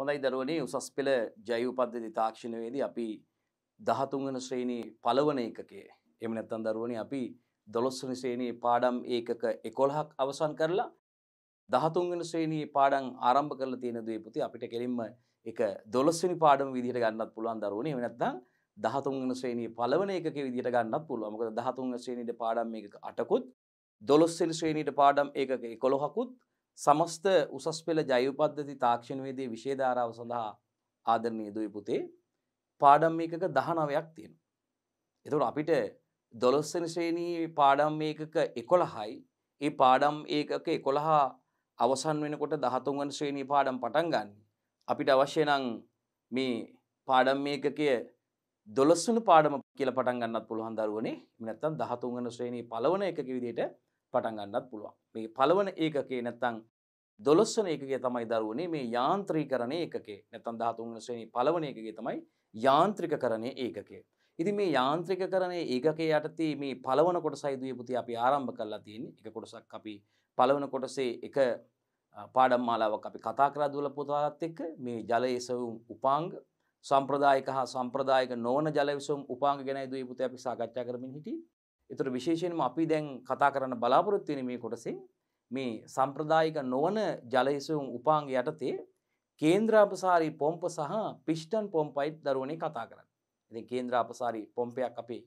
හොඳයි දරුවනේ උසස් පෙළ ජෛව පද්ධති තාක්ෂණයේදී අපි 13 වෙනි ශ්‍රේණී පළවන ඒකකයේ එහෙම නැත්නම් දරුවනේ අපි 12 වෙනි ශ්‍රේණී පාඩම් ඒකක 11ක් අවසන් කරලා 13 වෙනි ශ්‍රේණී පාඩම් ආරම්භ කරලා තියෙන දුවේ පුතේ අපිට කෙලින්ම ඒක 12 වෙනි පාඩම විදිහට ගන්නත් පුළුවන් දරුවනේ එහෙම නැත්නම් 13 වෙනි ශ්‍රේණියේ පළවෙනි එකකේ විදිහට ගන්නත් පුළුවන්. මොකද 13 වෙනි ශ්‍රේණියේ පාඩම් මේක 8කුත් 12 වෙනි ශ්‍රේණියේ පාඩම් ඒකක 11කුත් සමස්ත උසස් පෙළ ජයවපද්ධති තාක්ෂණවේදේ විශේධාරාව සඳහා ආදරණය දුයි පුතේ පාඩම් එකක දහනවයක් තියෙන. එතුට අපිට දොළොස්සන ශ්‍රේණී පාඩම් ඒකක එකොළහයි ඒ පාඩම් ඒකක එකොළහා අවසන් වෙනකොට දහතුන්වන ශ්‍රේණී පාඩම් පටන් ගන්න. අපිට අවශ්‍යනං මේ පාඩම් ඒකකය දොළොස්සුන පාඩම කියල පටන් ගන්නත් පුළුවන් දරුවනේ නැත්තන් දහතුන්වන ශ්‍රේණී පලවන එකක විදිට පටන් ගන්නත් පුළුවන්. මේ පළවන ඒකකේ නැත්තම් 12 වෙනි ඒකකේ තමයි දරුවනේ මේ යාන්ත්‍රීකරණයේ ඒකකේ. නැත්තම් 13 වෙනි ශ්‍රේණියේ පළවන ඒකකේ තමයි යාන්ත්‍රිකකරණයේ ඒකකය. ඉතින් මේ යාන්ත්‍රිකකරණයේ ඒකකයේ යටතේ මේ පළවන කොටසයි දුවේ පුතේ අපි ආරම්භ කරලා තියෙන්නේ. එක කොටසක් අපි පළවන කොටසේ එක පාඩම් මාලාවක් අපි කතා කරලා දුවලා පුතාලත් එක්ක මේ ජලයේ සවුම් උපාංග සම්ප්‍රදායික හා සම්ප්‍රදායික නොවන ජල විසවුම් උපාංග ගැනයි දුවේ පුතේ අපි සාකච්ඡා කරමින් හිටියේ. එතකොට විශේෂයෙන්ම අපි දැන් කතා කරන්න බලාපොරොත්තු වෙන මේ කොටසේ මේ සම්ප්‍රදායික නොවන ජලහිසුන් උපාංග යටතේ කේන්ද්‍රාපසාරී පොම්ප සහ පිෂ්ටන් පොම්පයි දරුවනේ කතා කරන්න. ඉතින් කේන්ද්‍රාපසාරී පොම්පයක් අපේ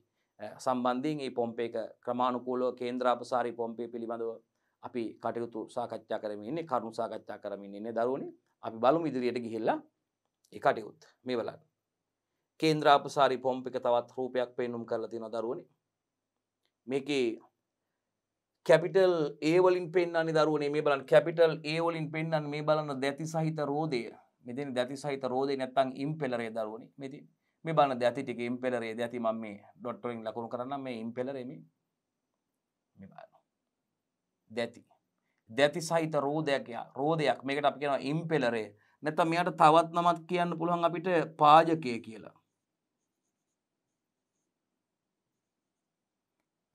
සම්බන්ධයෙන් මේ පොම්පේක ක්‍රමානුකූලව කේන්ද්‍රාපසාරී පොම්පේ පිළිබඳව අපි කටයුතු සාකච්ඡා කරමින් ඉන්නේ කරුණු සාකච්ඡා කරමින් ඉන්නේ දරුවනේ. අපි බලමු ඉදිරියට ගිහිල්ලා ඒ කටයුතු මේ වෙලාවට. කේන්ද්‍රාපසාරී පොම්පේක තවත් රූපයක් පෙන්눔 කරලා තියෙනවා දරුවනේ. මේකේ කැපිටල් ඒවලින් පෙන්න්නනි දරුවනේ මේ බලන් කැපිටල් ඒවලින් පෙන්න්න මේ බලන්න දැති සහිත රෝධය මෙදින දැති සහිත රෝධය නැත්තං ඉම්පෙලරේ දරුවනි මෙති මේ බලන්න දැති ටික ඉම්පෙලරේ දැති මම මේ ඩොට්ටරින් ලකුණු කරන්න මේ ඉම්පෙලරෙම දැති දැති සහිත රෝධයක් රෝධයක් මේකට අපි කියෙන ඉම්පෙලරේ නැත මෙයට තවත් නමත් කියන්න පුළුවන් අපිට පාජකය කියලා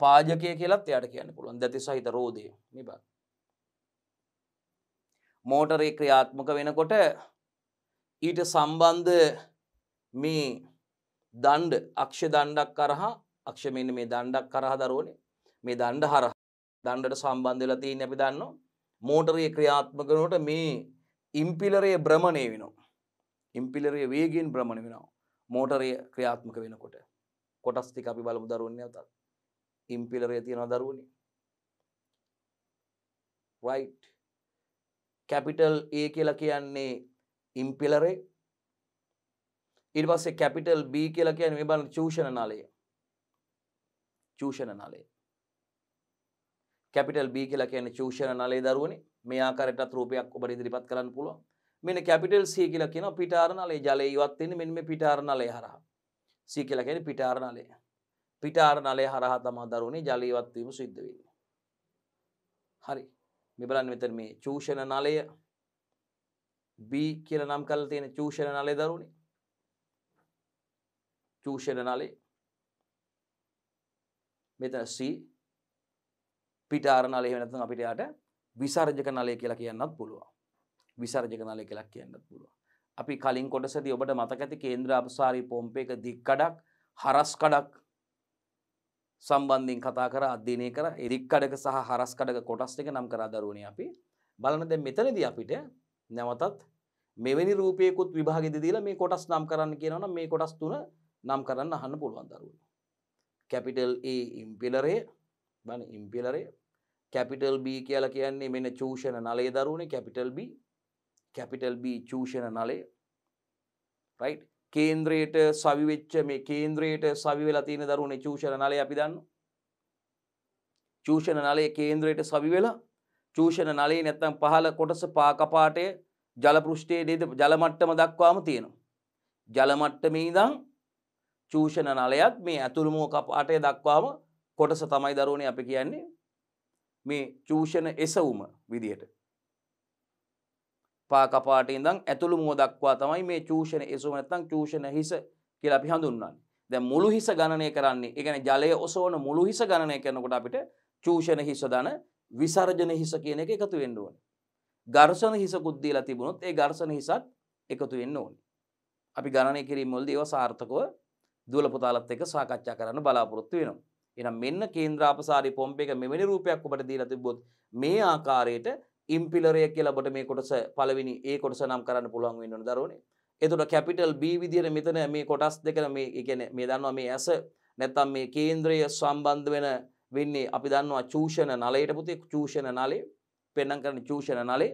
පාජකය කියලත් එයට කියන්න පුළුවන් දැති සහිත රෝධය නිබ මෝටරේ ක්‍රියාත්මක වෙනකොට ඊට සම්බන්ධ මේ දණ්ඩ අක්ෂ දණ්ඩක් කරහා අක්ෂ මෙන්න මේ දණ්ඩක් කරහ දරුවනේ මේ දණ්ඩ හර දණ්ඩට සම්බන්ධලා තියෙන් අපි දන්න මෝටරේ ක්‍රියාත්මකනට මේ ඉම්පිලරයේ බ්‍රමණය වෙනවා ඉම්පිලරය වේගෙන් බ්‍රමණ වෙනවා මෝටරය ක්‍රියාත්මක වෙනකොට කොටස්තික අපි බලමු දරුවන්නේ අතත් ඉම්පිලරේ තියෙනවා දරුවනේ right capital A කියලා කියන්නේ ඉම්පිලරේ ඊට පස්සේ capital B කියලා කියන්නේ මේ බලන්න චූෂණ නලය චූෂණ නලය capital B කියලා කියන්නේ චූෂණ නලය දරුවනේ මේ ආකාරයටත් රූපයක් ඔබට ඉදිරිපත් කරන්න පුළුවන් මෙන්න කැපිටල් C කියලා කියනවා පිටාර නලය ජලය ඉවත් වෙන්නේ මෙන්න මේ පිටාර නලය හරහා C කියලා කියන්නේ පිටාර නලය පිටාර නලය හරහා තමා දරුණේ ජලීවත්වීම සිද්ධ වෙන්නේ. හරි. මේ බලන්න මෙතන මේ චූෂණ නලය B කියලා නම් කරලා තියෙන චූෂණ නලය දරුණේ. චූෂණ නලය. මෙතන C පිටාර නලය එහෙම නැත්නම් අපිට යාට විසර්ජක නලය කියලා කියන්නත් පුළුවන්. විසර්ජක නලය කියලා කියන්නත් පුළුවන්. අපි කලින් කොටසදී ඔබට මතක ඇති කේන්ද්‍ර අපසාරී පොම්පයක දික්කඩක් හරස්කඩක් සම්බන්ධයෙන් කතා කර අධ්‍යනය කර එරික්කඩක සහ හරස්කඩක කොටස් එක නම් කරා දරුවන අපි බලන දැ මෙතනද අපිට නැවතත් මෙවැනි රූපයකුත් විභාගෙද දීලා මේ කොටස් නම් කරන්න කියනවන මේ කොටස් තුන නම් කරන්න අහන්න පුළුවන් දරුවන. කැපිටල් ඒ ඉම්පිලරේ බන ඉම්පිලරේ කැපිටල් B කියලා කියන්නේ මෙන්න චූෂණ නලේ දරුවනේ කැපිටල් B කැපිටල් B චූෂණ නලේ රයිට් කේන්ද්‍රයට සවිවෙච්ච මේ කේන්ද්‍රයට සවිවෙලා තියෙන දරුවනේ චූෂණ නලය අපි දන්නවා. චූෂණ නලය කේන්ද්‍රයට සවිවෙලා චූෂණ නලයේ නැත්තම් පහළ කොටස පාකපාටය ජල පෘෂ්ඨයේ නේද ජල මට්ටම දක්වාම තියෙනවා. ජල මට්ටමේ ඉඳන් චූෂණ නලයත් මේ ඇතුළු මුව කපාටය දක්වාම කොටස තමයි දරුවනේ අපි කියන්නේ මේ චූෂණ එසවුම විදියට. පාකපාට ඉඳන් ඇතුළු මුව දක්වා තමයි මේ චූෂණ එසුම නැත්නම් චූෂණ හිස කියලා අපි හඳුන්වන්නේ. දැන් මුළු හිස ගණනය කරන්නේ. ඒ කියන්නේ ජලය ඔසවන මුළු හිස ගණනය කරනකොට අපිට චූෂණ හිස දන විසර්ජන හිස කියන එක එකතු වෙන්න ඕනේ. ඝර්ෂණ හිසකුත් දීලා තිබුණොත් ඒ ඝර්ෂණ හිසත් එකතු වෙන්න ඕනේ. අපි ගණනය කිරීම වලදී ඒවා සාර්ථකව දුවල පුතාලත් එක්ක සාකච්ඡා කරන්න බලාපොරොත්තු වෙනවා. එහෙනම් මෙන්න කේන්ද්‍රාපසාරී පොම්පේක මෙවැනි රූපයක් ඔබට දීලා තිබ්බොත් මේ ආකාරයට ඉම්පිලරය කියලබට මේ කොටස පලවිනි ඒ කොටස නම් කරන්න පුළුවන් වෙන්න දරුණේ එතුට කැපිටල් B විදිර මෙතන මේ කොටස් දෙකන මේ ඉගෙන මේ දන්නවා මේ ඇස නැත්තම් මේ කේන්ද්‍රය සම්බන්ධ වෙන වෙන්නේ අපි දන්නවා චූෂණ නලයට පුතේ චූෂණ නලේ පෙන්නම් කරන චූෂණ නලේ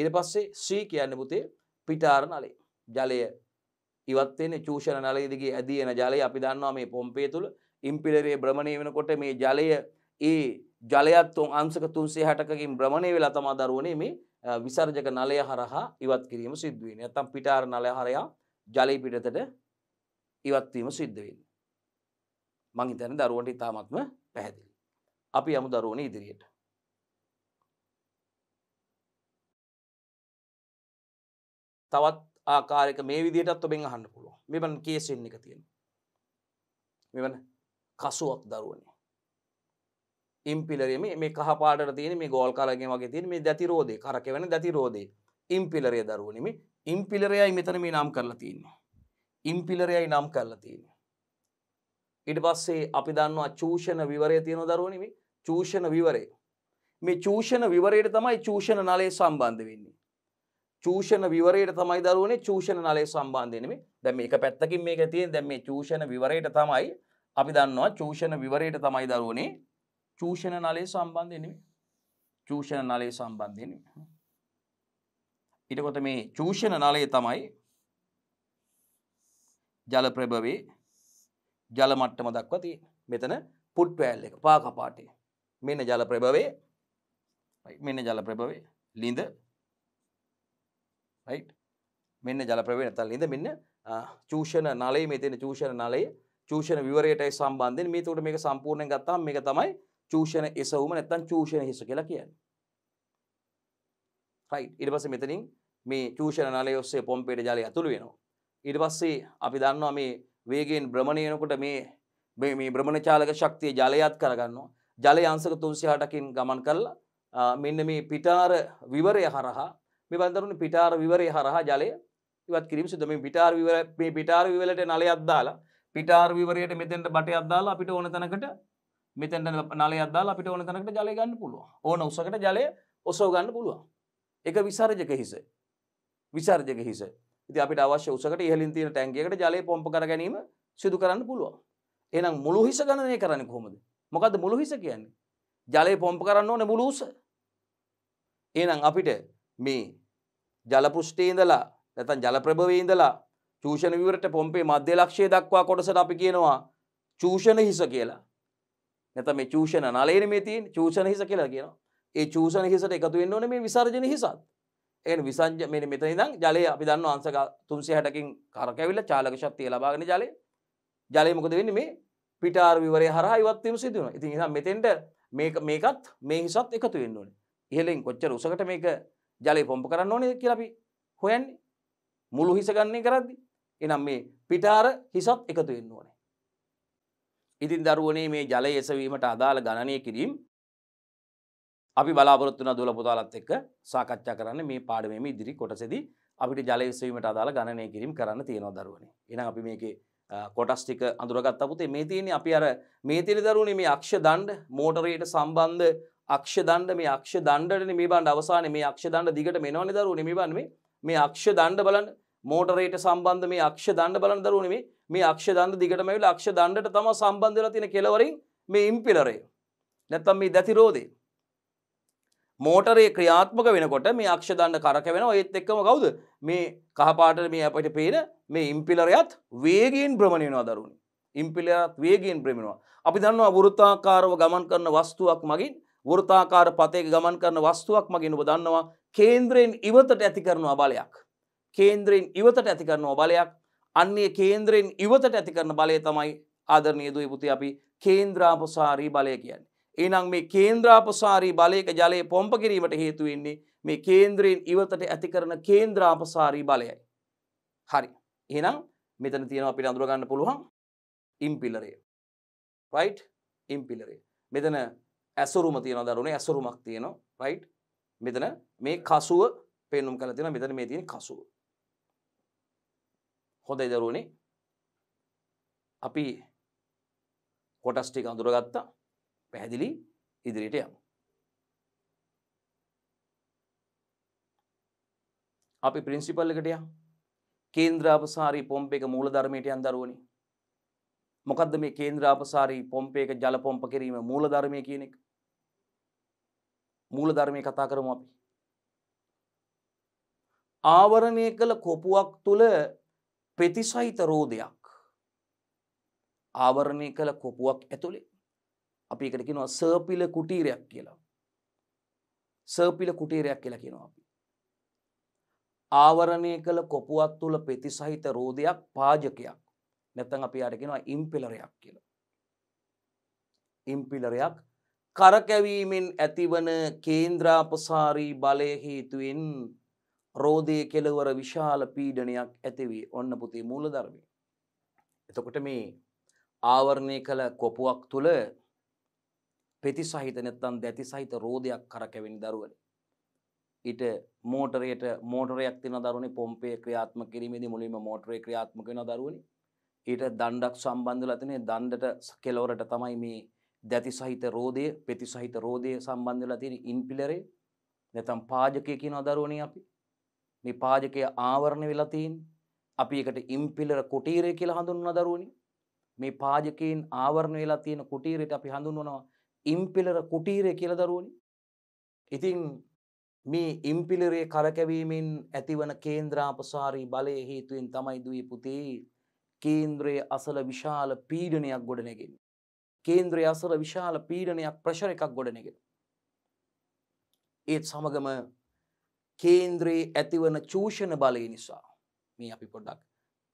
ඊට පස්සේ C කියන්නේ පුතේ පිටාර නලේ ජලය ඉවත් වෙන්නේ චූෂණ නලයේ දිගේ ඇදී එන ජලය අපි දන්නවා මේ පොම්පේ තුල ඉම්පිලරයේ භ්‍රමණය වෙනකොට මේ ජලය ඒ ජලයත් තුන් අංශක 360කින් භ්‍රමණය වෙලා තමයි දරුවනේ මේ විසර්ජක නලය හරහා ඉවත් කිරීම සිද්ධ වෙන්නේ. නැත්තම් පිටාර නලය හරහා ජලය පිටතට ඉවත් වීම සිද්ධ වෙන්නේ. මං හිතන්නේ දරුවන්ට ඉතාමත්ම පැහැදිලි. අපි යමු දරුවනේ ඉදිරියට. තවත් ආකාරයක මේ විදිහටත් ඔබෙන් අහන්න පුළුවන්. මේ බන් කේස් එක තියෙනවා. මේ බන් කසුවක් දරුවනේ. ඉම්පිලරයම මේ කහපාට තියෙන මේ ගෝල් කාලගේ වගේ තින් මේ දැතිරෝධය කරකවන දැතිරෝධය ඉම්පිලරය දරුවනම ඉම්පිලරයයි මෙතන මේ නම් කරලා තියන්නේ. ඉම්පිලරයයි නම් කරලා තියන්නේ. ඉට පස්සේ අපි දන්නවා චූෂණ විවරය තියෙන දරුවනම චූෂණ විවරය. මේ චූෂණ විවරයට තමයි චූෂණ නලය සම්බන්ධ වෙන්නේ. චූෂණ විවරයට තමයි දරුවනේ චූෂණ නලය සම්බන්ධයනම දැම එක පැත්තකින් මේක තියෙන් දැම් මේ චූෂණ විවරයට තමයි අපි දන්නවා චූෂණ විවරයට තමයි දරුවනේ චූෂණ නලේ සම්බන්ධයනම චූෂණ නලේ සම්බන්ධයන ඉටකොට මේ චූෂණ නලේ තමයි ජල ප්‍රභවේ ජල මට්ටම දක්වති මෙතන පුට්වෑල් එක පාකපාටේ මෙන්න ජල ප්‍රභවේ මෙන්න ජල ප්‍රභවේ ලිඳ මෙන්න ජල ප්‍රවේ නැතල් ලිඳ මෙන්න චූෂණ නලේ මෙතන චූෂණ නලේ චූෂණ විවරයටයි සම්බන්ධෙන් මේ තුට මේක සම්පූර්ණය ගත්තාම් මේක තමයි චූෂණ එසවුම නැත්තම් චූෂණ හිස කියලා කියන්නේ. right ඊට පස්සේ මෙතනින් මේ චූෂණ නලය ඔස්සේ පොම්පේට ජලය ඇතුළු වෙනවා. ඊට පස්සේ අපි දන්නවා මේ වේගයෙන් භ්‍රමණය වෙනකොට මේ මේ මේ භ්‍රමණ චාලක ශක්තිය ජලයත් කරගන්නවා. ජලය අංශක 308කින් ගමන් කරලා මෙන්න මේ පිටාර විවරය හරහා මේ බඳරුනේ පිටාර විවරය හරහා ජලය ඉවත් කිරීම සිදු මේ පිටාර විවර මේ පිටාර විවලට නලයක් දාලා පිටාර විවරයට මෙතෙන්ට බටයක් දාලා අපිට ඕන තැනකට මෙතැන්ට නලය අදදාල අපිට ඕන තැනකට ජලය ගන්න පුළුව ඕන උසකට ජලය ඔසෝ ගන්න පුළුවන් එක විසාරජක හිස විසාර්ජක හිස ඉති අපිට අවශ්‍ය උසකට ඉහලින් තියෙන ටැන්ගේකට ජලය පොම්ප කර ගැනීම සිදු කරන්න පුළුවන් එනම් මුළු හිස ගණනය කරන්න කොහොමද මොකද මුළු හිස කියන්නේ ජලය පොම්ප කරන්න ඕන මුළු උස එනම් අපිට මේ ජලපෘෂ්ටේඉඳලා නැතන් ජලප්‍රභවේඉඳලා චූෂණ විවරට පොම්පේ මධ්‍ය ලක්ෂය දක්වා කොටසට අපි කියනවා චූෂණ හිස කියලා නැත්නම් මේ චූෂණ නලයනේ මේ තියෙන්නේ චූෂණ හිස කියලා කියනවා. ඒ චූෂණ හිසට එකතු වෙන්න ඕනේ මේ විසර්ජන හිසත්. ඒ කියන්නේ විසංජ මේ මෙතන ඉඳන් ජලය අපි දන්නවා අංශ 360කින් කරකැවිලා චාලක ශක්තිය ලබාගෙන ජලය. ජලය මොකද වෙන්නේ මේ පිටාර විවරය හරහා ඉවත් වීම සිදු වෙනවා. ඉතින් එහෙනම් මෙතෙන්ට මේක මේකත් මේ හිසත් එකතු වෙන්න ඕනේ. ඉහලින් කොච්චර උසකට මේක ජලය පොම්ප කරන්න ඕනේ කියලා අපි හොයන්නේ. මුළු හිස ගන්නේ කරද්දි. එහෙනම් මේ පිටාර හිසත් එකතු වෙන්න ඕනේ. ඉතින් දරුවනේ මේ ජලය එසවීමට අදාළ ගණනය කිරීම් අපි බලාපොරොත්තුන දුල පුතාලත් එක්ක සාකච්ඡා කරන්න මේ පාඩමේම ඉදිරි කොටසෙදී අපිට ජලය එසවීමට අදාළ ගණනය කිරීම් කරන්න තියෙනවා දරුවනේ. එහෙනම් අපි මේකේ කොටස් ටික අඳුරගත්ත පුතේ මේ තියෙන්නේ අපි අර මේ තියෙන දරුවනේ මේ අක්ෂ දණ්ඩ මෝටරයට සම්බන්ධ අක්ෂ දණ්ඩ මේ අක්ෂ දණ්ඩනේ මේ බණ්ඩ අවසානයේ මේ අක්ෂ දණ්ඩ දිගට මෙනවනේ දරුවනේ මේ බණ්ඩ මේ මේ අක්ෂ දණ්ඩ බලන්න මෝටරයට සම්බන්ධ මේ අක්ෂ දණ්ඩ බලන්න දරුවනේ මේ මේ අක්ෂ දන්ඩ දිගටම ඇවිල්ලා අක්ෂ දණ්ඩට තම සම්බන්ධ වෙලා තියෙන කෙලවරින් මේ ඉම්පිලරය නැත්තම් මේ දැති රෝදය මෝටරේ ක්‍රියාත්මක වෙනකොට මේ අක්ෂ දණ්ඩ කරකවෙන ඒත් එක්කම කවුද මේ කහපාට මේ අපිට පේන මේ ඉම්පිලරයත් වේගයෙන් භ්‍රමණය වෙනවා දරුණු ඉම්පිලරයත් වේගයෙන් භ්‍රමණයනවා අපි දන්නවා වෘත්තාකාරව ගමන් කරන වස්තුවක් මගින් වෘතාකාර පතයක ගමන් කරන වස්තුවක් මගින් ඔබ දන්නවා කේන්ද්‍රයෙන් ඉවතට ඇති කරන බලයක් කේන්ද්‍රයෙන් ඉවතට ඇති කරන බලයක් අන්නේ කේන්ද්‍රයෙන් ඉවතට ඇති කරන බලය තමයි ආදරණය දුයි පුති අපි කේන්ද්‍රාපසාරී බලය කියන්නේ. ඒනම් මේ කේන්ද්‍රාපසාරී බලයක ජලය පොම්ප කිරීමට හේතුවෙන්නේ මේ කේන්ද්‍රයෙන් ඉවතට ඇති කරන කේන්ද්‍රාපසාරී බලයයි. හරි එහෙනම් මෙතන තියෙනවා අපිට අඳුරගන්න පුළුවන් ඉම්පිලරය. රයිට් ඉම්පිලරය. මෙතන ඇසුරුම තියෙන දරුණේ ඇසුරුමක් තියෙනවා රයිට් මෙතන මේ කසුව පෙන්නුම් කළ තියෙන මෙතන මේ තියෙන කසුව. හොඳයි දරුවනේ අපි කොටස් ටික අඳුරගත්තා පැහැදිලි ඉදිරියට යමු අපි ප්‍රින්සිපල් එකට යා කේන්ද්‍රාපසාරී පොම්පේක මූලධර්මයට යන් දරුවනේ මොකද්ද මේ කේන්ද්‍රාපසාරී පොම්පේක ජල පොම්ප කිරීම මූලධර්මය කියන එක මූලධර්මය කතා කරමු අපි ආවරණය කළ කොපුවක් තුළ පෙතිසහිත රෝදයක් ආවරණය කළ කොපුවක් ඇතුළේ අපි එකට කියනවා සර්පිල කුටීරයක් කියලා. සර්පිල කුටීරයක් කියලා කියනවා අපි. ආවරණය කළ කොපුවක් තුළ පෙතිසහිත රෝදයක් පාජකයක් නැත්තම් අපි යාට කියනවා ඉම්පිලරයක් කියලා. ඉම්පිලරයක් කරකැවීමෙන් ඇතිවන කේන්ද්‍රාපසාරී බලය හේතුවෙන් ක්‍රෝධය කෙලවර විශාල පීඩනයක් ඇතිවී ඔන්න පුති මූලධර්මය. එතකොට මේ ආවරණය කළ කොපුවක් තුළ පෙති සහිත නැත්තන් දැති සහිත රෝධයක් කරකැවෙනි දරුවන. ඊට මෝටරයට මෝටරයක් තින දරුණේ පොම්පේ ක්‍රියාත්ම කිරීමේදී මුලින්ම මෝටරේ ක්‍රියාත්මක වෙන දරුවනි ඊට දණ්ඩක් සම්බන්ධ ලතිනේ දණ්ඩට කෙලවරට තමයි මේ දැති සහිත රෝධය පෙති සහිත රෝධය සම්බන්ධ ලතින ඉන් පිලරේ නැතම් පාජකය කියන දරුවනේ අපි මේ පාජකය ආවරණය වෙලා තියෙන්නේ. අපි එකට ඉම්පිලර කුටීරය කියලා හඳුන්වන දරුවනේ. මේ පාජකයෙන් ආවරණය වෙලා තියෙන කුටීරයට අපි හඳුන්වනවා ඉම්පිලර කුටීරය කියලා දරුවනේ. ඉතින් මේ ඉම්පිලරයේ කරකැවීමෙන් ඇතිවන කේන්ද්‍රාපසාරී බලය හේතුවෙන් තමයි දුවේ පුතේ කේන්ද්‍රයේ අසල විශාල පීඩනයක් ගොඩනැගෙන්නේ. කේන්ද්‍රයේ අසල විශාල පීඩනයක් ප්‍රෙෂර් එකක් ගොඩනැගෙනවා. ඒත් සමගම කේන්ද්‍රයේ ඇතිවන චූෂණ බලය නිසා මේ අපි පොඩ්ඩක්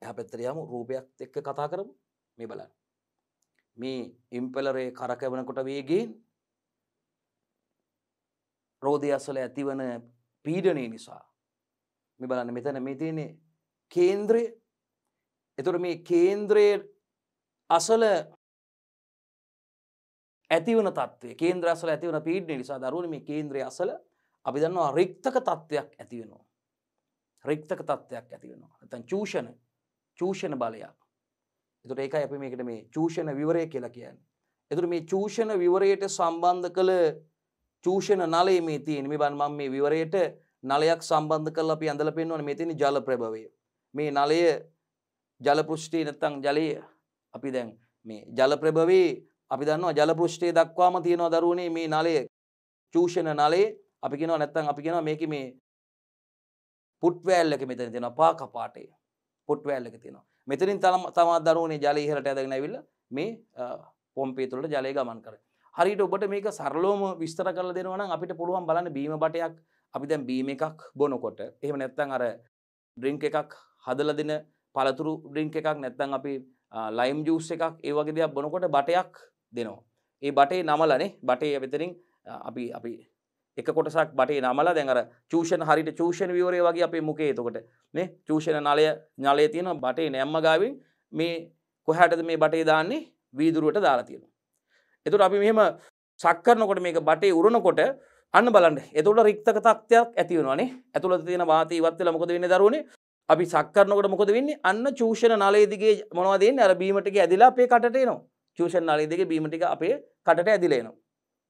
එහ පැත්තරයම රූපයක් එක්ක කතා කරමු මේ බලන්න මේ ඉම්පෙලරේ කරකවනකොට වේගෙන් රෝධය අසල ඇතිවන පීඩනය නිසා මේ බලන්න මෙතන මේ තියෙන්නේ කේන්ද්‍රය එතකොට මේ කේන්ද්‍රයේ අසල ඇතිවන තත්ත්වය කේන්ද්‍ර අසල ඇතිවන පීඩනය නිසා දරුවනේ මේ කේන්ද්‍රය අසල අපි දන්නවා රික්තක තත්ත්වයක් ඇති වෙනවා. රික්තක තත්ත්වයක් ඇති වෙනවා. නැත්නම් චූෂණ චූෂණ බලයක්. එතකොට ඒකයි අපි මේකට මේ චූෂණ විවරය කියලා කියන්නේ. එතකොට මේ චූෂණ විවරයට සම්බන්ධ කළ චූෂණ නලයේ මේ තියෙන මේ බලන්න මම මේ විවරයට නලයක් සම්බන්ධ කරලා අපි ඇඳලා පෙන්වන්නේ මේ තියෙන ජල ප්‍රභවය. මේ නලය ජල පෘෂ්ඨය නැත්නම් ජලය අපි දැන් මේ ජල ප්‍රභවයේ අපි දන්නවා ජල පෘෂ්ඨය දක්වාම තියෙනවා දරුවනේ මේ නලය චූෂණ නලයේ අපි කියනවා නැත්තම් අපි කියනවා මේකේ මේ පුට් වෑල් එක මෙතන තියෙනවා පාක පාටේ පුට් වෑල් එක තියෙනවා. මෙතනින් තමා දරුවනේ ජලය ඉහළට ඇදගෙන ඇවිල්ලා මේ පොම්පේ තුළට ජලය ගමන් කරනවා. හරිට ඔබට මේක සරලෝම විස්තර කරලා දෙනවා නම් අපිට පුළුවන් බලන්න බීම බටයක් අපි දැන් බීම එකක් බොනකොට එහෙම නැත්නම් අර ඩ්‍රින්ක් එකක් හදලා දෙන පළතුරු ඩ්‍රින්ක් එකක් නැත්නම් අපි ලයිම් ජූස් එකක් ඒ වගේ දෙයක් බොනකොට බටයක් දෙනවා. ඒ බටේ නමලනේ බටේ මෙතනින් අපි අපි එක කොටසක් බටේ නමලා දැන් අර චූෂණ හරියට චූෂණ විවරය වගේ අපේ මුකේ එතකොට මේ චූෂණ නලය නලය තියෙන බටේ නැම්ම ගාවින් මේ කොහටද මේ බටේ දාන්නේ වීදුරුවට දාලා තියෙනවා. එතකොට අපි මෙහෙම සක් කරනකොට මේක බටේ උරනකොට අන්න බලන්න. එතකොට රික්තක තත්ත්වයක් ඇති වෙනවානේ. ඇතුළත තියෙන වාතය ඉවත් වෙලා මොකද වෙන්නේ දරුවනේ? අපි සක් කරනකොට මොකද වෙන්නේ? අන්න චූෂණ නලයේ දිගේ මොනවද එන්නේ? අර බීම ටික ඇදිලා අපේ කටට එනවා. චූෂණ නලයේ දිගේ බීම ටික අපේ කටට ඇදිලා එනවා.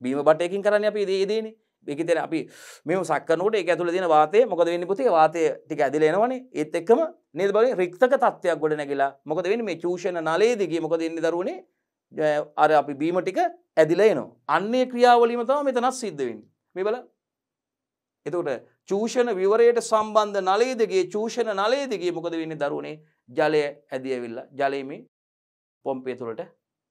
බීම බටයකින් කරන්නේ අපි ඒ දේනේ. එකතන අපි මෙම සක්කනට එක ඇතුළ දින වාතය මොකද වෙන්න පුතේ වාතය ටික ඇදිලෙනවනේ ඒත් එක්කම නිද බල රික්තක තත්වයක් ගොඩ නැගලා මොකද වෙන්න මේ චූෂණ නලේදගේ මොකද එන්න දරුණේ අර අපි බීම ටික ඇදිලේනවා අන්නේ ක්‍රියාවලීම තම මෙතනත් සිද්ධවෙන් මේ බල එතකට චූෂණ විවරයට සම්බන්ධ නලේදගේ චූෂණ නලේදගේ මොකද වෙන්න දරුණේ ජලය ඇදියවිල්ලා ජලයමින් පොම්පේ තුළට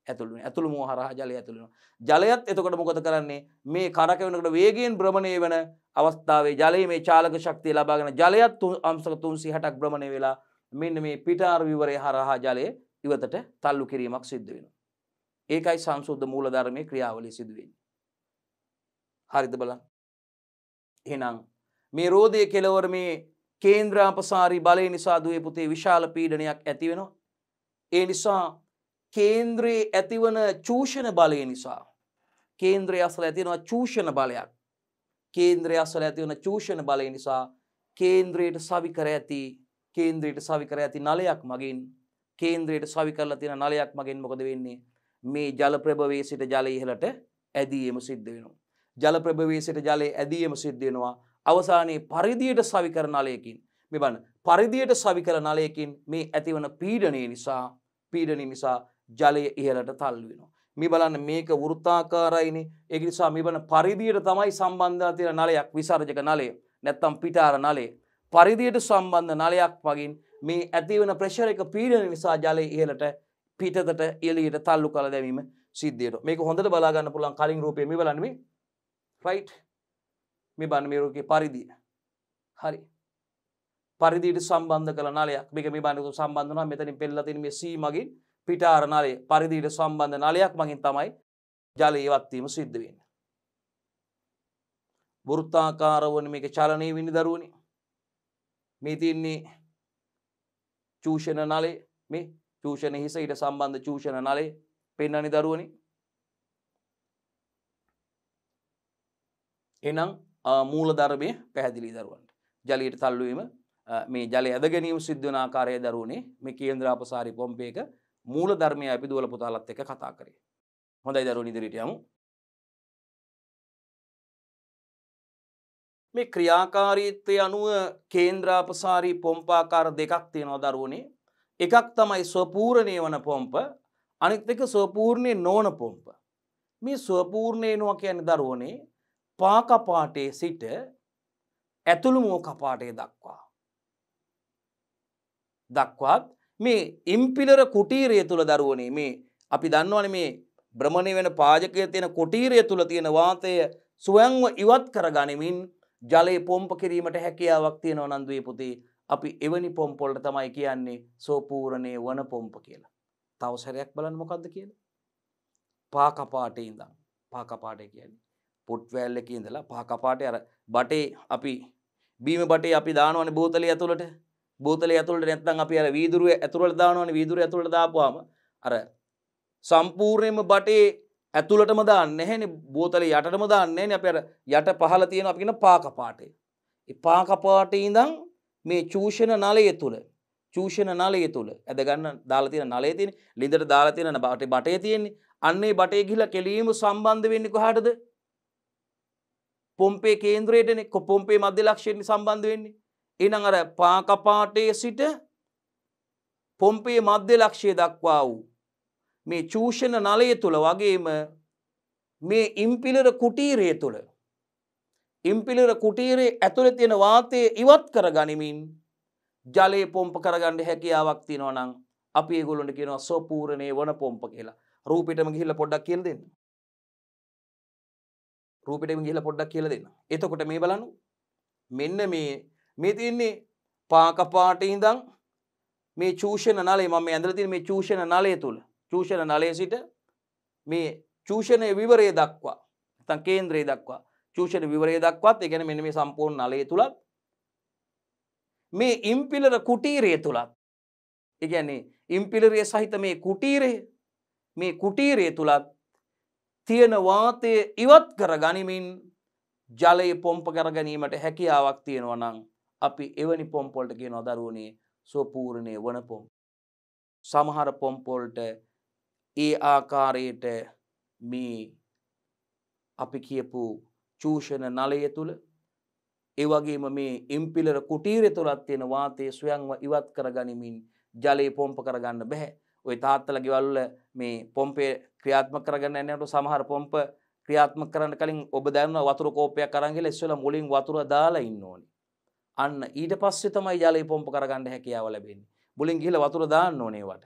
ඇතුළු ඇතුළු මෝ හරහා ජලය ඇතුළෙනවා. ජලයත් එතකොට මොකද කරන්නේ මේ කරකවනකට වේගෙන් භ්‍රමණය වෙන අවස්ථාවේ ජලයේ මේ චාලක ශක්තිය ලබාගෙන ජලයත් අම්සක 360ක් භ්‍රමණය වෙලා මෙන්න මේ පිටාර විවරය හරහා ජලය ඉවතට තල්ලු කිරීමක් සිද්ධ වෙනවා. ඒකයි සංසුද්ධ මූලධර්මයේ ක්‍රියාවලිය සිදු වෙන්නේ. හරිද බලන්න. එහෙනම් මේ රෝධයේ කෙලවර මේ කේන්ද්‍රාපසාරී බලය නිසා දුවේ පුතේ විශාල පීඩනයක් ඇති වෙනවා. ඒ නිසා කේන්ද්‍රයේ ඇතිවන චූෂණ බලය නිසා කේන්ද්‍රය අසල ඇතිවෙනවා චූෂණ බලයක් කේන්ද්‍රය අසල ඇතිවන චූෂණ බලය නිසා කේන්ද්‍රයට සවිකර ඇති කේන්ද්‍රයට සවිකර ඇති නලයක් මගින් කේන්ද්‍රයට සවිකරලා තියෙන නලයක් මගින් මොකද වෙන්නේ මේ ජල ප්‍රභවයේ සිට ජලය ඉහළට ඇදීම සිද්ධ වෙනවා ජල ප්‍රභවයේ සිට ජලය ඇදීම සිද්ධ වෙනවා අවසානයේ පරිධියට සවිකර නලයකින් මේ බලන්න පරිධියට සවිකර නලයකින් මේ ඇතිවන පීඩණය නිසා පීඩණය නිසා ජලය ඉහලට තල් වෙනවා. මේ බලන්න මේක වෘත්තාකාරයිනේ ඒක නිසා මේ බලන්න පරිධියට තමයි සම්බන්ධලා තියෙන නලයක් විසර්ජක නලය නැත්නම් පිටාර නලය පරිධියට සම්බන්ධ නලයක් වගින් මේ ඇතිවන ප්‍රෙෂර් එක පීඩන නිසා ජලය ඉහළට පිටතට එළියට තල්ලු කළ දැමීම සිද්ධ වෙනවා මේක හොඳට බලා ගන්න පුළුවන් කලින් රූපේ මේ බලන්න මේ රයිට් මේ බලන්න මේ රූපේ පරිධිය හරි පරිධියට සම්බන්ධ කළ නලයක් මේක මේ බලන්න සම්බන්ධ වෙනවා මෙතනින් පෙළලා තියෙන මේ C මගින් පිටාර නලේ පරිදිට සම්බන්ධ නලයක් මගින් තමයි ජල ඒවත්වීම සිද්ධ වෙන්න. බෘත්තාකාරවන මේක චලනය විනි දරුවනි මේ තින්නේ චූෂණ නලේ මේ චූෂණ හිස ඉට සම්බන්ධ චූෂණ නලේ පෙන්නනි දරුවනි එනම් මූල ධර්මය පැහැදිලි දරුවන්ට ජලීට තල්ලුවීම මේ ජල ඇද ගැනීම සිද්ධනාකාරය දරුවනේ මේ කේන්ද්‍රාපසාරි පොම්පේක මූල ධර්මය අපි දුවල පුතාලත් එක කතා කරේ හොඳයි දරුවන් ඉදිරිට යමු මේ ක්‍රියාකාරීත්වය අනුව කේන්ද්‍රාපසාරී පොම්පාකාර දෙකක් තියෙනවා දරුවනේ එකක් තමයි ස්වපූර්ණය වන පොම්ප අනිත් එක ස්වපූර්ණය නෝන පොම්ප මේ ස්වපූර්ණයනවා කියන දරුවනේ පාකපාටේ සිට ඇතුළුමෝ කපාටේ දක්වා දක්වත් මේ ඉම්පිලර කුටීරය තුළ දරුවනේ මේ අපි දන්නවන මේ බ්‍රමණය වෙන පාජකය තියෙන කොටීරය තුළ තියෙන වාතය සුවංව ඉවත් කරගනිමින් ජලය පොම්ප කිරීමට හැකියාවක් තියෙන නන්දුවේ පුතේ අපි එවැනි පොම්පොල්ට තමයි කියන්නේ සෝපූරණය වන පොම්ප කියලා. තවසරයක් බලන්න මොකක්ද කියලා. පාකපාටේ ඉඳම් පාකපාටය කියන්නේ. පුට්වැල්ලක ඉඳලා පාකපාටය අර බටේ අපි බීම බටේ අපි දානවනේ බෝතලය ඇතුළට බෝතලේ ඇතුළට නැත්නම් අපි අර වීදුරුව ඇතුළට දානවනේ වීදුරුව ඇතුළට දාපුවාම අර සම්පූර්ණයෙන්ම බටේ ඇතුළටම දාන්නේ නැහැනේ බෝතලේ යටටම දාන්නේ නැහැනේ අපි අර යට පහළ තියෙන අපි කියන පාක පාටේ. ඒ පාක පාටේ ඉඳන් මේ චූෂණ නලය තුල චූෂණ නලය තුල ඇද ගන්න දාලා තියෙන නලය තියෙන්නේ ලිඳට දාලා තියෙන බටේ බටේ තියෙන්නේ අන්නේ බටේ ගිහිලා කෙලීම සම්බන්ධ වෙන්නේ කොහටද? පොම්පේ කේන්ද්‍රයටනේ කො පොම්පේ මධ්‍ය ලක්ෂයෙන් සම්බන්ධ වෙන්නේ. එනං අර පාකපාටයේ සිට පොම්පේ මධ්‍ය ලක්ෂය දක්වා වූ මේ චූෂණ නලය තුළ වගේම මේ ඉම්පිලර කුටීරය තුළ ඉම්පිලිර කුටීරේ ඇතුළ තියෙන වාතය ඉවත් කර ගනිමින් ජලය පොම්ප කරගන්න හැකියාවක් තියෙනවා නම් අපි ඒගොල්ලොට කියනවා සොපූරණය වන පොම්ප කියලා රූපිටම ගිහිල්ල පොඩ්ඩක් කියල දෙන්න රූපිටම ගිහිල පොඩ්ඩක් කියල දෙන්න එතකොට මේ බලනු මෙන්න මේ මේ තින්නේ පාකපාට ඉඳං මේ චූෂණ නලේ මම ඇඳල තින මේ චූෂණ නලය තුළ චූෂණ නලේ සිට මේ චූෂණය විවරය දක්වා තන් කේන්ද්‍රයේ දක්වා චූෂණ විවරය දක්වත් එකැන මෙන මේ සම්පූර්ණ නලය තුළත් මේ ඉම්පිලර කුටීරය තුළත් එකන්නේ ඉම්පිලරය සහිත මේ කුටීරය මේ කුටීරය තුළත් තියෙන වාතය ඉවත් කර ගනිමින් ජලයේ පොම්ප කරගැනීමට හැකියාවක් තියෙනවනං අපි එවැනි පොම්පොල්ට කියනවා දරුවනේ සෝපූර්ණය වන පොම්. සමහර පොම්පොල්ට ඒ ආකාරයට මේ අපි කියපු චූෂණ නලය තුළ ඒවගේම මේ ඉම්පිලර කුටීර තුළත් තියෙන වාතය ස්වයංව ඉවත් කරගනිමින් ජලය පොම්ප කරගන්න බැහැ ඔය තාත්තල ගෙවල්ල මේ පොම්පේ ක්‍රියාත්ම කරගන්න ඇනට සමහර පොම්ප ක්‍රියාත්ම කරන්න කලින් ඔබ දැන්න වතුර කෝපය කරන්ගේ ලෙස්වල මුලින් වතුර දාලා ඉන්න ඕනි අන්න ඊට පස්සේ තමයි ජලය පොම්ප කරගන්න හැකියාව ලැබෙන්නේ. මුලින් ගිහිල්ලා වතුර දාන්න ඕනේ ඒවට.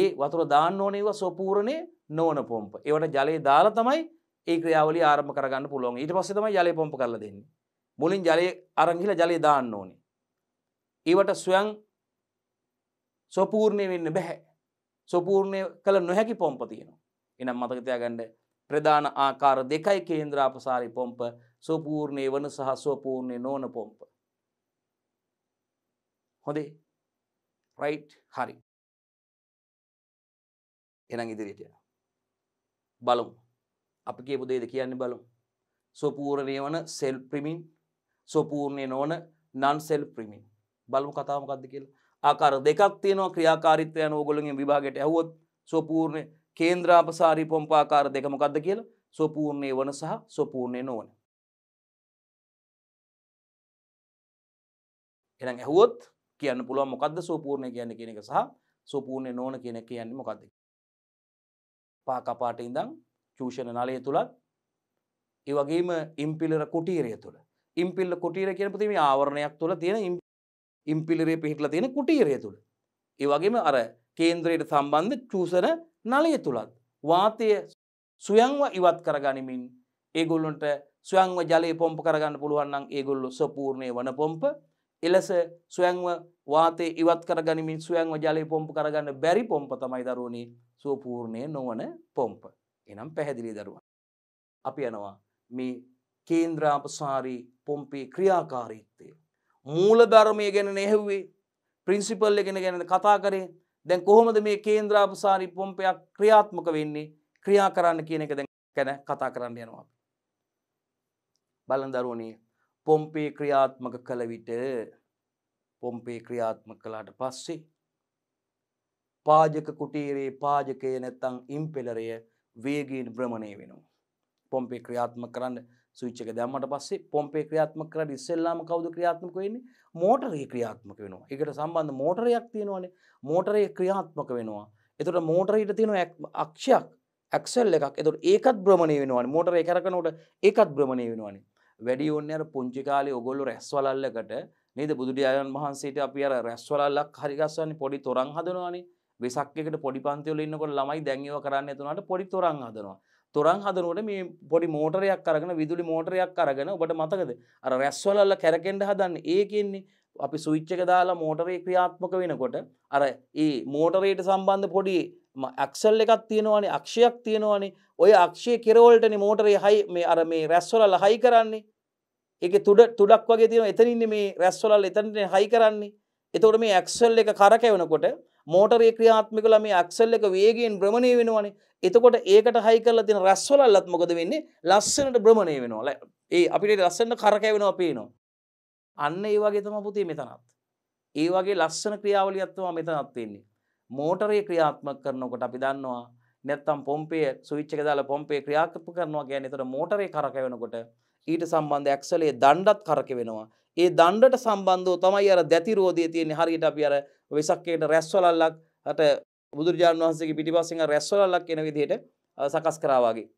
ඒ වතුර දාන්න ඕනේ ඒවා සොපූර්ණේ නොවන පොම්ප. ඒවට ජලය දාලා තමයි ඒ ක්‍රියාවලිය ආරම්භ කරගන්න පුළුවන්. ඊට පස්සේ තමයි ජලය පොම්ප කරලා දෙන්නේ. මුලින් ජලය අරන් ගිහිල්ලා ජලය දාන්න ඕනේ. ඒවට ස්වයං සොපූර්ණය වෙන්න බැහැ. සොපූර්ණය කළ නොහැකි පොම්ප තියෙනවා. එනම් මතකතයාගන්න ප්‍රධාන ආකාර දෙකයි කේන්ද්‍රාපසාරි පොම්ප සොපූර්ණය වන සහ සොපූර්ණය නෝන පොම්ප. හොඳේ රයිට් හරි එනම් ඉදිරියට බලමු අපි කියපු දෙයද කියන්න බලමු සොපූර්ණය වන සෙල් ප්‍රිමින් සොපූර්ණය නොවන නන් සෙල් ප්‍රිමින් බලමු කතාමකක්ද කියලා ආකාර දෙකක් තියෙනවා ක්‍රියාකාරිත්වයන ඕගොලගේ විභාගයට ඇහුවොත් සොපූර්ණය කේන්ද්‍රාපසාරි පොම්පාකාර දෙකමකක්ද කියලා සොපූර්ණය වන සහ සොපූර්ණය නොවන එනම් ඇහුවොත් කියන්න පුළුව මොකක්ද සූපූර්ණය කියන්න කියන එක සහ සූපූර්ණය නෝන කියන කියන්න මොකක්ද. පා කපාට ඉඳං චූෂණ නලය තුළත් ඒවගේම ඉම්පිලර කුටීරය තුළ ඉම්පිල්ල කුටීර කියන පතිම ආවරණයක් තුළ තියෙන ඉම්පිලිරේ පිහිටල තියෙන කුටීරය තුළ. ඒවගේම අර කේන්ද්‍රයට සම්බන්ධ චූසර නලය තුළත් වාතය සුයංව ඉවත් කරගනිමින් ඒගොල්ලොන්ට ස්වංව ජලය පොම්ප කරගන්න පුළුවන්න්න ඒගොල්ලු සපූර්ණය වන පොම්ප එලෙස ස්වයංව වාතය ඉවත් කර ගනිමින් ස්වයංව ජලය පොම්ප කරගන්න බැරි පොම්ප තමයි දරුවනි සුවපූර්ණය නොවන පොම්ප. එනම් පැහැදිලි දරුවන්. අපි යනවා මේ කේන්ද්‍රාපසාරී පොම්පේ ක්‍රියාකාරීත්වය. මූලධර්මය ගැන නැහැව්වේ ප්‍රින්සිපල් එකෙන ගැන කතා කරේ දැන් කොහොමද මේ කේන්ද්‍රාපසාරී පොම්පයක් ක්‍රියාත්මක වෙන්නේ ක්‍රියා කරන්න කියන එක දැන් ගැන කතා කරන්න යනවා අපි. බලන් දරුවනේ පොම්පේ ක්‍රියාත්මක කළ විට පොම්පේ ක්‍රියාත්මක කළාට පස්සේ පාජක කුටීරේ පාජකය නැත්තං ඉම්පෙලරය වේගීන් භ්‍රමණය වෙනවා. පොම්පේ ක්‍රියාත්මක කරන්න සුච්චක දැම්මට පස්සේ පොම්පේ ක්‍රියාත්මක කරන්න ඉස්සෙල්ලාම කවුද ක්‍රියාත්මක වෙන්නේ මෝටරේ ක්‍රියාත්මක වෙනවා. ඒකට සම්බන්ධ මෝටරයක් තියෙනවානේ. මෝටරේ ක්‍රියාත්මක වෙනවා. එතකොට මෝටරේට තියෙන අක්ෂයක් ඇක්සල් එකක් එතකොට ඒකත් භ්‍රමණය වෙනවානේ. මෝටරේ කරකනකොට ඒකත් භ්‍රමණය වෙනවානේ. වැඩි ඕන්න අර පුංචි කාලේ ඔගොල්ලෝ රැස්වලල්ලකට නේද බුදුරජාණන් වහන්සේට අපි අර රැස්වලල්ලක් හරි ගස්සන්නේ පොඩි තොරන් හදනවානේ වෙසක් එකට පොඩි පන්ති වල ඉන්නකොට ළමයි දැන් ඒව කරන්න එතුනාට පොඩි තොරන් හදනවා තොරන් හදනකොට මේ පොඩි මෝටරයක් අරගෙන විදුලි මෝටරයක් අරගෙන ඔබට මතකද අර රැස්වලල්ල කැරකෙන්න හදන්නේ ඒ කියන්නේ අපි සුවිච්චක දාලා මෝටරේ ක්‍රියාත්මක වෙනකොට අර ඒ මෝටරේට සම්බන්ධ පොඩි අක්සල් එකක් තියෙනවානේ අක්ෂයක් තියෙනවානේ ඔය අක්ෂය කෙරවලටන මෝටරය හයි මේ අර මේ රැස්වල ලහයි කරන්නේ එක තුඩ තුඩක් වගේ තියෙන එතනින්න මේ රැස්වලල් එතනට හයි කරන්නේ එතවට මේ ඇක්සල් එක කරකැවෙනකොට මෝටරේ ක්‍රියාත්මිකල මේ අක්සල් එක වේගෙන් බ්‍රමණය වෙනවානේ එතකොට ඒකට හයි කරලා තින රැස්වලල්ලත් මොකද වෙන්නේ ලස්සනට බ්‍රමණය වෙනවාල ඒ අපිට ලස්සන්න කරකැවෙනවා පේනවා අන්න ඒ වගේ තම පුතේ මෙතනත් ඒ වගේ ලස්සන ක්‍රියාවලියත්තුවා මෙතනත්වෙන්නේ මෝටරේ ක්‍රියාත්මක කරනකොට අපි දන්නවා නැත්තම් පොම්පේ ස්විච් එක දාලා පොම්පේ ක්‍රියාත්මක කරනවා කියන්නේ එතකොට මෝටරේ කරකැවෙනකොට ඊට සම්බන්ධ ඇක්සලේ දණ්ඩත් කරකැවෙනවා. ඒ දණ්ඩට සම්බන්ධව තමයි අර දැතිරෝධය තියෙන්නේ. හරියට අපි අර වෙසක්කේට රැස්වලල්ලක් අට බුදුරජාණන් වහන්සේගේ පිටිපස්සෙන් රැස්වලල්ලක් එන විදිහට සකස් කරා වගේ.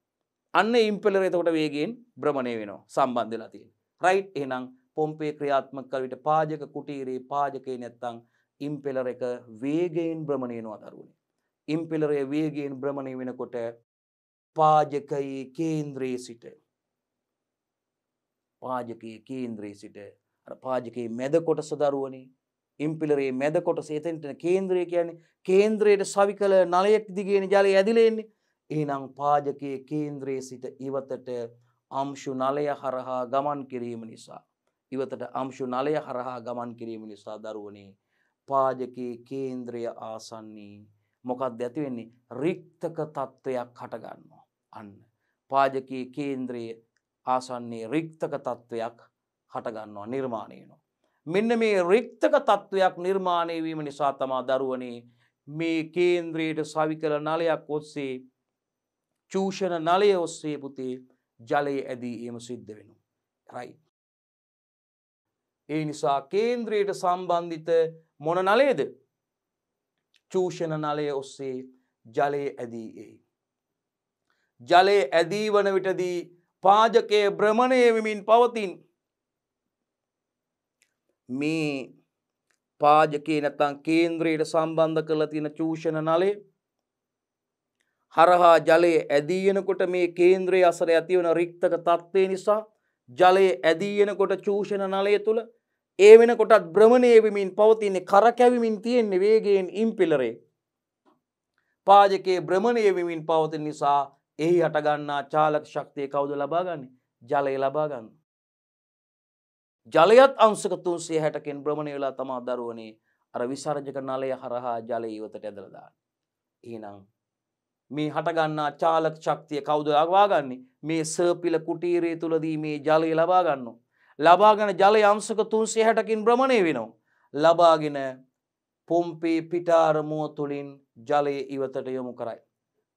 අන්න ඉම්පෙලර් එතකොට වේගයෙන් භ්‍රමණය වෙනවා සම්බන්ධ වෙලා තියෙන්නේ. රයිට් එහෙනම් පොම්පේ ක්‍රියාත්මක කළ විට පාජක කුටීරේ පාජකේ නැත්තම් ඉම්පෙලර එක වේගයෙන් භ්‍රමණයනවා දරුවනේ. ඉම්පෙලරය වේගයෙන් භ්‍රමණය වෙනකොට පාජකයේ කේන්ද්‍රයේ සිට පාජකයේ කේන්ද්‍රයේ සිට අර පාජකයේ මැද කොටස දරුවනේ ඉම්පිලරේ මැද කොටස එතෙන්ට කේන්ද්‍රය කියන්නේ කේන්ද්‍රයට සවිකල නලයක් දිගේන ජලය ඇදිලා එන්නේ. එහෙනම් පාජකයේ කේන්ද්‍රයේ සිට ඉවතට අංශු නලය හරහා ගමන් කිරීම නිසා ඉවතට අංශු නලය හරහා ගමන් කිරීම නිසා දරුවනේ පාජකයේ කේන්ද්‍රය ආසන්නේ මොකක්ද ඇති වෙන්නේ රික්තක තත්ත්වයක් හටගන්නවා අන්න පාජකයේ කේන්ද්‍රයේ ආසන්නේ රික්තක තත්ත්වයක් හටගන්නවා නිර්මාණය වෙනවා මෙන්න මේ රික්තක තත්ත්වයක් නිර්මාණය වීම නිසා තමා දරුවනේ මේ කේන්ද්‍රයට සවිකල නලයක් ඔස්සේ චූෂණ නලය ඔස්සේ පුතේ ජලය ඇදී ඒම සිද්ධ වෙනු රයි ඒ නිසා කේන්ද්‍රයට සම්බන්ධිත මොන නලේද චූෂණ නලය ඔස්සේ ජලය ඇදී එයි. ජලය ඇදී වන විටදී පාජකය බ්‍රමණය වෙමින් පවතින් මේ පාජකේ නැතන් කේන්ද්‍රයට සම්බන්ධ කළ තියෙන චූෂණ නලේ හරහා ජලය ඇදීයනකොට මේ කේන්ද්‍රය අසර ඇතිවන රික්තක තත්ත්වය නිසා ජලය ඇදීයනකොට චූෂණ නලය තුළ ඒ වෙනකොටත් භ්‍රමණය වෙමින් පවතින්නේ කරකැවිමින් තියෙන්නේ වේගයෙන් ඉම්පිලරේ. පාජකයේ භ්‍රමණය වෙමින් පවතින නිසා එහි හටගන්නා චාලක ශක්තිය කවුද ලබාගන්නේ? ජලය ලබා ගන්න. ජලයත් අංශක 360කින් භ්‍රමණය වෙලා තමා දරුවනේ අර විසර්ජක නලය හරහා ජලය ඉවතට ඇදලා දාන්නේ. එහෙනම් මේ හටගන්නා චාලක ශක්තිය කවුද ලබාගන්නේ? මේ සර්පිල කුටීරය තුලදී මේ ජලය ලබා ගන්නවා. ලබාගෙන ජලය අංශක 360කින් භ්‍රමණය වෙනවා. ලබාගෙන පොම්පේ පිටාරමුව තුලින් ජලය ඉවතට යොමු කරයි.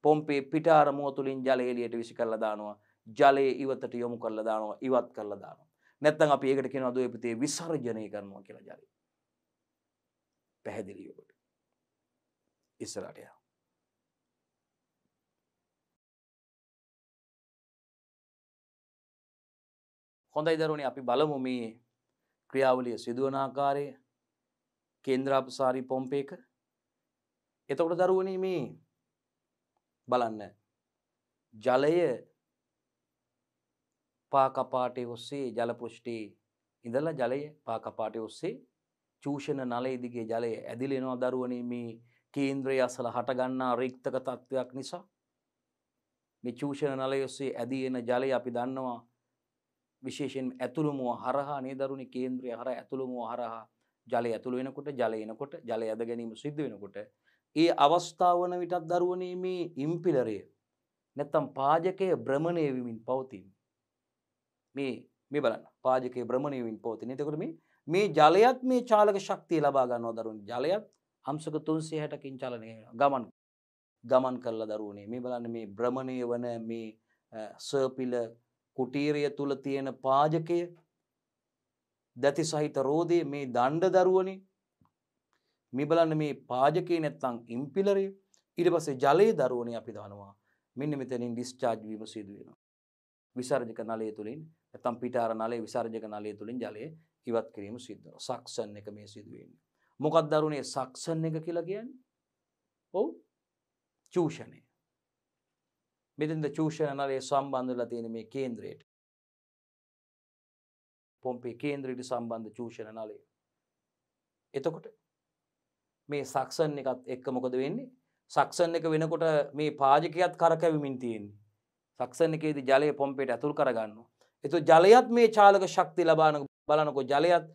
පොම්පේ පිටාරමුව තුලින් ජලය එළියට විසි කරලා දානවා. ජලය ඉවතට යොමු කරලා දානවා. ඉවත් කරලා දානවා. නැත්තම් අපි ඒකට කියනවා ද්වේපිතේ විසර්ජනය කරනවා කියලා ජලය. පැහැදිලිව. ඉස්සරහට යනවා. හොඳයි දරුණේ අපි බලමු මේ ක්‍රියාවලිය සිදුවන ආකාරය කේන්ද්‍රාපසාරී පොම්පේක එතකොට දරුවනේ මේ බලන්න ජලය පාකපාටේ ඔස්සේ ජලපෘෂ්ටේ ඉඳලා ජලය පාකපාටේ ඔස්සේ චූෂණ නලයේ දිගේ ජලය ඇදිලෙනවා දරුවනේ මේ කේන්ද්‍රය අසල හටගන්නා රික්තක තත්ත්වයක් නිසා මේ චූෂණ නලය ඔස්සේ ඇදී එන ජලය අපි දන්නවා විශේෂයෙන් ඇතුළුමුව හරහා මේ දරුණේ කේන්ද්‍රය හරහා ඇතුළුමුව හරහා ජලය ඇතුළු වෙනකොට ජලය එනකොට ජලය ඇද ගැනීම සිද්ධ වෙනකොට ඒ අවස්ථාව වන විටත් දරුවනේ මේ ඉම්පිලරය නැත්තම් පාජකය භ්‍රමණය වෙමින් පවතින මේ මේ බලන්න පාජකය භ්‍රමණය වෙමින් පවතින එතකොට මේ මේ ජලයත් මේ චාලක ශක්තිය ලබා ගන්නවා දරුවන් ජලයත් අම්සක 360කින් චලනය ගමන් ගමන් කරලා දරුවනේ මේ බලන්න මේ භ්‍රමණය වන මේ සර්පිල කුටීරය තුල තියෙන පාජකය දැති සහිත රෝදේ මේ දණ්ඩ දරුවනේ මේ බලන්න මේ පාජකේ නැත්තම් ඉම්පිලරය ඊට පස්සේ ජලයේ දරුවනේ අපි දානවා මෙන්න මෙතනින් ඩිස්චාර්ජ් වීම සිදු වෙනවා විසර්ජක නලය තුලින් නැත්තම් පිටාර නලයේ විසර්ජක නලය තුලින් ජලය ඉවත් කිරීම සිද්ධ වෙනවා සක්ෂන් එක මේ සිදු වෙන්නේ මොකක්ද දරුවනේ සක්ෂන් එක කියලා කියන්නේ ඔව් චූෂණය මිලින්ද චූෂණ නලය සම්බන්ධලා තියෙන මේ කේන්ද්‍රයට. පොම්පේ කේන්ද්‍රයට සම්බන්ධ චූෂණ නලය. එතකොට මේ සක්සන් එකත් එක්ක මොකද වෙන්නේ සක්සන් එක වෙනකොට මේ පාජකයත් කරකැවිමින් තියෙන්නේ. සක්සන් එකේදී ජලය පොම්පේට ඇතුල් කරගන්නවා. එතු ජලයත් මේ චාලක ශක්ති ලබාන බලනකො ජලයත්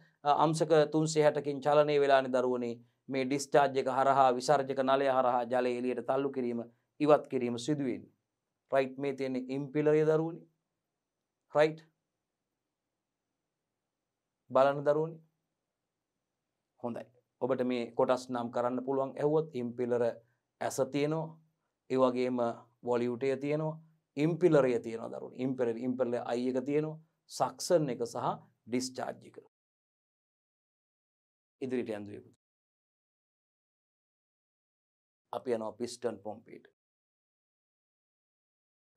අම්සක තුන්සේ හැටකින් චලනය වෙලානි දරුවනේ මේ ඩිස්ටාජ්ජක හරහා විසර්ජක නලය හරහා ජලය එලියට තල්ලු කිරීම ඉවත් කිරීම සිදුවෙන්නේ. රයිට් මේ තියෙන ඉම්පිලරය දරුවනි රයිට් බලන්න දරුවනි හොඳයි ඔබට මේ කොටස් නම් කරන්න පුළුවන් ඇහුවොත් ඉම්පිලර ඇස තියෙනවා ඒවගේම වොලියුටය තියෙනවා ඉම්පිලරය තියෙන දරුණ ඉම්පිල ඉම්පිල අයි එක තියෙනවා සක්සන් එක සහ ඩිස්චාර්ජික ඉදිරිට ඇඳුවකුතු අපි යනවා පිස්ටන් පොම්පීට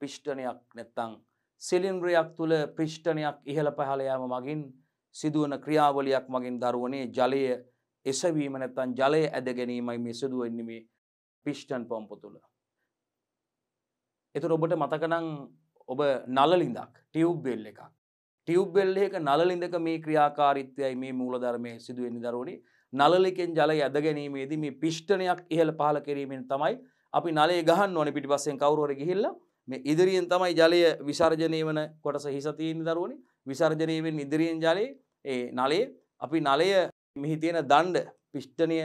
පිෂ්ටනයක් නැත්තං සිලින්ද්‍රයක් තුළ පිෂ්ටනයක් ඉහළ පහලයාම මගින් සිදුවන ක්‍රියාවලියක් මගින් දරුවනේ ජලය එසවීම නැත්තන් ජලය ඇද ගැනීමයි මේ සිදුවන්නමේ පිෂ්ටන් පොම්ප තුළ. එතු ඔබට මතකනං ඔබ නලලින්දක් ටියව්බෙල් එකක්. ටියව්බෙල්ලේක නලලින්දක මේ ක්‍රියාකාරිත්වයයි මේ මූලධර්මය සිදුවෙනි දරුවනි නලලිකෙන් ජලය ඇද ගැනීමේදී මේ පිෂ්ටනයක් ඉහළ පහල කිරීමෙන් තමයි අපි නලේ ගහන්න ඕන පිටිපස්සෙන් කවුරුවර ගිහිල්ලා මේ ඉදිරියෙන් තමයි ජලය විසර්ජනය වන කොටස හිසතියෙන් දරුවනි විසර්ජනයවෙන් ඉදිරියෙන් ජලයේ ඒ නලේ අපි නලය මෙහි තියෙන දණ්ඩ පිෂ්ටනය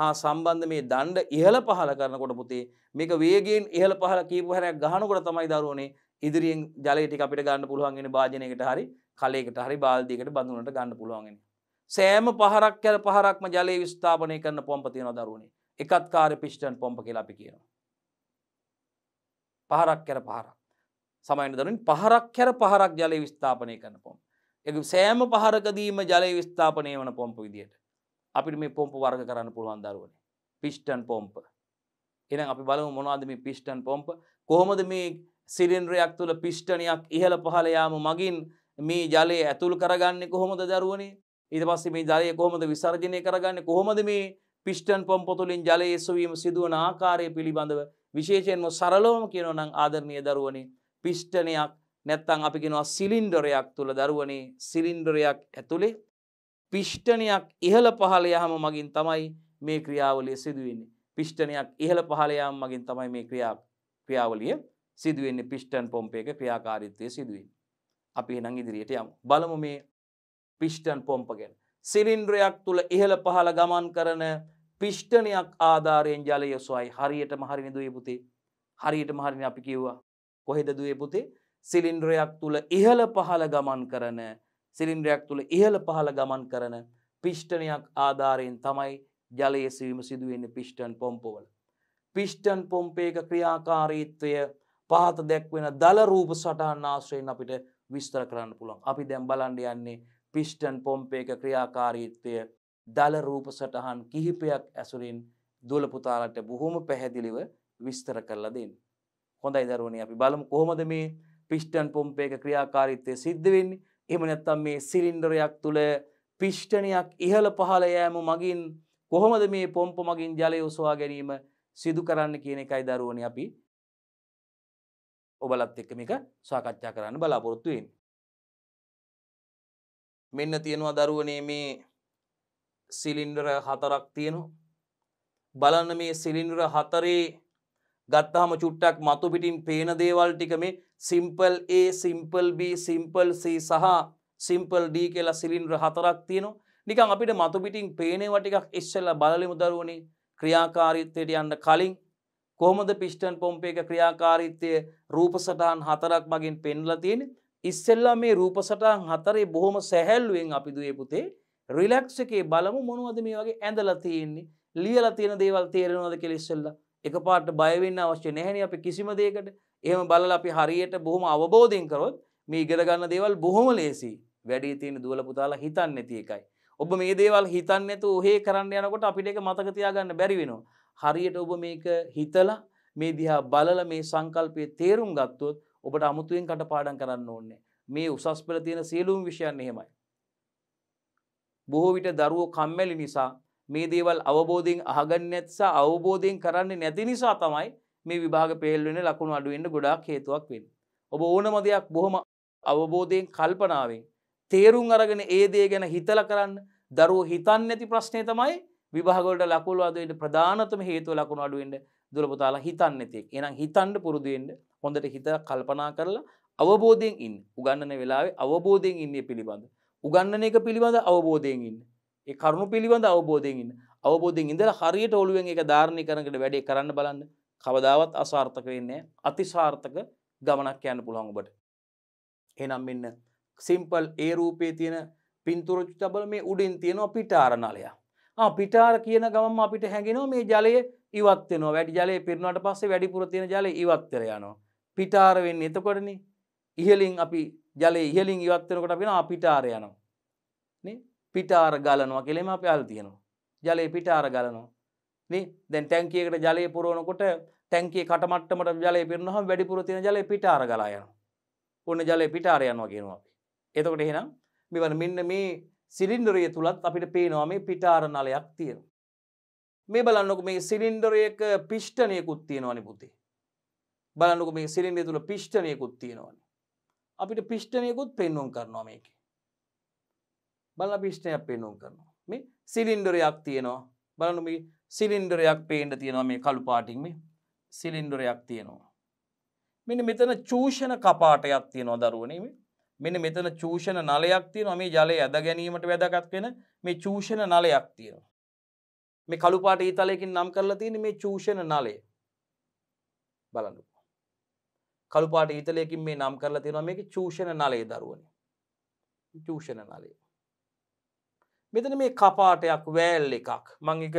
හා සම්බන්ධ මේ දණ්ඩ ඉහළ පහල කරනකොට පුතේ මේක වේගෙන් ඉහළ පහල කීපහරයක් ගහනකොට තමයි දරුවනේ ඉදිරියෙන් ජලය ටික අපිට ගන්න පුළුවන්ගෙන භාජනයකට හරි කලයකට හරි බාල්දියකට බඳුනට ගන්න පුළුවන්ගෙන. සෑම පහරක් කැල පහරක්ම ජලය විස්ථාපනය කරන පොම්පතියන දරුවනේ එකත් කාර පිෂ්ටන් පොම්ප කියලා අපි කියනවා. පහරක් කැර පහරක් සමයින් දරින් පහරක් කැර පහරක් ජලය විස්ථාපනය කරන පොම්. එක සෑම පහරකදීම ජලය විස්ථාපනය වන පොම්ප විදියට. අපිට මේ පොම්ප වර්ග කරන්න පුළුවන් දරුවන පිෂ්ටන් පොම්ප. එන අපි බලමු මොනාද මේ පිෂ්ටන් පොම්ප කොහොමද මේ සිරින්ද්‍රයක් තුළ පිෂ්ටනයක් ඉහළ පහලයාම මගින් මේ ජලය ඇතුල් කරගන්න කොහොමද දරුවනේ ඊට පස්සේ මේ ජලය කොහොමද විසර්ජනය කරගන්න කොහොමද මේ පිෂ්ටන් පොම්ප තුළින් ජලය එසවීම සිදුවන ආකාරය පිළිබඳව විශේෂයෙන්ම සරලෝම කියනෝ නම් ආදරණය දරුවනේ පිෂ්ටනයක් නැත්තං අපි කෙනවා සිලින්ඩරයක් තුළ දරුවනේ සිලින්ඩරයක් ඇතුළේ පිෂ්ටනයක් ඉහළ පහළ යහම මගින් තමයි මේ ක්‍රියාවලිය සිදුවන්නේ. පිෂ්ටනයක් ඉහළ පහළ යාම මගින් තමයි මේ ක්‍රියා ක්‍රියාවලිය සිදුවෙන්නේ පිෂ්ටන් පොම්පයක ක්‍රියාකාරීත්වය සිදුවෙන්නේ. අපි එහෙනම් ඉදිරියට යමු. බලමු මේ පිෂ්ටන් පොම්ප ගැන. සිලින්ඩරයක් තුල ඉහළ පහළ ගමන් කරන පිෂ්ටනයක් ආධාරයෙන් ජලය යොස්වයි හරියට මහරිනි දුවේ පුතේ හරියට මහරිනි අපි කිව්වා කොහෙද දුවේ පුතේ සිලින්ඩරයක් තුළ ඉහළ පහළ ගමන් කරන සිලින්ඩරයක් තුළ ඉහළ පහළ ගමන් කරන පිෂ්ටනයක් ආධාරයෙන් තමයි ජලය සවීම සිදුවෙන්න පිෂ්ටන් පොම්පවල පිෂ්ටන් පොම්පේක ක්‍රියාකාරීත්වය පහත දැක්වෙන දලරූප සටහන් ආශ්‍රයෙන් අපිට විස්තර කරන්න පුළන් අපි දැම් බලන්ඩ යන්නේ පිෂ්ටන් පොම්පේක ක්‍රියාකාරීත්වය දල රූප සටහන් කිහිපයක් ඇසුරින් දුවල පුතාලට බොහොම පැහැදිලිව විස්තර කරලා දෙන්න. හොඳයි දරුවනි අපි බලමු කොහොමද මේ පිෂ්ටන් පොම්පයක ක්‍රියාකාරීත්වය සිද්ධ වෙන්නේ? එහෙම නැත්නම් මේ සිලින්ඩරයක් තුල පිෂ්ටනයක් ඉහළ පහළ යෑම මගින් කොහොමද මේ පොම්ප මගින් ජලය ඔසවා ගැනීම සිදු කරන්න කියන එකයි දරුවනි අපි ඔබලත් එක්ක මේක සාකච්ඡා කරන්න බලාපොරොත්තු වෙන්නේ. මෙන්න තියෙනවා දරුවනේ මේ සිලින්ඩර හතරක් තියෙනවා බලන්න මේ සිලින්ඩර හතරේ ගත්තහම චුට්ටක් මතු පිටින් පේන දේවල් ටික මේ simple A simple B simple C සහ සිම්පල් D කියලා සිලින්ඩර හතරක් තියෙනවා නිකන් අපිට මතු පිටින් පේනේවා ටිකක් ඉස්සෙල්ලා බලලෙමු දරුවනේ ක්‍රියාකාරීත්වයට යන්න කලින් කොහොමද පිස්ටන් පොම්ප එක ක්‍රියාකාරීත්වය රූප සටහන් හතරක් මගින් පෙන්ලා තියෙන්නේ ඉස්සෙල්ලා මේ රූප සටහන් හතරේ බොහොම සැහැල්ලුවෙන් අපි දුවේ පුතේ රිලක්ෂ එකේ බලමු මොනවද මේ වගේ ඇඳලා තියෙන්නේ ලියලා තියෙන දේවල් තේරෙනවද කියලා ඉස්සෙල්ලා එකපාරට බය වෙන්න අවශ්‍ය නැහැ අපි කිසිම දෙයකට එහෙම බලලා අපි හරියට බොහොම අවබෝධයෙන් කරොත් මේ ඉගෙන ගන්න දේවල් බොහොම ලේසි වැඩි තියෙන දුවල පුතාලා හිතන්නේ නැති එකයි ඔබ මේ දේවල් හිතන්නේ නැතුව ඔහේ කරන්න යනකොට අපිට ඒක මතක තියාගන්න බැරි වෙනවා හරියට ඔබ මේක හිතලා මේ දිහා බලලා මේ සංකල්පයේ තේරුම් ගත්තොත් ඔබට අමුතුවෙන් කටපාඩම් කරන්න ඕනේ මේ උසස් පෙළ තියෙන සියලුම විෂයන් එහෙමයි බොහෝ විට දරුවෝ කම්මැලි නිසා මේ දේවල් අවබෝධයෙන් අහගන්න ඇත්සා අවබෝධයෙන් කරන්නේ නැති නිසා තමයි මේ විභාග පෙහෙල්වෙන ලකුණු අඩුවෙන්ට ගොඩාක් හේතුවක් වෙන්. ඔබ ඕනම දෙයක් බොහොම අවබෝධයෙන් කල්පනාවෙන් තේරුම් අරගෙන ඒ දේ ගැන හිතල කරන්න දරුවෝ හිතන් නැති ප්‍රශ්නය තමයි විභාගොලට ලකුළුවාදයට ප්‍රධානතම හේතුව ලකුණු අඩුවෙන්ට දුරපතාලා හිතන්න ඇතිෙක් එනම් හිතන්ඩ පුරුදුුවෙන්ට හොඳට හිත කල්පනා කරලා අවබෝධයෙන් ඉන් උගන්නන වෙලාවේ අවබෝධයෙන් ඉන්නේ පිළිබඳ. උගන්නන එක පිළිබඳ අවබෝධයෙන් ඉන්න ඒ කරුණු පිළිබඳ අවබෝධයෙන් ඉන්න අවබෝධයෙන් ඉඳලා හරියට ඔළුවෙන් එක ධාරණය කරනකට වැඩේ කරන්න බලන්න කවදාවත් අසාර්ථක වෙන්නේ අතිසාර්ථක ගමනක් යන්න පුළුවන් ඔබට එහෙනම් මෙන්න සිම්පල් ඒ රූපේ තියෙන පින්තූර චිත්‍රබල මේ උඩින් තියෙනවා පිටාර නලය ආ පිටාර කියන ගමම අපිට හැඟෙනවා මේ ජලය ඉවත් වෙනවා වැඩි ජලය පිරුණාට පස්සේ වැඩිපුර තියෙන ජලය ඉවත් වෙලා යනවා පිටාර වෙන්නේ එතකොටනේ ඉහලින් අපි ජලය ඉහලින් ඉවත්වෙනකොට අපෙන පිටාර යනවා පිටාර ගලනවා කෙලෙම අප අල් තියෙනවා ජලය පිටාර ගලනවා දැන් ටැංකියකට ජලය පුරුවනකොට ටැංකේ කටමට්ටමට ජලය පිරනහම වැඩිපුර තියෙන ජලය පිටාර ගලා යනවා ඔන්න ජලය පිටාර යනවා කියනවා අපි එතකොට එහෙනම් මෙවන මෙන්න මේ සිලින්ඩරය තුළත් අපිට පේනවා මේ පිටාර නලයක් තියෙන. මේ බලන්නක මේ සිලින්ඩරයක පිෂ්ටනයකුත් තියෙනවනි පුතේ. බලන්නක මේ සිලින්ඩය තුළ පිෂ්ටනයකුත් තියෙනවනි. අපිට පිෂ්ටනයකුත් පෙන්නුම් කරනවා මේක. බල පිෂ්ටනයක් පෙන්නුම් කරනවා මේ සිලින්ඩරයක් තියෙනවා බලනුම සිලින්ඩරයක් පේන්ට තියෙනවා මේ කළු පාටිංම සිලින්ඩරයක් තියෙනවා. මෙනි මෙතන චූෂණ කපාටයක් තියෙනවා දරුවනීම මෙනි මෙතන චූෂණ නලයක් තියෙනවා මේ ජලය ඇද ගැනීමට වැදගත් වෙන මේ චූෂණ නලයක් තියෙනවා. මේ කළුපාට ඊතලයකින් නම් කරලා තියෙන මේ චූෂණ නලය බලන්නු. කළුපාට ඊතලයකින් මේ නම් කරලා තියෙනවා මේක චූෂණ නලයේ දරුවන චූෂණ නලය මෙතන මේ කපාටයක් වෑල් එකක් මං එක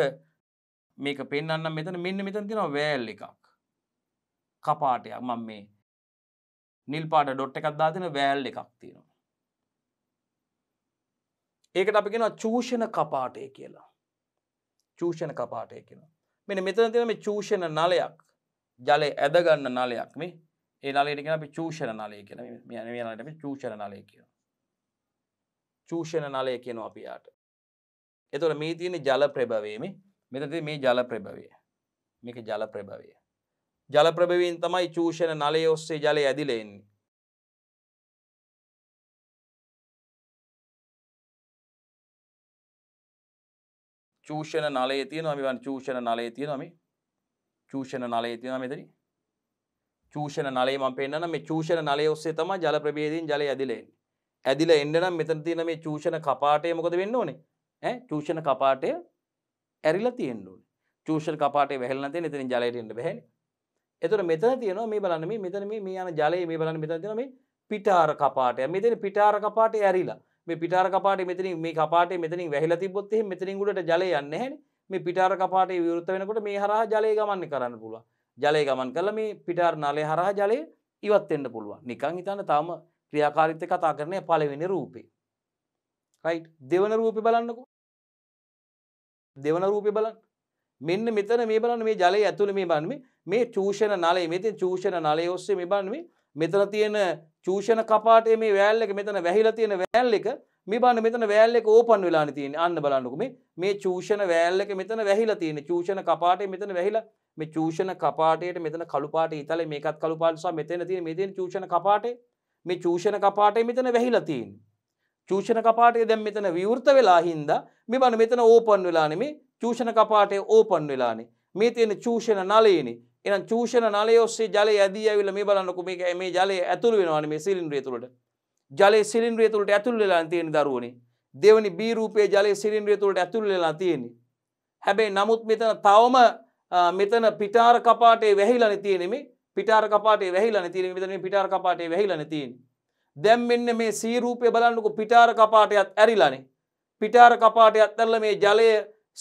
මේක පෙන්න්න මෙතන මෙන්න මෙතන තියෙනවා වෑල් එකක් කපාටයක් මං මේ නිල්පාට ඩොට් එකක් දාතින වෑල් එකක් තියෙනවා ඒකට අපි කියෙනවා චූෂණ කපාටය කියලා චූෂණ කපාටය කියෙන මෙන මෙතන තින මේ චූෂණ නලයක් ජලය ඇදගන්න නලයක් මේ ඒ නලයට කියෙන අපි චූෂණ නලය කියෙන මේ නලට අපි චූෂණ නලය කියන චූෂණ නලය කියනවා අපි යාට එතුොට මේ තියෙන ජල ප්‍රභවේම මෙතති මේ ජල ප්‍රභවය මේක ජල ප්‍රභවය ජල ප්‍රභවීන් තමයි චූෂණ නලය ඔස්සේ ජලය ඇදිලෙන්නේ චූෂණ නලය තියනවා මෙවන් චූෂණ නලය තියනොම චූෂණ නලය තියනවා මෙතරී චූෂණ නලේ මම පෙන්නන මේ චූෂණ නලය ඔස්සේ තමයි ජල ප්‍රභේදයෙන් ජලය ඇදිලා එන්නේ. ඇදිලා එන්න නම් මෙතන තියෙන මේ චූෂණ කපාටය මොකද වෙන්න ඕනේ? ඈ චූෂණ කපාටය ඇරිලා තියෙන්න ඕනේ. චූෂණ කපාටය වැහෙලා නැතේ එතනින් ජලයට එන්න බෑනේ. එතකොට මෙතන තියෙනවා මේ බලන්න මේ මෙතන මේ මේ යන ජලය මේ බලන්න මෙතන තියෙනවා මේ පිටාර කපාටය. මෙතන පිටාර කපාටය ඇරිලා. මේ පිටාර කපාටය මෙතනින් මේ කපාටය මෙතනින් වැහිලා තිබ්බොත් එහෙම මෙතනින් උඩට ජලය යන්නේ නැහැනේ. මේ පිටාර කපාටය විවෘත වෙනකොට මේ හරහා ජලය ගමන් කරන්න පුළුවන්. ජලය ගමන් කල මේ පිටාර් නලය හරහ ජලය ඉවත්වෙන්න පුළුවන් නිකං හිතන්න තාම ක්‍රියාකාරිත්‍ය කතා කරනය පලවෙෙන රූපේ. රයිට් දෙවන රූපි බලන්නකු දෙවන රූපි බලන්න මෙන්න මෙතන මේ බලන්න මේ ජලය ඇතුළ මේ බන්ම මේ චූෂණ නලේ මෙති චූෂණ නලය ඔස්සේ මේ බන්ම මෙතන තියෙන චූෂණ කපාටේ මේ වැෑල්ලක මෙතන වැහිලා තියෙන වැෑල්ල එක මේ බන්න මෙතන වැෑල්ල එක ඕපන් වෙලා තියෙන අන්න බලන්නකුම මේ චූෂණ වැෑල්ල එක මෙතන වැහිලා තියෙන චූෂණ කපාටේ මෙතන වැහිලා මේ චූෂණ කපාටයට මෙතන කළුපාට ඉතල මේකත් කළුපාටසා මෙතන තියෙන මෙතන චූෂණ කපාටේ මේ චූෂණ කපාටේ මෙතන වැහිලා තියෙන චූෂණ කපාටේ දැන් මෙතන විවෘත වෙලා හින්දා මේ බන මෙතන ඕපන් වෙලානේ මේ චූෂණ කපාටේ ඕපන් වෙලානේ මේ තියෙන චූෂණ නලයනේ එහෙනම් චූෂණ නලය ඔස්සේ ජලය ඇදී ඇවිල්ලා මේ බලන්නකෝ මේක මේ ජලය ඇතුළු වෙනවානේ මේ සිලින්ඩරය තුළට ජලය සිලින්ද්‍රිය තුළට ඇතුල් වෙලා තියෙන දරුවනේ දෙවනි B රූපයේ ජලය සිලින්ද්‍රිය තුළට ඇතුල් වෙලා තියෙන්නේ හැබැයි නමුත් මෙතන තවම මෙතන පිටාර කපාටේ වැහිලානේ තියෙන්නේ මේ පිටාර කපාටේ වැහිලානේ තියෙන්නේ මෙතන මේ පිටාර කපාටේ වැහිලානේ තියෙන්නේ දැන් මෙන්න මේ C රූපය බලන්නකෝ පිටාර කපාටයත් ඇරිලානේ පිටාර කපාටයත් ඇරලා මේ ජලය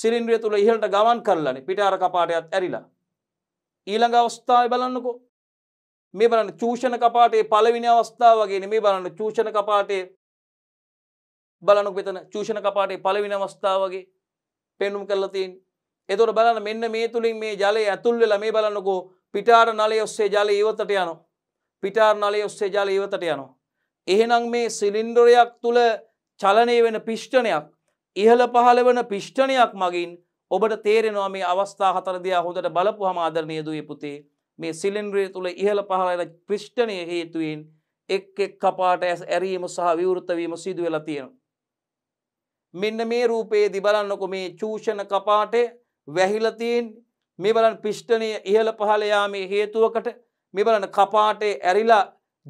සිලින්ද්‍රිය තුළ ඉහළට ගමන් කරලානේ පිටාර කපාටයත් ඇරිලා ඊළඟ අවස්ථාවේ බලන්නකෝ මේ බලන්න චූෂණ කපාටේ පළවෙනි අවස්ථාව වගේ නෙමෙයි බලන්න චූෂණ කපාටේ බලන්නකෝ මෙතන චූෂණ කපාටේ පළවෙනි අවස්ථාව වගේ පෙන්눔 කරලා තියෙන්නේ. එතකොට බලන්න මෙන්න මේ තුලින් මේ ජලය ඇතුල් වෙලා මේ බලන්නකෝ පිටාර නලය ඔස්සේ ජලය ඉවතට යනවා. පිටාර නලය ඔස්සේ ජලය ඉවතට යනවා. එහෙනම් මේ සිලින්ඩරයක් තුල චලනය වෙන පිෂ්ඨනයක් ඉහළ පහළ වෙන පිෂ්ඨනයක් මගින් ඔබට තේරෙනවා මේ අවස්ථා හතරදියා හොඳට බලපුවහම ආදරණීය දුවේ පුතේ මේ සිලින්ද්‍රය තුළ ඉහළ පහළ යන ක්‍රිෂ්ටනය හේතුවෙන් එක් එක් කපාට ඇස් ඇරීම සහ විවෘතවීම සිදු වෙලා තියෙනවා. මෙන්න මේ රූපයේ දිබලන්නකො මේ චූෂණ කපාටය වැහිලතියෙන් මේ බලන් පිෂ්ටනය ඉහළ පහළ යාමේ හේතුවකට මේ බලන කපාටේ ඇරිලා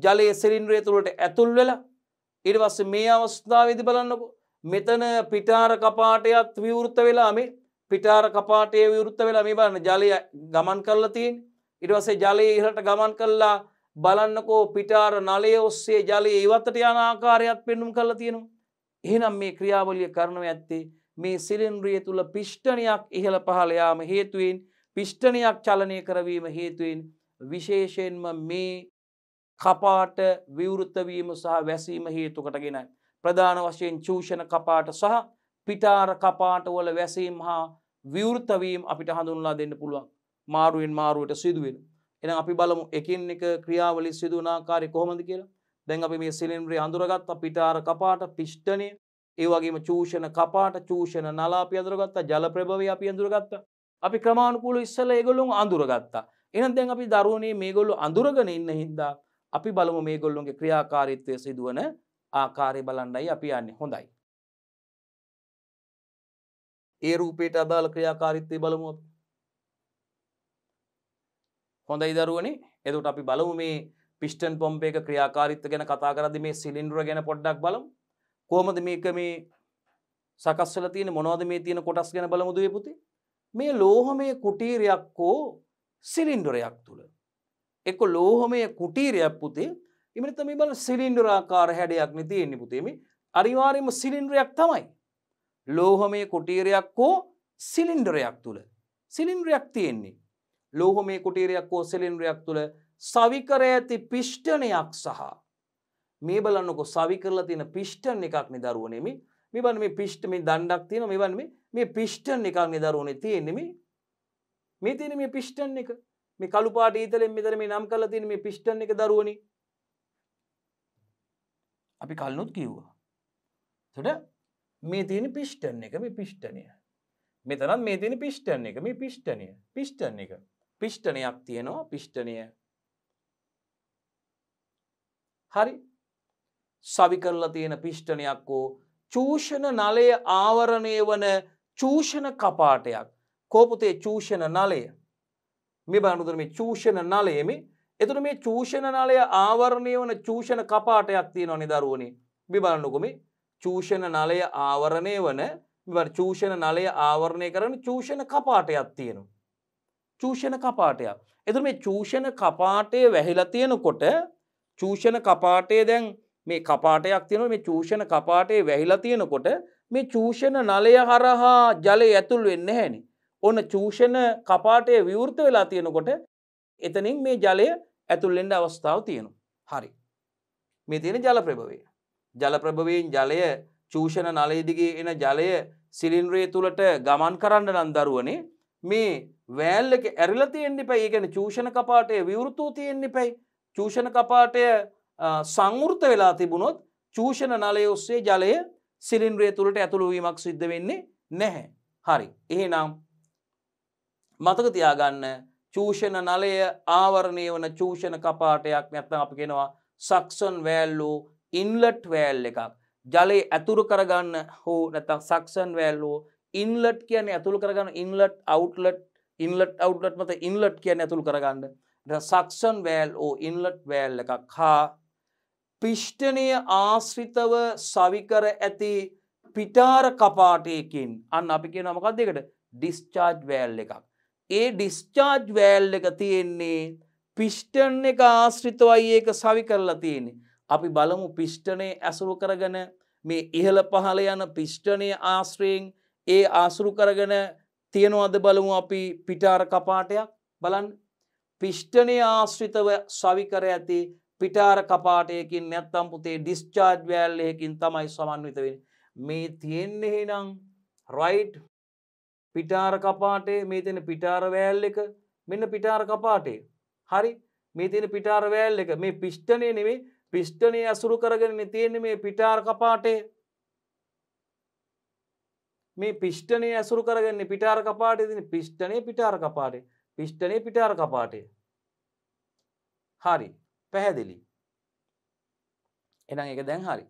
ජලයේ සිලින්ද්‍රය තුළට ඇතුල් වෙලා ඊට පස්සේ මේ අවස්ථාවේදී බලන්නකො මෙතන පිටාර කපාටයත් විවෘත වෙලා මේ පිටාර කපාටය විවෘත වෙලා මේ බලන්න ජලය ගමන් කරලා තියෙන්නේ ඉටවසේ ජලය ඉහට ගමන් කල්ලා බලන්නකෝ පිටාර නලය ඔස්සේ ජලය ඉවත්තට යන ආකාරයක් පෙන්නුම් කල තියෙනවා. එහෙනම් මේ ක්‍රියාවලිය කරනු ඇත්තේ මේ සිලින්ද්‍රිය තුළ පිෂ්ටනයක් ඉහළ පහලයාම හේතුවෙන් පිෂ්ටනයක් චලනය කරවීම හේතුවෙන් විශේෂයෙන්ම මේ කපාට විවෘතවීම සහ වැසීම හේතුකට ගෙනයි. ප්‍රධාන වශයෙන් චූෂණ කපාට සහ පිටාර කපාටවල වැසීම් හා විවෘතවීම් අපිට හඳුන්ලා දෙන්න පුළුවන්. මාරුවෙන් මාරුවට සිදුවෙන. එන අපි බලමු එකින් එක ක්‍රියාවලි සිදුවනාකාරය කොහොමද කියලා දැන් අපි මේ සිලින්ද්‍රය අඳුරගත්ත පිටාර කපාට පිෂ්ටනය ඒවගේම චූෂණ කපාට චූෂණ නලාපි අඳුරගත්ත ජල ප්‍රභවය අපි අඳුරගත්ත අපි ක්‍රමාණුකූල ඉස්සල ඒගොලුන් අඳුරගත්තා එන දැන් අපි දරුවනේ මේගොල්ලු අඳුරගෙන ඉන්න හින්දා අපි බලමු මේගොල්ලුන්ගේ ක්‍රියාකාරීත්වය සිදුවන ආකාරය බලන්නයි අපි යන්නේ හොඳයි ඒ රූපයට අදාළ ක්‍රියාකාරීත්වය බලමු අපි හොඳයි දරුවනේ එදට අපි බලමු මේ පිස්ටන් පොම්පේක ක්‍රියාකාරිත්ත ගැන කතා කරද මේ සිලින්ඩුව ගැන පොඩ්ඩක් බලමු කොහොමද මේක මේ සකස්වල තියෙන මොනවද මේ තියෙන කොටස් ගැන බලමු දුවේ පුතේ මේ ලෝහමය කුටීරයක් හෝ සිලින්ඩරයක් තුළ එක්ක ලෝහමය කුටීරයක් පුතේ ඉමනිත මේ බල සිලින්ඩරාකාර හැඩයක් නෙ තියෙන්නේ පුතේ මේ අනිවාර්යම සිලින්ඩරයක් තමයි ලෝහමය කුටීරයක් හෝ සිලින්ඩරයක් තුළ සිලින්ඩරයක් තියෙන්නේ ලෝහමේ කුටීරයක් හෝ සෙලින්ඩරයක් තුළ සවිකර ඇති පිෂ්ඨනයක් සහ මේ බලන්නකො සවිකරලා තියෙන පිෂ්ඨන් එකක් නිදරුවනෙමි මෙබන් මේ පිෂ්ට මේ දණ්ඩක් තියෙන මෙවන් මේ පිෂ්ටන් එකක් නිදරුවනේ තියෙන්නෙමි මේ තියෙන මේ පිෂ්ටන් එක මේ කළුපාට ඊතලෙන් මෙතර මේ නම් කරලා තියෙන මේ පිෂ්ටන් එක දරුවනි අපි කල්නොත් කිව්වා එතකොට මේ තියෙන පිෂ්ටන් එක මේ පිෂ්ටනය මෙතනත් මේ තියෙන පිෂ්ටන් එක මේ පිෂ්ටනය පිෂ්ටන් එක පිෂ්ටනයක් තියෙනවා පිෂ්ටනය හරි සවි කරලා තියෙන පිෂ්ටනයක් වූ චූෂණ නලය ආවරණය වන චූෂණ කපාටයක් කෝපතේ චූෂණ නලය මේ බණුදර මේ චූෂණ නලයමි එතුන මේ චූෂණ නලය ආවරණය වන චූෂණ කපාටයක් තියෙන නිදරුවනි බිබලන්නුකුමි චූෂණ නලය ආවරණය වන චූෂණ නලය ආවරණය කරන චූෂණ කපාටයක් තියෙනවා චූෂණ කපාටයක්. එතුර මේ චූෂණ කපාටය වැහිලා තියෙනකොට චූෂණ කපාටය දැන් මේ කපාටයක් තියෙන මේ චූෂණ කපාටේ වැහිලා තියෙනකොට මේ චූෂණ නලය හරහා ජලය ඇතුල් වෙන්න හැනි. ඕන චූෂණ කපාටය විවෘත වෙලා තියෙනකොට එතනින් මේ ජලය ඇතුල්ලෙන්ට අවස්ථාව තියෙනු. හරි. මේ තියෙන ජල ප්‍රභවය. ජල ප්‍රභවයෙන් ජලය චූෂණ නලයේදිගේ එන ජලය සිලින්ද්‍රය තුළට ගමන් කරන්න නන්දරුවනේ මේ වෑල් එක ඇරිල තියෙන්ඩි පැයි ගැන චූෂණ කපාටය විවෘතූ තියෙන්ඩි පැයි චූෂණ කපාටය සංෘත වෙලා තිබුණොත් චූෂණ නලය ඔස්සේ ජලය සිලින්ද්‍රය තුළට ඇතුළුවීමක් සිද්ධ වෙන්නේ නැහැ. හරි. එහෙනම් මතක තියාගන්න චූෂණ නලය ආවරණය වන චූෂණ කපාටයක් නැත්තම් අප කෙනවා සක්සන් වෑල්ලෝ ඉන්ලට් වෑල් එකක් ජලය ඇතුරු කරගන්න හෝ නැතම් සක්සන් වෑල්ලෝ ඉන්ලට් කියන්නේ ඇතුළ කරගන්න ඉන්ලට් අවුට්ලට් ඉන්ලට් අවුට්ලට් මත ඉන්ලට් කියන්නේ ඇතුළ කරගන්න සක්ෂන් වෑල් ඕ ඉන්ලට් වෑල් එකක් හා පිෂ්ඨනය ආශ්‍රිතව සවිකර ඇති පිටාර කපාටයකින් අන්න අපි කිය නමකක් දෙකට ඩිස්චාර්ජ් වෑල් එකක් ඒ ඩිස්චාර්ජ් වෑල් එක තියෙන්නේ පිෂ්ටන් එක ආශ්‍රිතවයි ඒක සවි කරලා තියෙන්නේ අපි බලමු පිෂ්ටනය ඇසුරු කරගන මේ ඉහළ පහළ යන පිෂ්ටනය ආශ්‍රයෙන් ඒ ආසුරු කරගෙන තියෙනවද බලමු අපි පිටාර කපාටයක් බලන් පිෂ්ඨනය ආශ්‍රිතව සවිකර ඇති පිටාර කපාටයකින් නැත්තම් පුතේ ඩිස්චාර්ජ් වෑල්ලයකින් තමයි සමන්විත වෙන මේ තියෙන්නේ නම් රයිට් පිටාර කපාටේ මේ තියෙන පිටාර වෑල් එක මෙන්න පිටාර කපාටේ හරි මේ තියෙන පිටාර වෑල් එක මේ පිෂ්ඨනය නෙමේ පිෂ්ඨනය අසුරු කරගෙන තියෙන්නේ මේ පිටාර කපාටේ මේ පිෂ්ටනය ඇසුරු කරගන්න පිටාර කපාටය දින පිෂ්ටනය පිටාර කපාටේ පිෂ්ටනය පිටාර කපාටය හරි පැහැදිලි එනම් එක දැන් හරි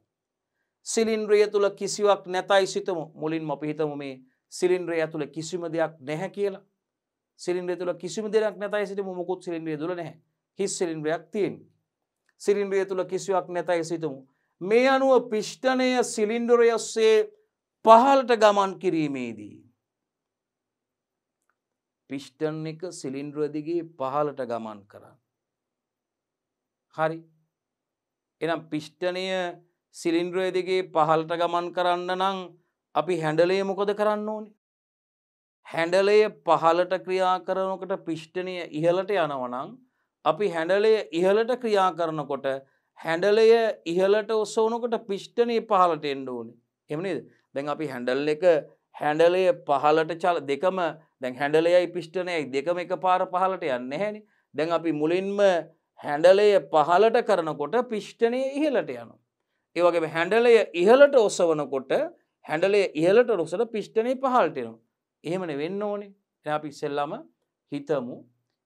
සිලින්ද්‍රිය තුළ කිසිවක් නැතයි සිතම මුලින් ම පිහිතම මේ සිලින්ද්‍රය ඇතුළ කිසිම දෙයක් නැහැ කියලා සිලින්ද්‍රිය තුළ කිසිම දෙයක් නැතයි සිටම මුකුත් සිලින්ද්‍රිය තුළ නැහැ හිස් සිලින්ද්‍රයක් තියෙන් සිලින්ද්‍රිය තුළ කිසිවක් නැතයි සිතමු මේ අනුව පිෂ්ටනය සිලින්ඩරයස්සේ පහලට ගමන් කිරීමේදී. පිෂ්ටන් එක සිලින්ඩ්‍රදිගේ පහලට ගමන් කරන්න. හරි එනම් පිෂ්ටනය සිලින්ඩ්‍රයදිගේ පහලට ගමන් කරන්න නම් අපි හැඩලේ මොකොද කරන්න ඕනි. හැඩලය පහලට ක්‍රියා කරනකට පිෂ්ටනය ඉහලට යනවනං අපි හැඩලය ඉහලට ක්‍රියා කරනකොට හැඩලය ඉහලට ඔස්සෝනකොට පිෂ්ටනය පහලට එන්ඩ ඕනි එමනිද දැන් අපි හැඩල් එක හැඩලය පහලට චල දෙකම දැන් හැඩලයයි පිෂ්ටනයයි දෙකම එක පාර පහලට යන්න හැනි දැන් අපි මුලින්ම හැඩලය පහලට කරනකොට පිෂ්ටනය ඉහලට යනු. ඒවගේ හැඩලය ඉහලට ඔස්සවනකොට හැඩලේ ඉහලට රුසට පිෂ්ටනය පහල්ටයනු. එහෙමන වෙන්න ඕනේ එපි ඉස්සෙල්ලම හිතමු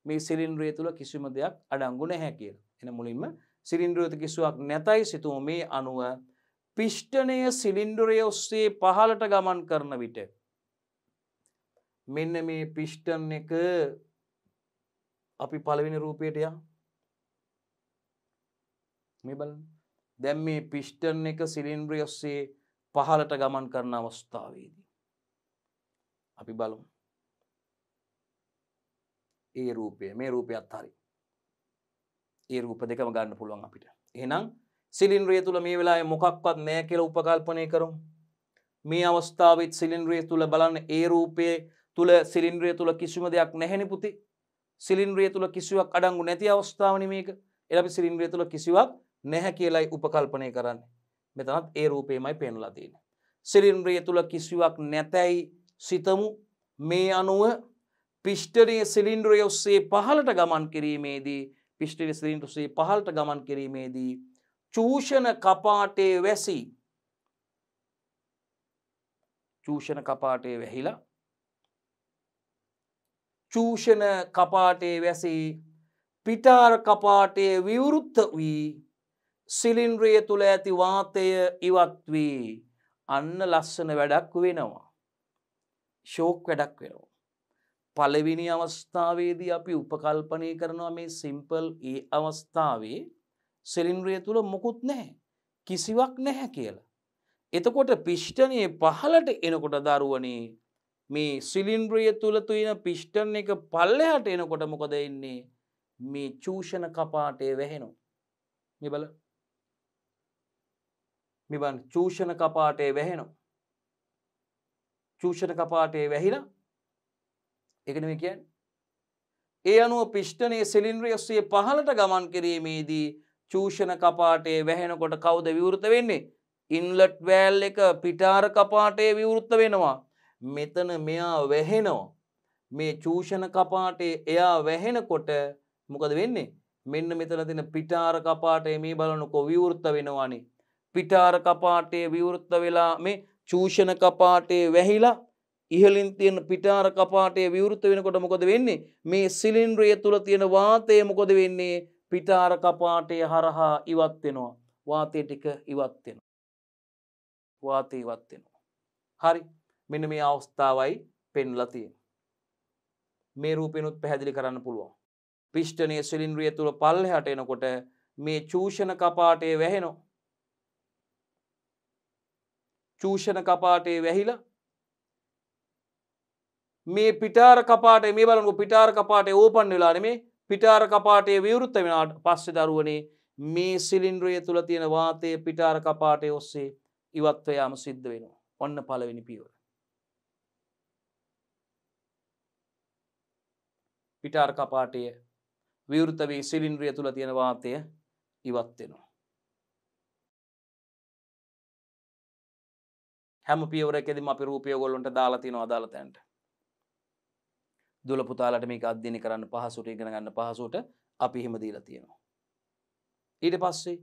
මේ සිරින්ද්‍රය තුළ කිසිම දෙයක් අඩංගු නැහැ කියල එන මුලින්ම සිරින්ද්‍රයෝත කිසුවක් නැතයි සිතුව මේ අනුව පිෂ්ටනය සිලින්ඩුරය ඔස්සේ පහලට ගමන් කරන විට. මෙන්න මේ පිෂ්ටන් එක අපි පළවෙනි රූපයටය මෙබල දැම් මේ පිෂ්ටන් එක සිලින්ද්‍රය ඔස්සේ පහලට ගමන් කරන අවස්ථාවේදී. අපි බලමු. ඒ රූපය මේ රූපය අත්හරි. ඒ රූප දෙකම ගන්න පුළුවන් අපිට. එහෙනම් සිලින්ද්‍රිය තුළ මේ වෙලාවේ මොකක්වත් නැහැ කියලා උපකල්පනය කරමු. මේ අවස්ථාවෙත් සිලින්ද්‍රිය තුළ බලන්න ඒ රූපයේ තුළ සිලින්ද්‍රිය තුළ කිසිම දෙයක් නැහෙනි පුතේ. සිලින්ද්‍රිය තුළ කිසිවක් අඩංගු නැති අවස්ථාවනි මේක. ඒ අපි සිලින්ද්‍රිය තුළ කිසිවක් නැහැ කියලායි උපකල්පනය කරන්නේ. මෙතනත් ඒ රූපේමයි පෙන්ලා තියෙන්නේ. සිලින්ද්‍රිය තුළ කිසිවක් නැතයි සිතමු මේ අනුව පිෂ්ටරයේ සිලින්ඩ්‍රය ඔස්සේ පහලට ගමන් කිරීමේදී පිෂ්ටිරි සිලින්ඩ්‍රසේ පහලට ගමන් කිරීමේදී චූෂණ කපාටේ වැසි චූෂණ කපාටේ වැහිලා චූෂණ කපාටේ වැසි පිටාර කපාටේ විවෘත්ත වී සිලින්ද්‍රිය තුළ ඇති වාතය ඉවත් වී අන්න ලස්සන වැඩක් වෙනවා. ශෝක් වැඩක් වෙනවා. පලවිනි අවස්ථාවේදී අපි උපකල්පනය කරනවා මේ සිම්පල් ඒ අවස්ථාවේ සිලින්ඩ්‍රිය තුළ මොකුත් නැහැ. කිසිවක් නැහැ කියලා. එතකොට පිෂ්ටනයේ පහලට එනකොට දරුවනේ මේ සිලින්ඩ්‍රිය තුළ තුයන පිෂ්ටන එක පල්ලෙහට එනකොට මොකද එන්නේ මේ චූෂණ කපාටය වැහෙනු. මෙබල මෙබන් චූෂණ කපාටය වැහෙනු. චූෂණ කපාටය වැහිලා එකනම කියන්. ඒ අනුව පිෂ්ටනය සෙලින්ද්‍රියස්සේ පහලට ගමන් කිරීමේදී චූෂණ කපාටේ වැහෙනකොට කවුද විවෘත වෙන්නේ. ඉන්ලට් වෑල් එක පිටාර කපාටේ විවෘත්ත වෙනවා. මෙතන මෙයා වැහෙනෝ. මේ චූෂණ කපාටේ එයා වැහෙනකොට මොකද වෙන්නේ. මෙන්න මෙතන තින පිටාර කපාටේ මේ බලනකො විවෘත්ත වෙනවානේ. පිටාර කපාටේ විවෘත්ත වෙලා මේ චූෂණ කපාටේ වැහිලා ඉහලින් තියෙන පිටාර කපාටේ විවෘත වෙනකොට මොකද වෙන්නේ මේ සිලින්ඩ්‍රය තුල තියෙන වාතය මොකද වෙන්නේ පිටාර කපාටය හරහා ඉවත් වෙනවා වාතය ටික ඉවත් වෙනවා. වාතය ඉවත් වෙනවා. හරි මෙන්න මේ අවස්ථාවයි පෙන්ලා තියෙන්නේ. මේ රූපෙනුත් පැහැදිලි කරන්න පුළුවන්. පිෂ්ඨනයේ සිලින්ඩ්‍රිය තුල පල්ලෙහාට එනකොට මේ චූෂණ කපාටය වැහෙනවා. චූෂණ කපාටේ වැහිලා මේ පිටාර කපාට මේ බලනු පිටාර කපාට ඕපන් වෙලාන මේ පිටාර කපාටේ විවෘත්ත වෙනට පස්සෙ දරුවනේ මේ සිලින්ද්‍රය තුළ තියෙන වාතය පිටාර කපාටය ඔස්සේ ඉවත්වයාම සිද්ධ වෙනවා ඔන්න පලවෙනි පියවර. පිටාර කපාටය විවෘත වී සිලින්ද්‍රිය තුළ තියෙන වාතය ඉවත්වෙනවා. හැම පියවරකෙදම අපි රූපියගොල්ලොන්ට දාලා තියෙන අදාළ තැන්ට දුල පුතාලට මේක අධ්‍යයනය කරන්න පහසුට ඉගෙන ගන්න පහසුට අපි එහෙම දීලා තියෙනවා. ඊට පස්සේ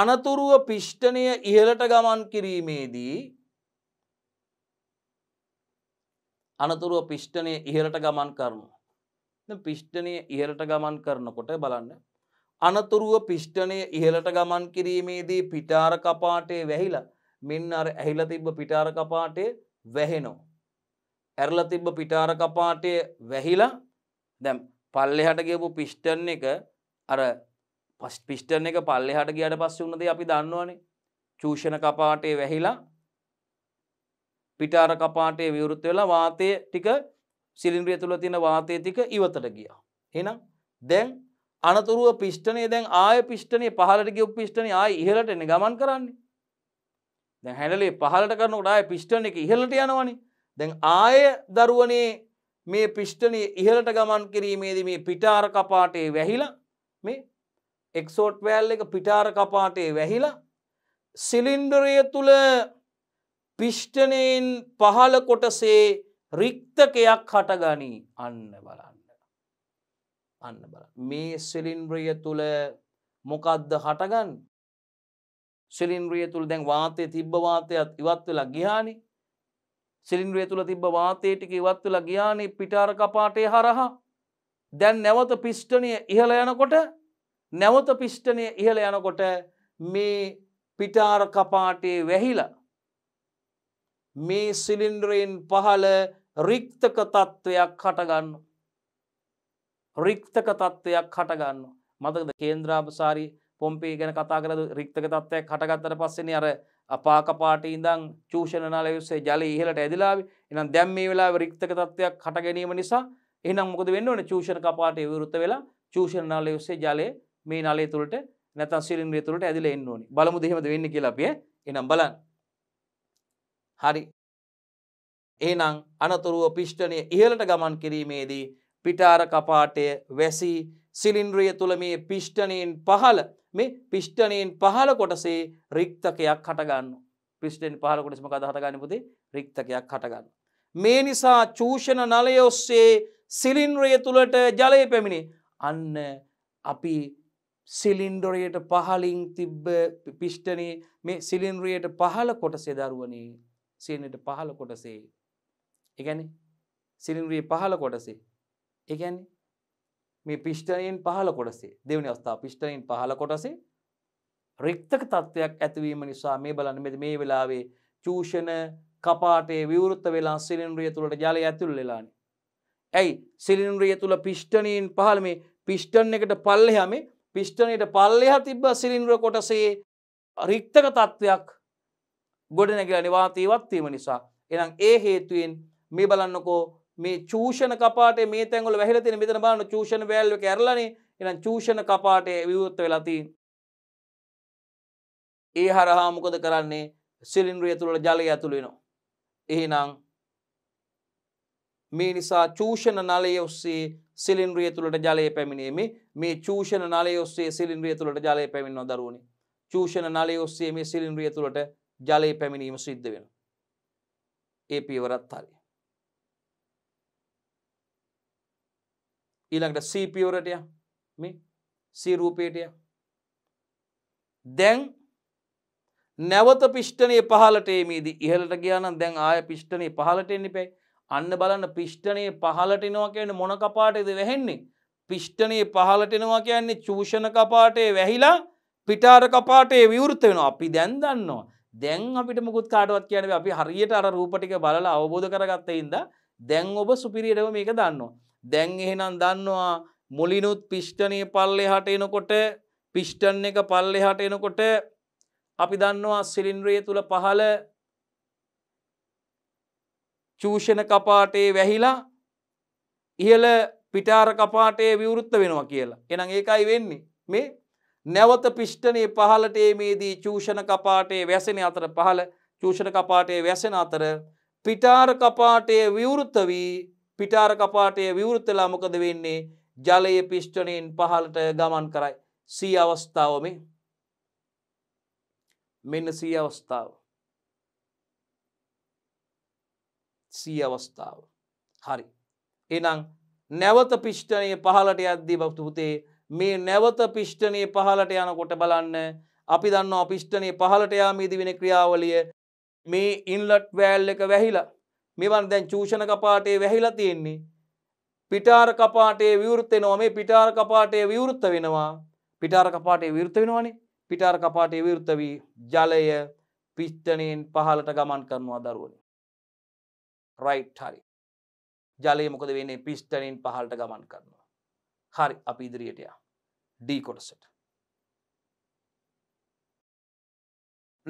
අනතුරුව පිෂ්ඨනය ඉහළට ගමන් කිරීමේදී අනතුරුව පිෂ්ඨනය ඉහළට ගමන් කරනු. පිෂ්ඨනය ඉහළට ගමන් කරනකොට බලන්න අනතුරුව පිෂ්ඨනය ඉහළට ගමන් කිරීමේදී පිටාර කපාටේ වැහිලා මෙන්න අර ඇහිලා තිබ්බ පිටාර කපාටේ වැහෙනෝ. ඇරලා තිබ්බ පිටාර කපාටය වැහිලා දැන් පල්ලෙහාට ගියපු පිස්ටන් එක අර පිස්ටන් එක පල්ලෙහාට ගියාට පස්සේ වුණ දේ අපි දන්නවනේ චූෂණ කපාටේ වැහිලා පිටාර කපාටේ විවෘත වෙලා වාතය ටික සිලින්ඩ්‍රිය තුල තියෙන වාතය ටික ඉවතට ගියා. එහෙනම් දැන් අනතුරුව පිෂ්ඨනේ දැන් ආය පිෂ්ඨනේ පහළට ගිය පිෂ්ඨනේ ආය ඉහළට එන ගමන් කරන්නේ. දැන් හැඩලේ පහළට කරනකොට ආය පිෂ්ඨන එක ඉහළට යනවනේ. දැන් ආය දරුවනේ මේ පිෂ්ටනය ඉහලට ගමන් කිරීමේද මේ පිටාර කපාටේ වැහිලා මේ එක්සෝට් වැෑල් එක පිටාර කපාටේ වැහිලා සිලින්ඩරය තුළ පිෂ්ටනයෙන් පහල කොටසේ රික්තකයක් හටගනී අන්න බලන්න. අන්න බල මේ සිලින්ද්‍රිය තුළ මොකක්ද හටගන්න සිලින්ද්‍රිය තුළ දැන් වාතය තිබ්බවාතයත් ඉවත් වෙලා ගිහානිි සිලින්ඩ්‍රිය තුළ තිබ්බ වාතය ටික ඉවත් වෙලා ගියානේ පිටාර කපාටේ හරහා දැන් නැවත පිෂ්ඨණය ඉහළ යනකොට නැවත පිෂ්ඨණය ඉහළ යනකොට මේ පිටාර කපාටේ වැහිලා මේ සිලින්ඩරයෙන් පහළ රික්තක තත්ත්වයක් හටගන්න. රික්තක තත්ත්වයක් හටගන්න මතකද කේන්ද්‍රාපසාරි පොම්පේ ගැන කතා කරද රික්තක තත්ත්වයක් හටගත්තර පස්සෙන අර අපාකපාට ඉඳං චූෂණනාල යුස්සේ ජලය ඉහලට ඇදිලාව එනම් දැම් මේ වෙලා රික්තක තත්ත්වයක් කට ගැනීම නිසා එනම් මොකද වෙන්න ඕන චූෂණ කපාට විවෘත වෙලා චූෂණනාල යුස්සේ ජලය මේ නලේ තුළට නැතන් සිලින්ද්‍රය තුළට ඇදිල එන්න ඕනි බලමු දෙහෙමද වෙන්න කියලාපිය එනම් බලන් හරි එනම් අනතුරුව පිෂ්ටනය ඉහලට ගමන් කිරීමේදී පිටාර කපාටය වැසි සිලින්ද්‍රිය තුළ මේ පිෂ්ටනයෙන් පහල මේ පිෂ්ටනයෙන් පහල කොටසේ රික්තකයක් හටගන්න පිෂ්ටෙන් පහල කොටසම කදහටගන්න පුති රික්තකයක් හටගන්න. මේ නිසා චූෂණ නලය ඔස්සේ සිලින්ද්‍රය තුළට ජලය පැමිණි අන්න අපි සිලින්ඩොරයට පහලින් තිබ්බ පිෂ්ටනය මේ සිලින්ද්‍රියයට පහල කොටසේ දරුවනේ සනට පහල කොටසේ. එකැන සිලින්ද්‍රිය පහල කොටසේ ඒ කියන්නේ මේ පිෂ්ඨනයෙන් පහළ කොටසේ දෙවෙනි අවස්ථාව පිෂ්ඨනයෙන් පහළ කොටසේ රික්තක තත්වයක් ඇතිවීම නිසා මේ බලන්න මෙද මේ වෙලාවේ චූෂණ කපාටේ විවෘත වෙලා සිලින්ඩ්‍රිය තුලට ජලය ඇතුල් වෙලානේ. ඇයි සිලින්ඩ්‍රිය තුල පිෂ්ඨනයෙන් පහළ මේ පිෂ්ඨන එකට පල්ලෙහා මේ පිෂ්ඨනයට පල්ලෙහා තිබ්බ සිලින්ඩ්‍ර කොටසේ රික්තක තත්වයක් ගොඩනැගිලා නිවාතීවත් වීම නිසා එහෙනම් ඒ හේතුවෙන් මේ බලන්නකෝ මේ චූෂණ කපාට මේ තැගල වැහිලතින මෙතන බාන චූෂණ වැල්ව කරලනේ එනම් චූෂණ කපාටේ විවෘත්ත වෙලාතිී. ඒ හරහා මොකද කරන්නේ සිලින්ද්‍රිය තුළ ජලය ඇතුළෙනවා. එහෙනම් මේ නිසා චූෂණ නලය ඔස්සේ සිලින්ද්‍රිය තුළට ජලය පැමිණීම මේ චූෂණ නලය ඔස්සේ සිලින්ද්‍රිය තුළට ජලය පැමිණව දරුවනි චූෂණ නලය ඔස්සේ මේ සිලින්ද්‍රිය තුළට ජලය පැමිණීම සිද්ධ වෙන. ඒ පීවරත් හරි. ඊළඟට C පියවරට යා මේ C රූපයට යා දැන් නැවත පිෂ්ඨනේ පහලට එීමේදී ඉහළට ගියා නම් දැන් ආය පිෂ්ඨනේ පහලට එන්න එපා අන්න බලන්න පිෂ්ඨනේ පහලට එනවා කියන්නේ මොන කපාටේද වැහෙන්නේ පිෂ්ඨනේ පහලට එනවා කියන්නේ චූෂණ කපාටේ වැහිලා පිටාර කපාටේ විවෘත වෙනවා අපි දැන් දන්නවා දැන් අපිට මුකුත් කාඩුවත් කියන අපි හරියට අර රූපටික බලලා අවබෝධ කරගත්තයින්ද දැන් ඔබ සුපිරියටම මේක දන්නවා. දැන් එහෙනම් දන්නවා මුලිනුත් පිෂ්ඨනය පල්ලෙහාට එනකොට පිෂ්ටන් එක පල්ලෙහාට එනකොට අපි දන්නවා සිලින්ද්‍රය තුළ පහළ චූෂණ කපාටේ වැහිලා ඉහළ පිටාර කපාටේ විවෘත්ත වෙනවා කියලා එනම් ඒකයි වෙන්නේ මේ නැවත පිෂ්ටනයේ පහලට මේදී චූෂණ කපාටේ වැසෙන අතර පහළ චූෂණ කපාටේ වැසෙන අතර පිටාර කපාටේ විවෘත්ත වී පිටාර කපාටය විවෘත්තලා මොකද වෙන්නේ ජලය පිෂ්ටනයෙන් පහලට ගමන් කරයි සී අවස්ථාවම මෙන්න සී අවස්ථාව සී අවස්ථාව හරි එනම් නැවත පිෂ්ටනය පහලට යද්දී බක්තුපුතේ මේ නැවත පිෂ්ටනය පහලට යනකොට බලන්න අපි දන්න අපිෂ්ටනය පහලට යාමීදී වෙන ක්‍රියාවලිය මේ ඉන්ලට් වෑල් එක වැහිලා මෙවන් දැන් චූෂණ කපාටේ වැහිලා තියෙන්නේ. පිටාර කපාටේ විවෘත් වෙනවා මේ පිටාර කපාටේ විවෘත වෙනවා. පිටාර කපාටේ විවෘත වෙනවනේ. පිටාර කපාටේ විවෘත වී ජලය පිෂ්ඨණයෙන් පහළට ගමන් කරනවා දරුවනේ. රයිට් හරි. ජලය මොකද වෙන්නේ පිෂ්ඨණයෙන් පහළට ගමන් කරනවා. හරි අපි ඉදිරියට යා. D කොටසට.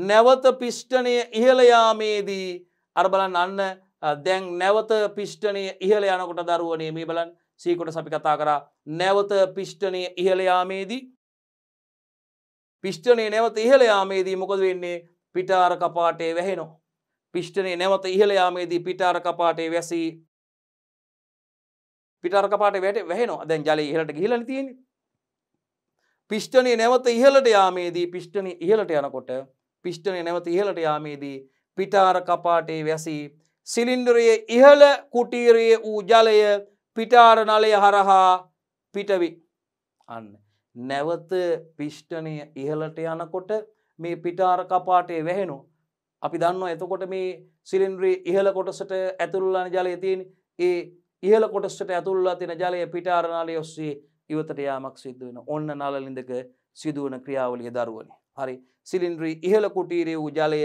නැවත පිෂ්ඨණය ඉහළ යාමේදී අර බලන්න අන්න දැන් නැවත පිෂ්ටනය ඉහල යනකොට දරුවනේ මේ බලන් සීකොට සපි කතා කරා නැවත පිෂ්ටනය ඉහලයාමේදී පිෂ්ටනේ නැවත ඉහලයාමේදී මොකද වෙන්නේ පිටාර කපාටේ වැහෙනෝ. පිෂ්ටනේ නැවත ඉහලයාමේදී පිටාර කපාටේ වැසී පිටාර කපාට වැට වැහෙනවා දැන් ජල ඉහලට ගිහිල තියෙන. පිෂ්ටනේ නැවත ඉහලට යාමේදී පිෂ්ටනය ඉහලට යනකොට පිෂ්ටනය නැවත ඉහලට යාමේදී පිටාර කපාටේ වැසී සිලින්ඩරයේ ඉහළ කුටීරයේ වූ ජලය පිටාර නලය හරහා පිටවි. අන්න. නැවත පිෂ්ටනය ඉහලට යනකොට මේ පිටාර කපාටේ වැහෙනු. අපි දන්නවා එතකොට මේ සිලින්ද්‍රී ඉහළ කොටසට ඇතුළලන ජලය තියෙන ඒ ඉහළ කොටසට ඇතුළලා තින ජලය පිටාරනාලය ඔස්සේ ඉවතට යාමක් සිද්ධ වෙන ඔන්න නලලින්දක සිදුවන ක්‍රියාවලිය දරුවනි. හරි සිලින්ද්‍රී ඉහළ කුටීරය වූ ජලය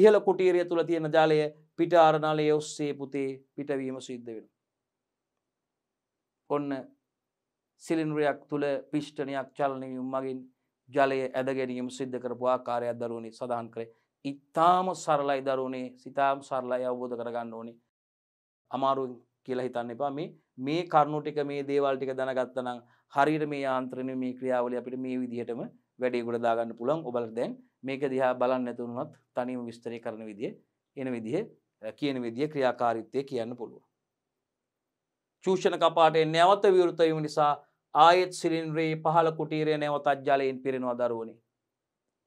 ඉහළ කුටීරය තුළ තියෙන ජලය පිට ආරණාලය ඔස්සේ පුතේ පිටවීම සිද්ධ වෙන. ඔන්න සිලින්රයක් තුළ පිෂ්ටනයක් චලනවීම මගින් ජලය ඇද ගැනීම සිද්ධ කරපු ආකාරයක් දරුවනි සඳහන් කරේ ඉත්තාම සරලයි දරුණේ සිතාම් සරලයි අවබෝධ කරගන්න ඕනි අමාරුවෙන් කියලා හිතන්න එපා මේ මේ කරුණු ටික මේ දේවල් ටික දැනගත්තනම් හරියට මේ යාන්ත්‍රණය මේ ක්‍රියාවලිය අපිට මේ විදිහටම වැඩේ ගොඩ දාගන්න පුළුවන් ඔබලට දැන් මේක දිහා බලන්න නැතුනොත් තනියම විස්තරය කරන විදිය එන විදිහ කියන විදිය ක්‍රියාකාරීත්වය කියන්න පුළුවන්. චූෂණ කපාටේ නැවත විවෘතයීම නිසා ආයෙත් සිලින්ද්‍රී පහළ කුටීරය නැවතත් ජලයෙන් පිරෙනවා දරුවනි.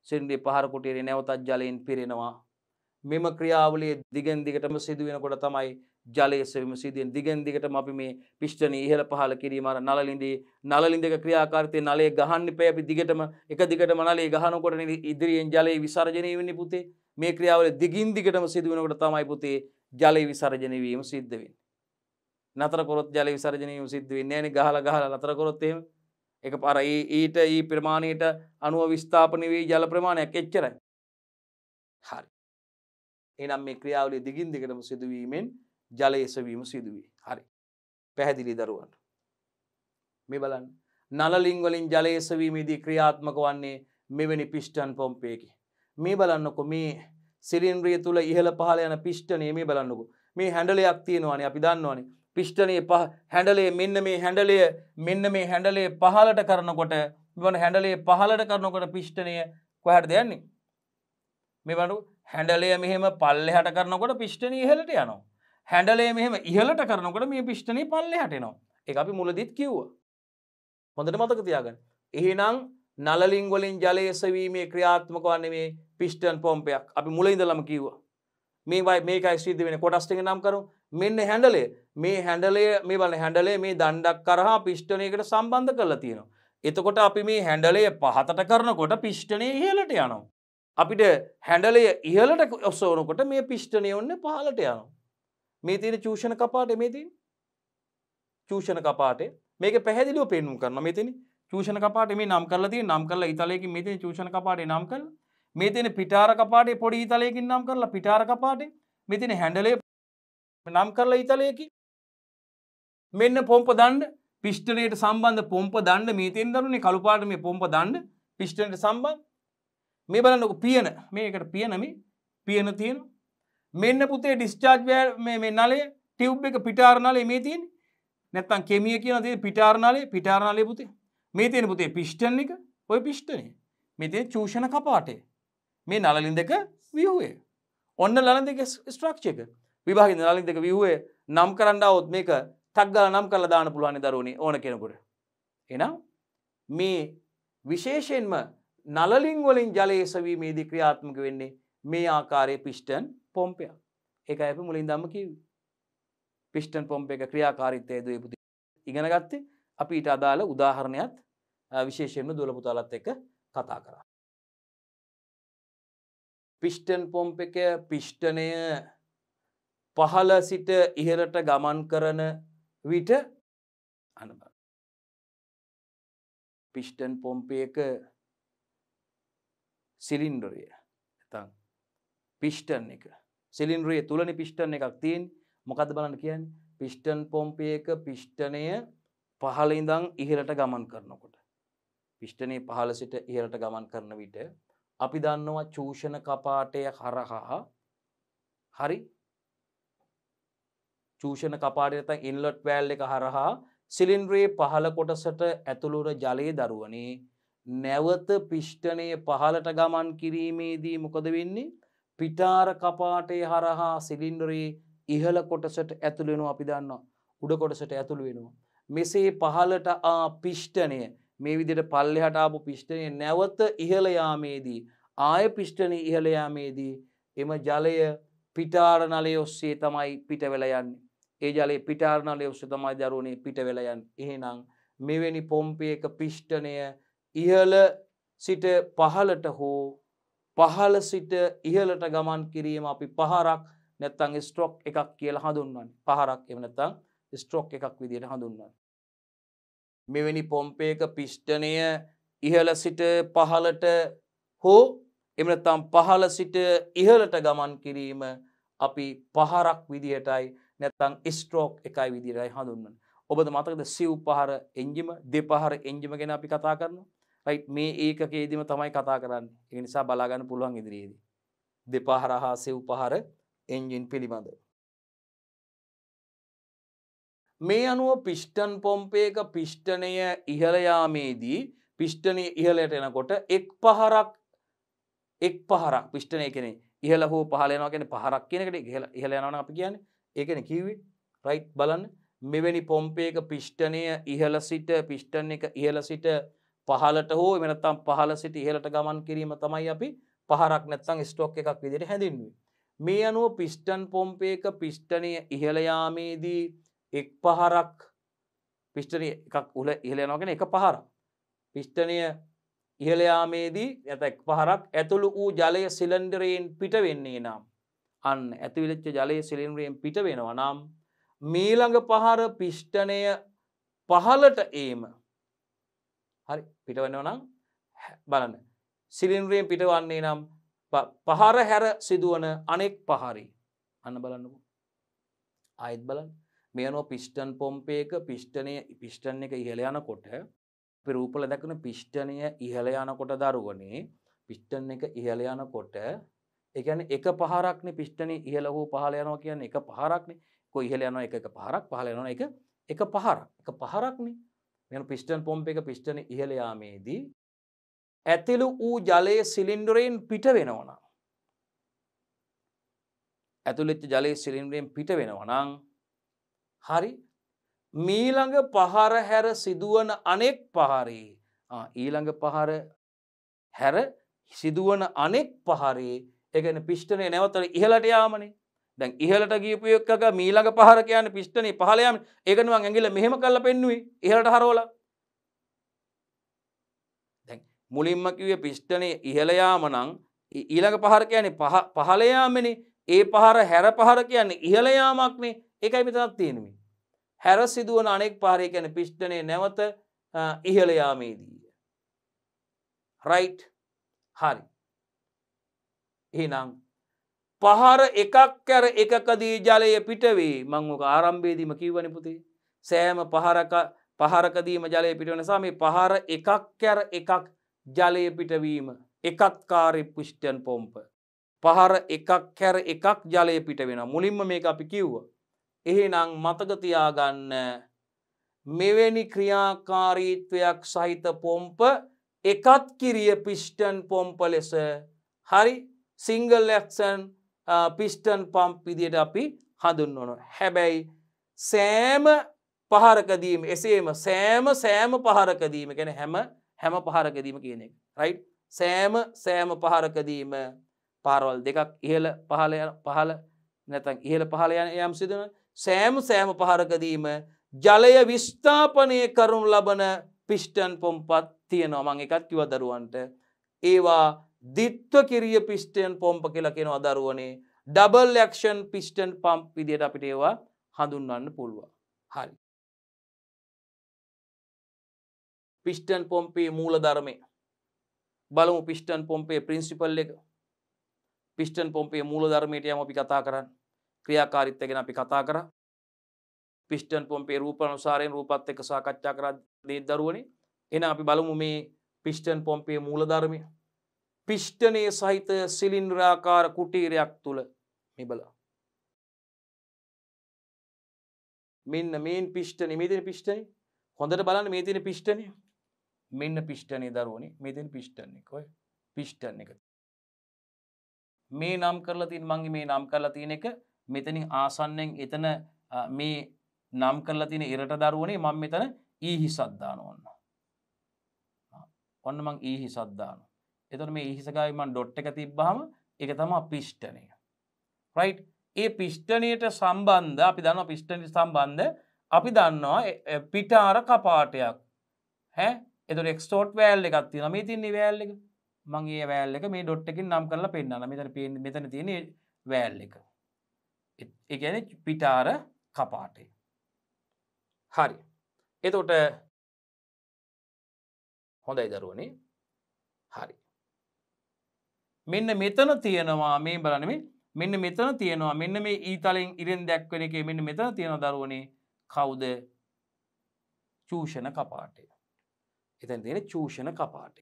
සිරින්ද්‍රී පහර කුටීරේ නැවතත් ජලයෙන් පිරෙනවා. මෙම ක්‍රියාවලිය දිගෙන් දිගටම සිදුවෙනකොට තමයි ජලය සෙවීම සිදුවෙන දිගෙන් දිගටම අපි මේ පිෂ්ඨනී ඉහළ පහළ කිරීම අර නලලින්දේ නලලින්දක ක්‍රියාකාරීත්වය නලයේ ගහන්න ඉපේ අපි දිගටම එක දිගටම නලයේ ගහනකොට ඉදිරියෙන් ජලයේ විසර්ජනය වෙන්නේ පුතේ මේ ක්‍රියාවල දිගින් දිගටම සිදුවෙනකොට තමයි පුතේ ජලය විසර්ජනය වීම සිද්ධ වෙන්නේ. නතර කරොත් ජල විසර්ජනය වීම සිද්ධ වෙන්නේ නැහැ නේ ගහලා ගහලා නතර කරොත් එහෙම. එකපාර ඊට ඊ ප්‍රමාණයට අණුව විස්ථාපන වෙයි ජල ප්‍රමාණයක් එච්චරයි. හරි. එහෙනම් මේ ක්‍රියාවලිය දිගින් දිගටම සිදුවීමෙන් ජලය එසවීම සිදුවේ. හරි. පැහැදිලි දරුවන්ට. මේ බලන්න. නලලින් වලින් ජලය එසවීමේදී ක්‍රියාත්මක වන්නේ මෙවැනි පිස්ටන් පොම්පයකි. මේ බලන්නකො මේ සිලින්ද්‍රිය තුළ ඉහළ පහල යන පිෂ්ටනය මේ බලන්නකු මේ හැඩලයක් තියෙනවාන අපි දන්නවානේ පිෂ්ටනය පහ හැඩලේ මෙන්න මේ හැඩලය මෙන්න මේ හැඩලේ පහලට කරනකොට වන හැඩලේ පහලට කරනකොට පිෂ්ටනය කොහැට දෙයන්නේ මෙබඩු හැඩලය මෙහෙම පල්ලෙ හට කරනකොට පිෂ්ටනී ඉහලට යනවා හැඩලේ මෙහෙම ඉහලට කරනකොට මේ පිෂ්ටනය පල්ලෙ හටනවා එක අපි මුලදිත් කිව්වා හොඳට මතක තියාගන්න එහෙනම් නලලිංගොලින් ජලයසවීමේ ක්‍රියාත්මක වන්නේ මේ පිස්ටන් පොම්පයක් අපි මුල ඉඳලම කිව්වා මේවයි මේකයි සිද්ධ වෙන කොටස්ටික නම් කරු මෙන්න හැඩලේ මේ හැඩලේ මේ බල හැඩලේ මේ දණ්ඩක් කරහා පිෂ්ටනයකට සම්බන්ධ කරලා තියෙනවා. එතකොට අපි මේ හැඩලේ පහතට කරනකොට පිෂ්ටනය ඉහලට යනවා. අපිට හැඩලය ඉහලට ඔස්සෝනකොට මේ පිෂ්ටනය ඔන්න පහලට යනවා. මේ තියෙන චූෂණ කපාට මේතින් චූෂණ කපාටේ මේක පැහැදිලිව පෙන්නුම් කරන මෙතිනි චූෂණ කපාට මේ නම් කරලා තිය නම් කරලා ඉතලයක මෙතින චූෂණ කපාට නම් කරලා මේ තියෙන පිටාර කපාටේ පොඩි ඊතලයකින් නම් කරලා පිටාර කපාටේ මේ තියෙන හැන්ඩලේ නම් කරලා ඊතලයකින් මෙන්න පොම්ප දණ්ඩ පිෂ්ටනයට සම්බන්ධ පොම්ප දණ්ඩ මේ තියෙන දරුනේ කළු පාට මේ පොම්ප දණ්ඩ පිෂ්ටනයට සම්බන්ධ මේ බලන්නකො පියන මේකට පියන මේ පියන තියෙන මෙන්න පුතේ ඩිස්චාර්ජ් මේ මේ නලය ටියුබ් එක පිටාර නලය මේ තියෙන්නේ නැත්තම් කෙමිය කියන තියෙන පිටාරනාලේ පිටාරනාලේ පුතේ මේ තියෙන පුතේ පිෂ්ටන් එක ওই පිෂ්ටනේ මේ තියෙන චූෂණ කපාටේ මේ නලලින් දෙක වියහුවේ. ඔන්න ලන දෙක ස්ට්‍රක්ෂයක විභාග නලින් දෙක වියහුවේ නම් කරන්නාවොත් මේක තක්ගල නම් කල දාන පුළුවන් දරුවනි ඕන කෙනකුට. එනම් මේ විශේෂයෙන්ම නලලින් වලින් ජලය එසවීමේදී ක්‍රියාත්මක වෙන්නේ මේ ආකාරයේ පිෂ්ටන් පොම්පයක් ඒක ඇප මුලින් දම කිව් පිෂ්ටන් පොම්ප එක ක්‍රියාකාරිත්තය ද පුති ඉගෙනගත්තේ අපි ඊට අදාළ උදාහරණයත් විශේෂයෙන්ම දුලපුතාලත් එක කතා කරා. පිෂ්ටන් පොම්ප එක පිෂ්ටනය පහළ සිට ඉහලට ගමන් කරන විට අනබ පිෂ්ටන් පොම්පයක සිලින්ඩරය තන් පිෂ්ටන් එක සිලින්ඩරේ තුළනි පිෂ්ටන් එකක් තියෙන් මොකද බලන්න කියන් පිෂ්ටන් පොම්පයක පිෂ්ටනය පහළ ඉඳං ඉහලට ගමන් කරනකොට පිෂ්ටනය පහළ සිට ඉහලට ගමන් කරන විට අපි දන්නවා චූෂණ කපාටය හරහා හරි චූෂණ කපාටයත ඉන්ලොට් පෑල් එක හරහා සිලින්ද්‍රයේ පහළ කොටසට ඇතුළුර ජලය දරුවනේ නැවත පිෂ්ටනය පහලට ගමන් කිරීමේදී මොකද වෙන්නේ පිටාර කපාටය හරහා සිලින්ඩරේ ඉහළ කොටසට ඇතුළෙනු අපි දන්න උඩ කොටසට ඇතුළ වෙනවා. මෙසේ පහලට ආ පිෂ්ටනය මේ විදිහට පල්ලෙහාට ආපු පිෂ්ඨනය නැවත ඉහළ යාමේදී ආය පිෂ්ඨනය ඉහළ යාමේදී එම ජලය පිටාර නලය ඔස්සේ තමයි පිට වෙලා යන්නේ. ඒ ජලය පිටාර නලය ඔස්සේ තමයි දරුවනේ පිට වෙලා යන්නේ. එහෙනම් මෙවැනි පොම්පයක පිෂ්ඨනය ඉහළ සිට පහළට හෝ පහළ සිට ඉහළට ගමන් කිරීම අපි පහරක් නැත්තං ස්ට්‍රොක් එකක් කියලා හඳුන්වන්නේ. පහරක් එහෙම නැත්තම් ස්ට්‍රොක් එකක් විදිහට හඳුන්වන්නේ. මෙවැනි පොම්පයක පිෂ්ටනය ඉහළ සිට පහලට හෝ එමනතම් පහල සිට ඉහලට ගමන් කිරීම අපි පහරක් විදිහටයි නැත්තං ස්ට්‍රෝක් එකයි විදිරයි හඳුන්න්න ඔබද මතකද සිව් පහර එංජිම දෙපහර එංජිම ගැෙන අපි කතා කරන රයි් මේ ඒකකේදීම තමයි කතා කරන්න එනිසා බලාගන්න පුළුවන් ඉදිරියේදී දෙපහර හා සිව් පහර එංජින් පිළිබඳව මේ අනුව පිෂ්ටන් පොම්පයක පිෂ්ටනය ඉහළයාමේදී පිෂ්ටනය ඉහලට එනකොට එක් පහරක් එක් පහරක් පිෂ්ටනය කෙනෙ ඉහල හෝ පහලනවා කෙන පහරක් කියනකට ඉහල ඉහලයනවන අපි කියන ඒකන කිවි රයිට් බලන්න මෙවැනි පොම්පයක පිෂ්ටනය ඉහල සිට පිෂ්ටන එක ඉහල සිට පහලට හෝ එමනත්තම් පහල සිට ඉහලට ගමන් කිරීම තමයි අපි පහරක් නැත්තං ස්ටෝක් එකක් විදිට හැඳින්ුවේ. මේ අනුව පිෂ්ටන් පොම්පයක පිෂ්ටනය ඉහලයාමේදී එක් පහරක් පිෂ්ටනිය එකක් උල ඉහලයනගෙන එක පහරක් පිෂ්ටනය ඉහලයාමේදී ඇත එක් පහරක් ඇතුළු වූ ජලය සිලන්ඩරයෙන් පිට වෙන්නේ නම් අන්න ඇතිවිලච්ච ජලය සිලින්ඩරයෙන් පිට වෙනවා නම් මීළඟ පහර පිෂ්ටනය පහලට ඒම හරි පිටවන්නව නම් බලන්න සිලින්ඩරයෙන් පිටවන්නේ නම් පහර හැර සිදුවන අනෙක් පහරි අන්න බලන්නකු අයත් බලන්න මේනෝ පිස්ටන් පොම්පේක පිෂ්ටනය පිෂ්ටන් එක ඉහළ යනකොට පිරූපල දැකන පිෂ්ටනය ඉහළ යනකොට දරුවනේ පිෂ්ටන් එක ඉහළ යනකොට එකන එක පහරක්න පිෂ්ටන ඉහල වූ පහල යනවා කියන එක පහරක්න කො ඉහළ යන එක පහරක් පහල යන එක එක පහර එක පහරක්නේ මෙ පිෂ්ටන් පොම්ප එක පිෂ්ටන ඉහළයාමේදී ඇතිලු වූ ජලයේ සිලින්ඩරයෙන් පිට වෙනවනම් ඇතුළෙච්ච ජලයේ සිලින්ඩරයෙන් පිට වෙනවනං හරි මීළඟ පහර හැර සිදුවන අනෙක් පහරේ ඊළඟ පහර හැර සිදුවන අනෙක් පහරේ එකන පිෂ්ටනය නැවතර ඉහලට යාමනේ දැන් ඉහලට ගීපයක්ක මීලඟ පහර කියන පිෂ්ටනය පහලයම් එකනුවන් ඇගිල මෙහෙම කල්ල පෙන්නුවේ ඉහලට හරෝල මුලින්ම කිවේ පිෂ්ටනය ඉහලයාම නං ඊළඟ පහර කියන්නේ පහලයාමනි ඒ පහර හැර පහර කියන්නේ ඉහලයාමක්නේ එකයි මෙතනත් තියෙනමි හැර සිදුවන අනෙක් පාරය ගැන පිෂ්ටනය නැවත ඉහළයාමේදීය. රයි් හරි. එනම් පහර එකක් කැර එකකදී ජලය පිටවේ මංක ආරම්භේදීම කිව්වනි පුතේ සෑම පහරක පහරකදීම ජලය පිටවන සමේ පහර එකක් කැර එකක් ජලය පිටවීම එකත් කාරය පුෂ්ටයන් පොම්ප. පහර එකක් කැර එකක් ජලය පිට වෙන මුලින්ම මේ අපි කිව්වා එහෙනම් මතක තියාගන්න මෙවැනි ක්‍රියාකාරීත්වයක් සහිත පොම්ප එකත් කිරිය පිෂ්ටන් පොම්ප ලෙස හරි සිංගල් ලක්ෂන් පිෂ්ටන් පම්ප විදියට අපි හඳුන්වන. හැබැයි සෑම පහරකදීම එසේම සෑම සෑම පහරකදීම ගැන හැම හැම පහරකදීම කියන එක. රයි් සෑම සෑම පහරකදීම පාරවල් දෙකක් ඉහල පහල පහල නැතන් ඉහල පහල යන යම් සිදන සෑම් සෑම පහරකදීම ජලය විස්ථාපනය කරුම් ලබන පිෂ්ටන් පොම්පත් තියෙනවා මං එකත් කිව දරුවන්ට ඒවා දිත්ව කිරිය පිස්ටයන් පොම්ප කියලා කියෙන අදරුවනේ ඩබල් ලක්ෂන් පිස්ටන් පම්ප් විදියට අපිට ඒවා හඳුන්වන්න පුළුවන් හරි පිස්ටන් පොම්පේ මූල ධර්මය බලමු පිස්ටන් පොම්පේ ප්‍රින්සිපල් එක පිස්ටන් පොම්පේ මූල ධර්මයට යම අපි කතා කරන්න ක්‍රියාකාරීත්වය ගැන අපි කතා කරා. පිස්ටන් පොම්පේ රූප අනුසාරයෙන් රූපත් එක්ක සාකච්ඡා කරා දේ දරුවනේ. එහෙනම් අපි බලමු මේ පිස්ටන් පොම්පේ මූලධර්මය. පිෂ්ටනයේ සහිත සිලින්ද්‍රාකාර කුටීරයක් තුල මේ බලන්න. මෙන්න මේන් පිෂ්ටනේ මේ දෙන පිෂ්ටනේ. හොඳට බලන්න මේ දෙන පිෂ්ටනේ. මෙන්න පිෂ්ටනේ දරුවනේ මේ දෙන පිෂ්ටන් එක ඔය පිෂ්ටන් එක. මේ නම් කරලා තියෙන මංගේ මේ නම් කරලා තියෙන එක මෙතනින් ආසන්නෙන් එතන මේ නම් කරලා තින ඉරට දරුවනේ මං මෙතන ඊහි සද්ධාන ඔන්න ඔන්න මං ඊහි සද්ධාන එතන මේ ඉහිසකයිමන් ඩොට් එක තිබ්බහම එක තම පිෂ්ටනය රයි් ඒ පිෂ්ටනයට සම්බන්ධ අපි දන්න පිෂ්ටනි සම්බන්ධ අපි දන්නවා පිටාර කපාටයක් හැ එතු එක්ස්ටෝට් වෑල් එකත් තින මේ තින්නේ වෑල්ල එක මගේ වෑල්ල එක මේ ඩොට්ටකින් නම් කරලා පෙන්න්න මෙතන පෙන් මෙතන තියෙන වෑල් එක එකන පිටාර කපාටේ හරි එතොට හොඳයි දරුවනේ හරි මෙන්න මෙතන තියෙනවා මේ බලනම මෙන්න මෙතන තියෙනවා මෙන්න මේ ඊතලෙන් ඉරෙන් දැක්වෙන එක මෙන්න මෙතන තියෙන දරුවනේ කවුද චූෂණ කපාටය එතැන් තියෙන චූෂණ කපාටය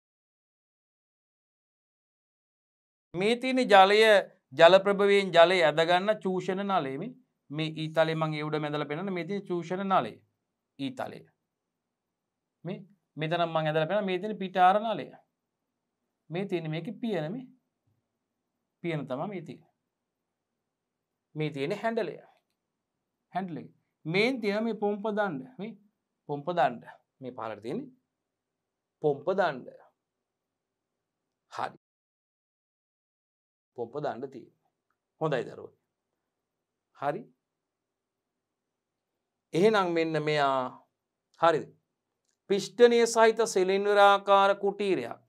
මේ තියෙන ජලය ජලප්‍රභවයෙන් ජලය ඇදගන්න චූෂණ නලයමි මේ ඊතලේ මං ඒවුඩ මැදල පෙනන මේති චූෂණ නලේ ඊතලය මේ මෙතනම් මං ඇදල පෙන මේතින පිටාර නලය මේ තියෙන මේක පියනම පියන තමා මේ තියෙන මේ තියෙන හැඩලය හැඩල මේන් තියෙන මේ පොම්පදන්ඩ මේ පොම්පදන්ඩ මේ පාලට තියෙන පොම්පදන්ඩ හරි පොප්ප දන්න තිය හොඳයි දරුව හරි එහෙනම් මෙන්න මෙයා හරිද පිෂ්ටනය සහිත සෙලින්වරාකාර කුටීරයක්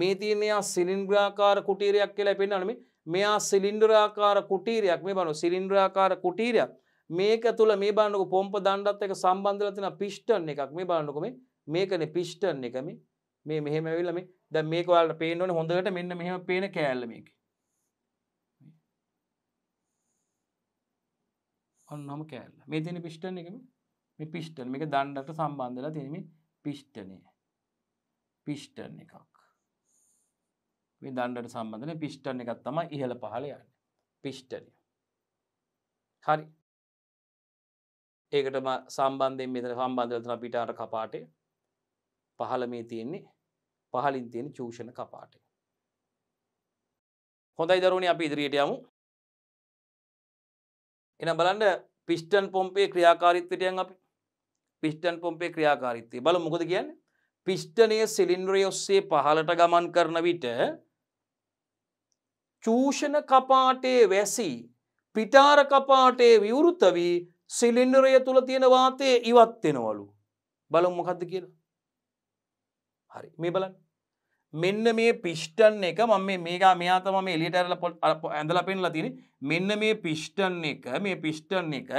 මේ තියනයා සිලින්ද්‍රාකාර කුටීරයක් කියලා පෙන්න්නනම මෙයා සිලින්ඩරාකාර කුටීරයක් මේ බනු සිලින්ද්‍රාකාර කුටීරයක් මේක තුළ මේ බන්නක පොම්ප දණ්ඩත් එක සම්බන්ධලතින පිෂ්ටන් එකක් මේ බන්නකුම මේකන පිෂ්ටන් එකම මේ මෙහෙම ඇවිල්ල මේ ද මේ කොල්ට පේනවන හොඳට මෙන්න මෙහම පේන කෑල්ලමක ඔන්නම කෑල්ල මේ තින පිෂ්ටන එකම මේ පිෂ්ටන එක දණ්ඩට සම්බන්ධලා තියම පිෂ්ටනය පිෂ්ටන එකක් මේ දණ්ඩට සම්බන්ධන පිෂ්ටන එකත් තම ඉහළ පහළ යන්න පිෂ්ටනය හරි ඒකටම සම්බන්ධයෙන් මෙතර සම්බන්ධලතන පිටාර කපාටේ පහළ මේ තියෙන්නේ පහලින් තියෙන චූෂණ කපාට හොඳයි දරුණ අපි ඉදිරියට යමු එන බලන්ඩ පිස්ටන් පොම්පේ ක්‍රියාකාරිත්වටයන් අපි පිස්ටන් පොම්පේ ක්‍රියාකාරිත්තය බල මොකද කියන්න පිෂ්ටනය සිලින්ඩරය ඔස්සේ පහලට ගමන් කරන විට චූෂණ කපාටේ වැසි පිටාර කපාටේ විවෘත වී සිලින්ඩරය තුළ තියෙන වාතය ඉවත්වෙනවලු බලම් මොකක්ද කියලා හරි මේ බලන් මෙන්න මේ පිෂ්ටන් එක මම මේකා මෙයා තම මේ එලිටරල පොල් ඇඳල පෙන්ලා තින මෙන්න මේ පිෂ්ටන් එක මේ පිෂ්ටන් එක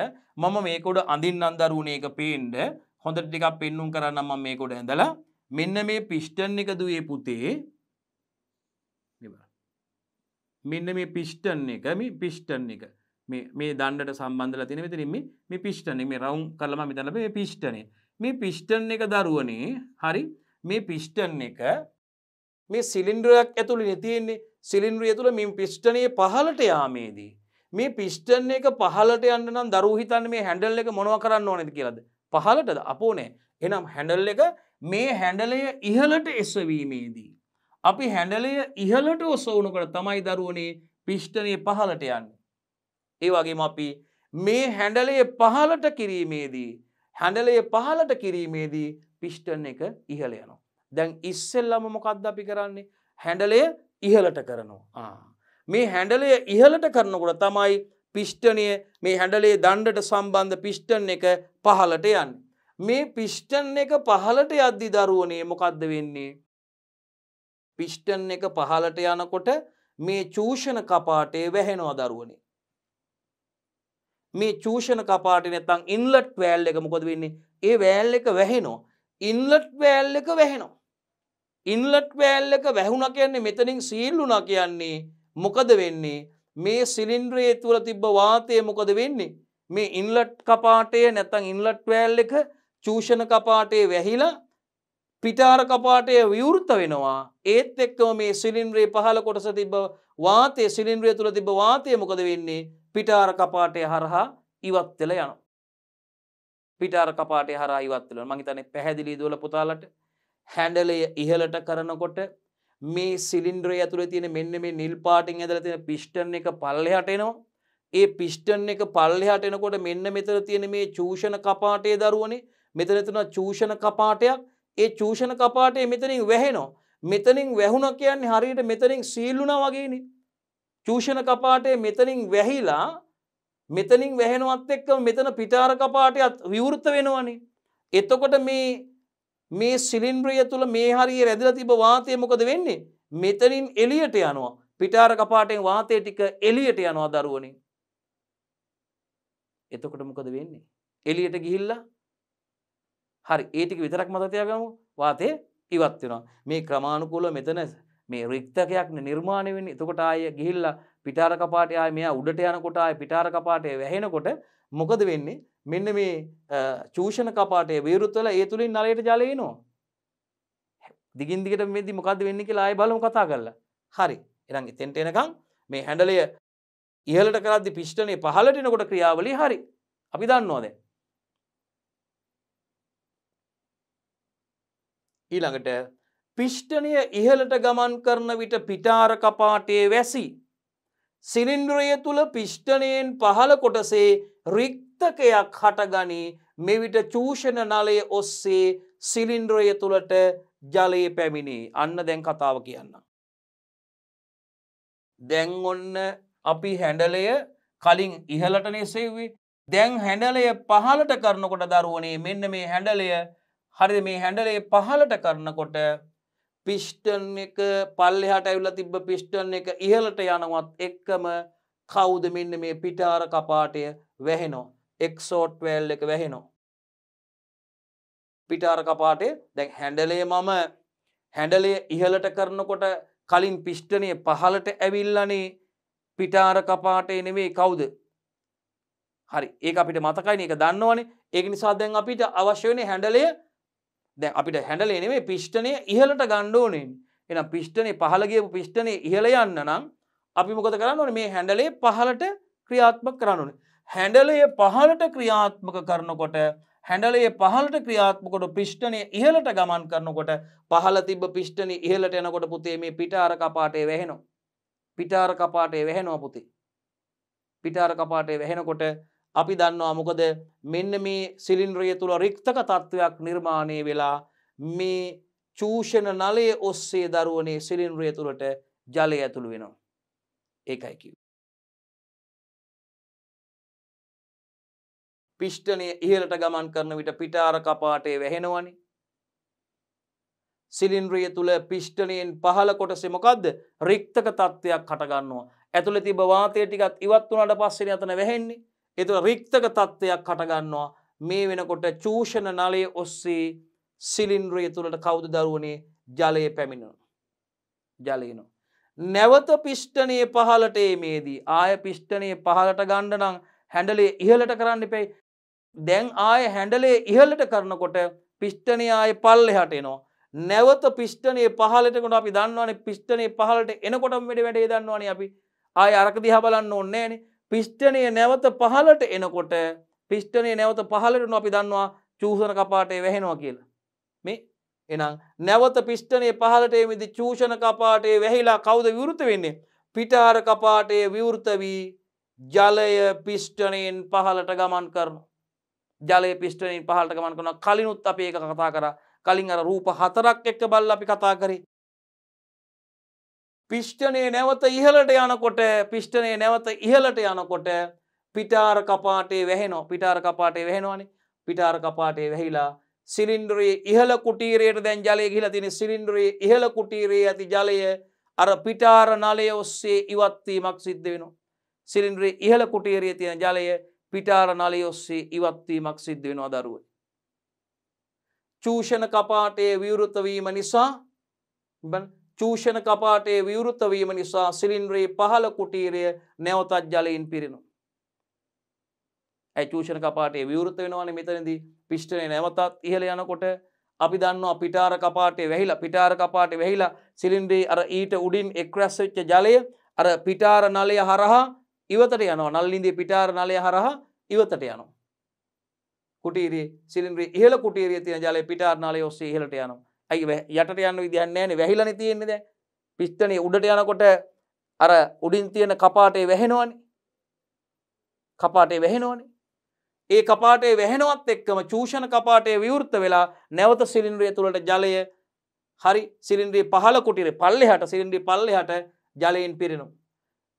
මම මේකොඩ අඳින් අන්දරුණේ එක පේන්ඩ හොඳ ටිකක් පෙන්නුම් කරන්න ම මේකොඩ ඇඳලා මෙන්න මේ පිෂ්ටන් එක දුවේ පුතේ මෙන්න මේ පිෂ්ටන් එක මේ පිෂ්ටන් එක මේ දන්නට සම්බන්ධල තින විතරින් මේ පිෂ්ටන මේ රවුම් කරලම මෙතලබ මේ පිෂ්ටනේ මේ පිෂ්ටන් එක දරුවනේ හරි මේ පිෂ්ටන් එක මේ සිලින්ඩරයක් ඇතුළි නතියන්නේ සිලින්ද්‍රිය තුළ මින් පිෂ්ටනය පහලට යාමේදී. මේ පිෂ්ටන් එක පහලට යන්න නම් දරූහිතන්න මේ හැඩල් එක මොනව කරන්න ඕනෙද කියලද. පහලටද අපෝනේ එනම් හැඩල් එක මේ හැඩලය ඉහලට එස්වීමේදී. අපි හැඩලය ඉහලට ඔසවුනකට තමයි දරුවනේ පිෂ්ටනය පහලට යන්න. ඒවගේම අපි මේ හැඩලය පහලට කිරීමේදී. හැඩලය පහලට කිරීමේදී පිස්ටන් එක ඉහල යනවා. දැන් ඉස්සෙල්ලම මොකක්ද අපි කරන්නේ හැඩලය ඉහලට කරනවා. මේ හැඩලය ඉහලට කරනකොට තමයි පිෂ්ටනය මේ හැඩලේ දණ්ඩට සම්බන්ධ පිෂ්ටන් එක පහලට යන්න. මේ පිෂ්ටන් එක පහලට යද්දි දරුවනේ මොකක්ද වෙන්නේ. පිෂ්ටන් එක පහලට යනකොට මේ චූෂණ කපාටේ වැහෙනවා දරුවනේ. මේ චූෂණ කපාට නැතං ඉන්ලට් වෑල් එක මොකද වෙන්නේ ඒ වෑල් එක වැහෙනවා ඉන්ලට් වෑල් එක වැහෙනවා. ඉන්ලට් වෑල් එක වැැහුණ කියන්නේ මෙතනින් සීල්ලුනා කියන්නේ මොකද වෙන්නේ මේ සිලින්ද්‍රයේ තුළ තිබ්බ වාතය මොකද වෙන්නේ මේ ඉන්ලට් කපාටය නැතන් ඉන්ලට් වෑල් එක චූෂණ කපාටේ වැහිලා පිටාර කපාටය විවෘත වෙනවා ඒත් එක්කම මේ සිලින්ද්‍රයේ පහළ කොටස තිබ වාතය සිලින්ද්‍රය තුළ තිබ වාතය මොකද වෙන්නේ පිටාර කපාටය හරහා ඉවත්වෙල යනවා පිටාර කපාටේ හරහා ඉවත් වෙනවා. මම හිතන්නේ පැහැදිලි දුවල පුතාලට හැන්ඩලය ඉහළට කරනකොට මේ සිලින්ඩරය ඇතුළේ තියෙන මෙන්න මේ නිල් පාටින් ඇදලා තියෙන පිස්ටන් එක පල්ලෙහාට එනවා. ඒ පිස්ටන් එක පල්ලෙහාට එනකොට මෙන්න මෙතන තියෙන මේ චූෂණ කපාටයේ දරුවනේ මෙතන තියෙනවා චූෂණ කපාටයක්. ඒ චූෂණ කපාටය මෙතනින් වැහෙනවා. මෙතනින් වැහුණා කියන්නේ හරියට මෙතනින් සීල් වුණා වගේනේ. චූෂණ කපාටය මෙතනින් වැහිලා මෙතනින් වැහෙනවත් එක්ක මෙතන පිටාර කපාටයත් විවෘත වෙනවනේ. එතකොට මේ මේ සිලින්ද්‍රිය තුළ මේ හරිය රැදිල තිබ වාතය මොකද වෙන්නේ. මෙතනින් එලියට යනවා. පිටාර කපාටෙන් වාතය ටික එලියට යනවා දරුවනින්. එතකොට මොකද වෙන්නේ. එලියට ගිහිල්ලා හරි ඒටික විතරක් මතතියගමු වාතය ඉවත් වෙනවා. මේ ක්‍රමාණුකූල මෙතන මේ රික්තකයක් නිර්මාණය වෙන්නේ එතකොට ආය ගිහිල්ලා පිටාර කපාටය මෙයා උඩට යනකොට ආය පිටාර කපාටය වැහෙනකොට මොකද වෙන්නේ මෙන්න මේ චූෂණ කපාටය වේරුත්වල ඒ තුළින් නලයට ජලයනවා. දිගින්දිකට මෙදි මොකද වෙන්න කියලා ආය බලමු කතා කරලා. හරි එරං එතෙන්ට එනකං මේ හැඩලය ඉහලට කරද්දි පිෂ්ටනය පහලටනකොට ක්‍රියාවලි හරි අපි දන්නවාද. ඊළඟට පිෂ්ටනය ඉහලට ගමන් කරන විට පිටාර කපාටයේ වැසි සිලින්ඩරය තුළ පිෂ්ටනයෙන් පහළ කොටසේ රික්තකයක් හටගනී මෙවිට චූෂණ නලය ඔස්සේ සිලින්ඩරය තුළට ජලයේ පැමිණේ අන්න දැන් කතාව කියන්න. දැන් ඔන්න අපි හැඩලය කලින් ඉහලට නෙසෙව්වේ දැන් හැඩලය පහලට කරනකොට දරුවනේ මෙන්න මේ හැඩලය හරි මේ හැඩලේ පහලට කරනකොට පිෂ්ටන් එක පල්ලෙහාට ඇවිල තිබ්බ පිෂ්ටන් එක ඉහලට යනවත් එක්කම කවුද මෙන්න මේ පිටාර කපාටය වැහෙනෝ එක්සෝට්වැල් එක වැහෙනෝ. පිටාර කපාටය දැන් හැඩලේ මම හැඩලේ ඉහලට කරනකොට කලින් පිෂ්ටනය පහලට ඇවිල්ලනේ පිටාර කපාටය නෙවේ කවුද හරි ඒ අපිට මතකයි එක දන්නවනේ ඒක නිසා දැන් අපිට අවශ්‍යවනේ හැඩලේ දැන් අපිට හැඩලේ නෙවේ පිෂ්ටනය ඉහලට ගණ්ඩෝනෙන් එන පිෂ්ටනේ පහලගේ පිෂ්ටනය ඉහල යන්න නම් අපි මොකද කරන්න ඕන මේ හැඩලේ පහලට ක්‍රියාත්මක කරන්නන. හැඩලය පහලට ක්‍රියාත්මක කරනකොට හැඩලේ පහලට ක්‍රියාත්මකොට පිෂ්ටනය ඉහලට ගමන් කරනකොට පහල තිබ පිෂ්ටනය ඉහලට එනකොට පුතේ මේ පිටාර කපාටේ වැහෙනවා. පිටාර කපාටේ වැහෙනවා පුති. පිටාර කපාටේ වැහෙනකොට අපි දන්නවා මොකද මෙන්න මේ සිලින්ද්‍රය තුළ රික්තක තත්ත්වයක් නිර්මාණය වෙලා මේ චූෂණ නලය ඔස්සේ දරුවනේ සිලින්ද්‍රය තුළට ජලය ඇතුළු වෙනවා. ඒකයි කිව්. පිෂ්ටනය ඉහලට ගමන් කරන විට පිටාර කපාටේ වැහෙනවනි. සිලින්ද්‍රිය තුළ පිෂ්ටනයෙන් පහල කොටසේ මොකක්ද රික්තක තත්ත්වයක් කටගන්නවා. ඇතුළ තිබ වාතය ටිකත් ඉවත් වනට පස්සෙන අතන වැහෙන්නේ එතු රික්තක තත්ත්වයක් කටගන්නවා මේ වෙනකොට චූෂණ නලය ඔස්සේ සිලින්ද්‍රය තුළට කෞුද දරුවනේ ජලය පැමිණන. ජලයනො. නැවත පිෂ්ටනය පහලට ඒමේදී ආය පිෂ්ටනය පහලට ගණ්ඩනම් හැඩලේ ඉහලට කරන්න පෙයි දැන් ආය හැඩලේ ඉහලට කරනකොට පිෂ්ටනය ආය පල්ලෙ හටේනවා. නැවත පිෂ්ටනය පහලටකොට අපි දන්නවන පිෂ්ටනය පහලට එනකොටම් වැඩ වැඩේ දන්නවාන අපි ආය අරක දිහ බලන්න ඕන්නේනේ පිෂ්ටනය නැවත පහලට එනකොට පිෂ්ටනය නැවත පහලට අපි දන්නවා චූසන කපාටේ වැහෙනවා කියලා. මේ එනම් නැවත පිෂ්ටනය පහලට එමිදි චූෂණ කපාටේ වැහිලා කවුද විවෘත වෙන්නේ. පිටාර කපාටේ විවෘත වී ජලය පිෂ්ටනයෙන් පහලට ගමන් කරන. ජලය පිෂ්ටනයෙන් පහලට ගමන් කරන කලිනුත් අප ඒක කතා කර කලින් අර රූප හතරක් එක්ක බල්ල අපි කතා කරේ පිෂ්ඨනය නැවත ඉහලට යනකොට පිෂ්ඨනය නැවත ඉහලට යනකොට පිටාර කපාටේ වැහෙනෝ පිටාර කපාටේ වැහෙනවානේ පිටාර කපාටේ වැහිලා සිලින්ඩරයේ ඉහළ කුටීරයට දැන් ජලය ගිහිලා තියෙන සිලින්ඩරයේ ඉහළ කුටීරයේ ඇති ජලය අර පිටාර නලය ඔස්සේ ඉවත් වීමක් සිද්ධ වෙනවා. සිලින්ඩරයේ ඉහළ කුටීරයේ තියෙන ජලය පිටාර නලය ඔස්සේ ඉවත් වීමක් සිද්ධ වෙනවා දරුවෝ. චූෂණ කපාටයේ විවෘත වීම නිසා චූෂණ කපාටේ විවෘතවීම නිසා සිලින්ද්‍රයේ පහළ කුටීරය නැවතත් ජලයෙන් පිරෙනු. ඇ චූෂණ කපාටේ විවෘත වෙනවාන මෙතනදී පිෂ්ටනය නැවතත් ඉහළ යනකොට අපි දන්න පිටාර කපාටේ වැහිලා පිටාර කපාට වෙහිලා සිලින්ද්‍රී අර ඊට උඩින් එක්රැස්සච්ච ජලය අර පිටාර නලය හරහා ඉවතට යනවා නල්ලින්දී පිටාර නලය හරහා ඉවතට යනවා. කුටීරේ සිලින්ද්‍රී ඉහළ කුටීරේ තියෙන ජලය පිටාර නලය ඔස්සේ ඉහළට යනවා. ඇයි යටට යන්න විදින්න ෑනේ වැහිලන තියෙන්නේෙද පිස්තනය උඩට යනකොට අර උඩින් තියෙන කපාටේ වැහෙනවනේ කපාටේ වැහෙනවනේ ඒ කපාටේ වැහෙනවත් එක්කම චූෂණ කපාටේ විවෘත වෙලා නැවත සිලින්ද්‍රිය තුළට ජලය හරි සිලින්ද්‍රී පහල කුටිර පල්ලෙහට සිලින්ඩි පල්ලෙහට ජලයෙන් පිරෙනු.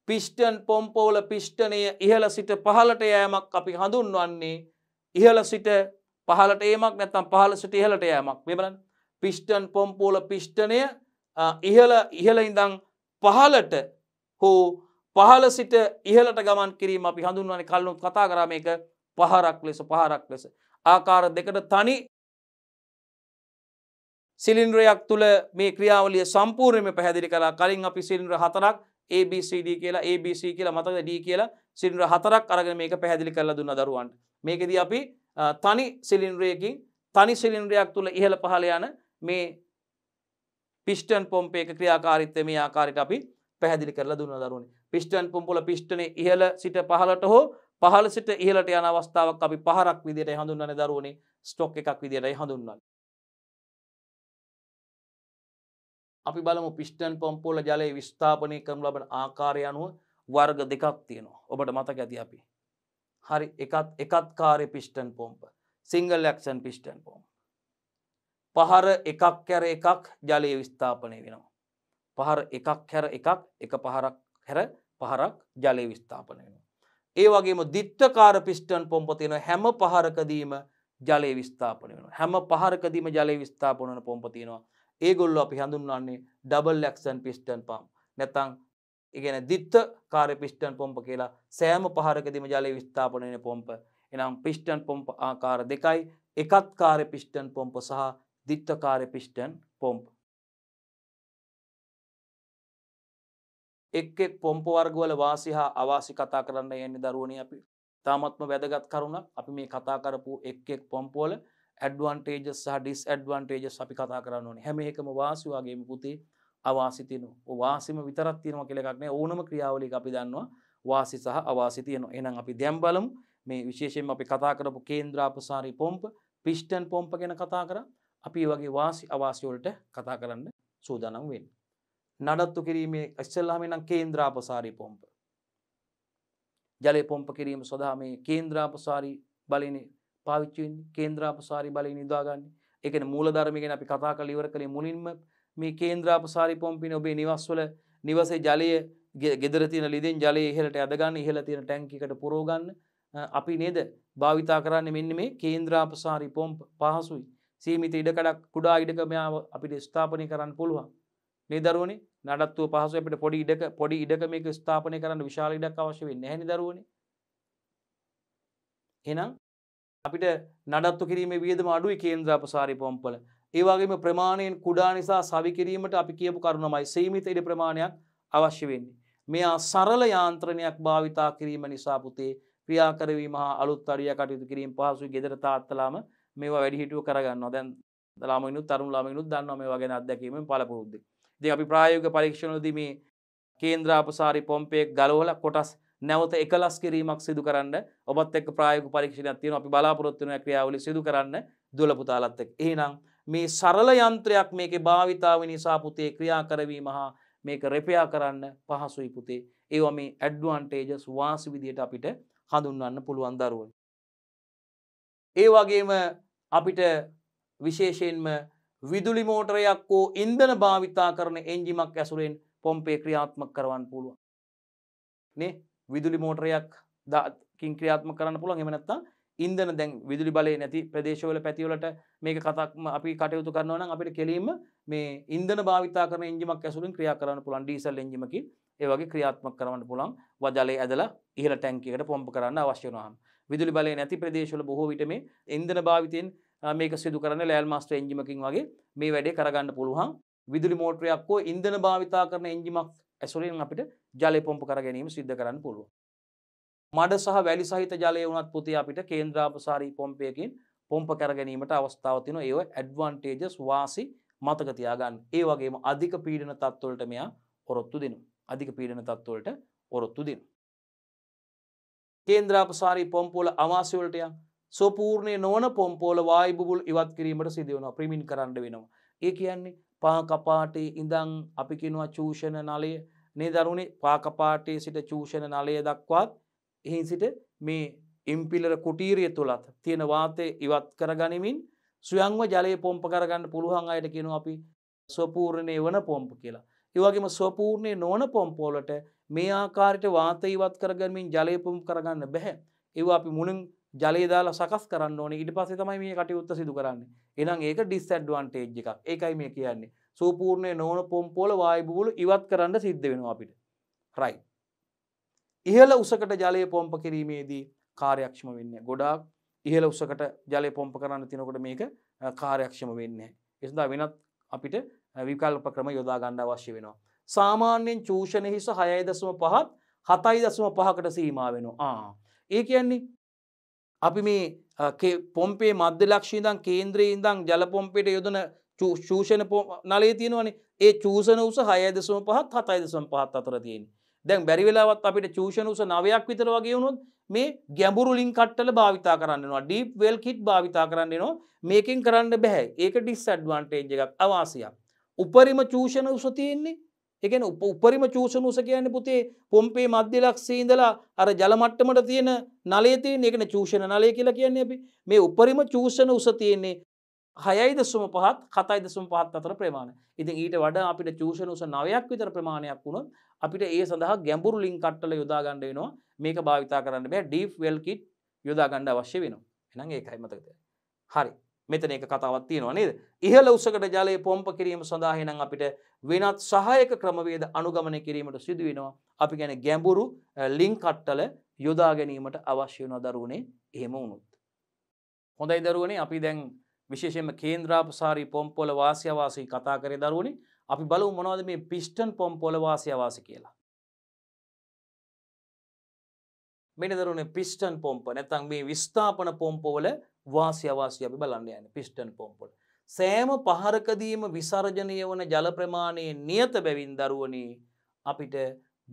පිෂ්ටන් පොම්පෝල පිෂ්ටනය ඉහල සිට පහලට යෑමක් අපි හඳුන්වන්නේ ඉහල සිට පහලට ඒමක් නැතම් පහල සිට ඉහලට යෑමක් මෙබලන්න පිෂ්ටන් පොම්පෝල පිෂ්ටනය ඉහල ඉහල ඉඳං පහලට හෝ පහල සිට ඉහලට ගමන් කිරීම අපි හඳුන්වන කල්ලුත් කතා කරම එක පහරක් ලෙස පහරක් ලෙස ආකාර දෙකට තනි සිලින්ද්‍රයක් තුළ මේ ක්‍රියාවලිය සම්පූර්ණයම පැහැදිලි කලා කලින් අපි සිලින්ද්‍ර හතරක් ABCD කියලා ABC කියලා මතක ඩ කියලා සිලින්ද්‍ර හතරක් අරගෙන මේක පැහැදිලි කරලා දුන්න දරුවන්ට මේකෙදී අපි තනි සිලින්ද්‍රයකින් තනි සිලින්ද්‍රයක් තුළ ඉහළ පහළ යන මේ පිස්ටන් පොම්පේ ක්‍රියාකාරිත්වය මේ ආකාරයට අපි පැහැදිලි කරලා දුන්න දරුණේ පිස්ටන් පොම්පොල පිෂ්ටනේ ඉහල සිට පහලට හෝ පහල සිට ඉහලට යන අවස්ථාවක් අපි පහරක් විදියට හඳුන්වන දරුවනේ ස්ටොක් එකක් විදියටයි හඳුන්වන්නේ. අපි බලමු පිස්ටන් පොම්පොල ජලය විස්ථාපනය කරනු ලබන ආකාරය අනුව වර්ග දෙකක් තියෙනවා. ඔබට මතක ඇති අපි. හරි එකත් එකත් කාර්ය පිස්ටන් පොම්ප. සිංගල් ඇක්ෂන් පිස්ටන් පොම්ප. පහර එකක් කැර එකක් ජලය විස්ථාපනය වෙනවා. පහර එකක් හැර එකක් එක පහරක් හැර පහරක් ජලය විස්ථාපනය වෙන. ඒ වගේම දිත්තකාර පිස්ටන් පොම්පතියන හැම පහරකදීම ජලය විස්ථාපන වෙන හැම පහරකදීම ජලය විස්ථාපනන පොම්පතියනවා ඒගොල්ල අපි හඳුන්වන්නේ ඩබල් ලක්සන් පිස්ටන් පම් නැතං ඉගෙන දිත්ත කාර පිස්ටන් පොම්ප කියලා සෑම පහරකදිම ජලය විස්ථාපනයන පොම්ප එනම් පිස්ටන් පොම්ප ආකාර දෙකයි එකත් කාර පිස්ටන් පොම්ප සහ দ্বিত্বকার পিস্টন පොම්ප. එක් එක් පොම්පවර්ගවල වාසි හා අවාසි කතා කරන්න එන්නේ දරුවනි අපි තාමත්ම වැදගත් කරුණ අපි මේ කතා කරපු එක් එක් පොම්පෝල ඇඩ්වන්ටේජ සහ ඩිස් ඇඩ්වන්ටේජ අපි කතා කරන්න ඕනේ හැම එකම වාසි වගේම පුතේ අවාසි තියෙනවා. වාසිම විතරක් තියෙනවා කියලා එකක් නෑ ඕනම ක්‍රියාවලියක අපි දන්නවා වාසි සහ අවාසි තියෙනවා. එහෙනම් අපි දැන් බලමු මේ විශේෂයෙන්ම අපි කතා කරපු කේන්ද්‍රාපසාරී පොම්ප, පිස්ටන් පොම්ප ගැන කතා කරා. අපි වගේ වාසි අවාසිවලට කතා කරන්න සූදානම් වෙන්. නඩත්තු කිරීමේ ඉස්සල්ලාමනම් කේන්ද්‍රාපසාරී පොම්ප. ජලය පොම්ප කිරීම සොදා මේ කේන්ද්‍රාපසාරී බලන පාවිච්චෙන් කේන්ද්‍රාපසාරි බල නිදාගන්න එක මූලධර්මිගෙන අපි කතා කල ඉවර කළේ මුලින්ම මේ කේන්ද්‍රාපසාරි පොම්පින ඔබේ නිවස්වල නිවසේ ජලය ගෙදරතින ලිදින් ජලය ඉහලට අදගන්න ඉහල තියෙන ටැංකිකට පුරෝගන්න අපි නේද භාවිතා කරන්න මෙන්න මේ කේන්ද්‍රාපසාරි පොම්ප පහසුයි සීමිත ඉඩකඩක් කුඩා ඉඩකමයාව අපිට ස්ථාපනය කරන්න පුළුවන් මේ දරුවනි නඩත්තුව පහසු අපට පොඩි ඉඩක පොඩි ඉඩකමක ස්ථාපනය කරන්න විශාල ඉඩක් අවශ්‍ය වෙන්නේ නැහැ නේද දරුවනි එහෙනම් අපිට නඩත්තු කිරීමේ වියදම අඩුයි කේන්ද්‍රාපසාරි පොම්පල ඒ වගේම ප්‍රමාණයෙන් කුඩා නිසා සවි කිරීමට අපි කියපු කරුණමයි සීමිත ඉඩ ප්‍රමාණයක් අවශ්‍ය වෙන්නේ මෙයා සරල යාන්ත්‍රණයක් භාවිතා කිරීම නිසා පුතේ ක්‍රියාකරවීම හා අලුත් අරිය කටයුතු කිරීම පහසුයි ගෙදර තාත්තලාම මේවා වැඩිහිටුව කරගන්න දැන් ලාමනු තරු ලාමිනුත් දන්න මේ වගෙන අදැකීම පලපුරුද්ද. දෙ අපි ප්‍රායෝග පරීක්ෂණලදීම කේන්ද්‍රාපසාරි පොම්පයෙක් ගලෝල කොටස් නැවත එකලස් කිරීමක් සිදු කරන්න ඔබත් එක් ප්‍රායක පරීක්ෂණ තියන අපි බලාපොරොත්තුන ක්‍රියාවලි සිදු කරන්න දුලපුතාලත්තෙක්. ඒනම් මේ සරල යන්ත්‍රයක් මේක භාවිතාව නිසා පුතේ ක්‍රියා කරවීම හා මේක රෙපයා කරන්න පහසුයි පුතේ ඒව මේ ඇඩ්ුවන්ටේජස් වාසි විදියට අපිට හඳුන්වන්න පුළුවන් දරුවන්. ඒ වගේම අපිට විශේෂයෙන්ම විදුලි මෝටරයක් හෝ ඉන්ධන භාවිතා කරන එන්ජිමක් ඇසුරෙන් පොම්පේ ක්‍රියාත්මක කරවන්න පුළුවන්. නේ විදුලි මෝටරයක් දකින් ක්‍රියාත්මක කරන්න පුළුවන් එහෙම නැත්නම් ඉන්ධන දැන් විදුලි බලය නැති ප්‍රදේශවල පැතිවලට මේක කතාක්ම අපි කටයුතු කරනවා නම් අපිට කෙලින්ම මේ ඉන්ධන භාවිතා කරන එන්ජිමක් ඇසුරින් ක්‍රියා කරන්න පුළුවන් ඩීසල් එන්ජිමකින් ඒ වගේ ක්‍රියාත්මක කරන්න පුළුවන් වජලය ඇදලා ඉහළ ටැංකියකට පොම්ප කරන්න අවශ්‍ය වෙනවා. විදුලි බලය නැති ප්‍රදේශවල බොහෝ විට මේ ඉන්ධන භාවිතයෙන් මේක සිදු කරන ලෑල් මස්ට එංජිමකින් වගේ මේ වැඩේ කරගන්න පුළුවන් විදුලි මෝට්‍රයක් හෝ ඉන්දන භාවිතා කරන එංජිමක් ඇසුරෙන් අපිට ජලය පොම්ප කර ගැනීම සිද්ධ කරන්න පුළුවන්. මඩ සහ වැලි සහිත ජලය වුණත් පුතේ අපිට කේන්ද්‍රාපසාරී පොම්පයකින් පොම්ප කරගැනීමට අවස්ථාව තින ඒව ඇඩ්වන්ටේජස් වාසි මතක තියාගන්න. ඒ වගේම අධික පීඩන තත්ත්වවලට මෙයා ඔරොත්තු දෙනවා. අධික පීඩන තත්ත්වවලට ඔරොත්තු දෙනවා. කේන්ද්‍රාපසාරී පොම්ප වල අමාසි වලට යන සෝපූර්ණය නොවන පොම්පෝල වායිබුල් ඉවත් කිරීමට සිදුවනවා ප්‍රමින් කරන්න වෙනවා. ඒ කියන්නේ පාකපාටේ ඉඳං අපි කෙනවා චූෂණ නලය නේ දරුණේ පාකපාටේ සිට චූෂණ නලය දක්වාත් එහින් සිට මේ ඉම්පිලර කුටීරිය තුළත් තියෙන වාතය ඉවත් කරගනිමින් සුයංව ජලය පොම්ප කරගන්න පුළුවන් අයට කෙනු අපි ස්වපූර්ණය වන පොම්ප කියලා. ඒවගේම ස්වපූර්ණය නොන පොම්පෝලට මේ ආකාරයට වාතයවත් කරගමින් ජලයපුම් කරගන්න බැහැ. ඒවා අපි මුලින් ජලේදාලා සකස් කරන්න ඕන ඉට පස තමයි මේ කටයුත්ත සිදු කරන්න එනම් ඒක ඩිස්සඩ්වන්ටේජ් එකක් ඒකයි මේ කියන්නේ සූපූර්ණය නෝන පොම්පෝල වායබූලු ඉවත් කරන්න සිද්ධ වෙනවා අපිට රයි. ඉහල උසකට ජලය පොම්ප කිරීමේදී කාර්යක්ෂම වෙන්න ගොඩාක් ඉහල උසකට ජලය පොම්ප කරන්න තිනකොට මේක කාර්යක්ෂම වෙන්න. එසදා වෙනත් අපිට විකල්ප ක්‍රම යොදා ගණ්ඩ අවශ්‍ය වෙනවා. සාමාන්‍යයෙන් චූෂණ හිස හයයි දසම පහත් හතයි දසම පහකට සීමා වෙනවා ආ. ඒ කියන්නේ අපි මේ පොම්පේ මධ්‍යලක්ෂීදන් කේන්ද්‍රී ඉදං ජලපොම්පෙට යොදන ශූෂණ නලේ තියෙනවනේ ඒ චූසන උස හයදසම පහත් හතයිදසම පහත් අතර තියෙන දැන් බැරිවෙලාවත් අපිට චූෂණ උස නවයක් විතර වගේ වුණොත් මේ ගැඹුරු ලින් කට්ටල භාවිතා කරන්නවා ඩීප් වෙල් කිට් භාවිතා කරන්නවා මේකින් කරන්න බැහැ ඒක ඩිස් ඇඩ්වන්ටේජ් එකක් අවාසියක් උපරිම චූෂණ උස තියෙන්නේ එකන උපරිම චූෂණූස කියන්න පුතේ පොම්පේ මධ්‍යලක්ෂේ ඉඳලා අර ජලමට්ටමට තියෙන නලේ තියෙන එකන චූෂණ නලය කියලා කියන්නේ අපි මේ උපරිම චූෂණ උස තියෙන්නේ හයයි දසුම පහත් කතයි දසුම් පහත් අතර ප්‍රමාණ ඉතින් ඊට වඩා අපිට චූෂණ උස නවයක් විතර ප්‍රමාණයක් වුණොත් අපිට ඒ සඳහා ගැඹුරු ලින් කට්ටල යොදාගණ්ඩ වෙනවා මේක භාවිතා කරන්න බෑ ඩීෆ් වෙල්කිට් යොදාගණ්ඩ අවශ්‍ය වෙනවා එනම් ඒකයි මතකද හරි මෙතන එක කතාවක් තියෙනවා නේද. ඉහළ උසකට ජලය පොම්ප කිරීම සඳහා එහෙනම් අපිට වෙනත් සහායක ක්‍රමවේද අනුගමනය කිරීමට සිදු වෙනවා. අපි කියන්නේ ගැඹුරු ලින්ක් කට්ටල යොදා ගැනීමට අවශ්‍ය වෙනවා දරුවනේ එහෙම වුණොත්. හොඳයි දරුවනේ අපි දැන් විශේෂයෙන්ම කේන්ද්‍රාපසාරී පොම්ප වල වාසිය වාසී කතා කරේ දරුවනේ. අපි බලමු මොනවද මේ පිස්ටන් පොම්ප වල වාසිය වාසී කියලා. මෙන්න දරුවනේ පිස්ටන් පොම්ප නැත්නම් මේ විස්ථාපන පොම්ප වල වාසි අවාසි අපි බලන්න යන පිස්ටන් පොම්පොල්. සෑම පහරකදීම විසර්ජනය වන ජල ප්‍රමාණයේ නියත බැවින් දරුවනේ අපිට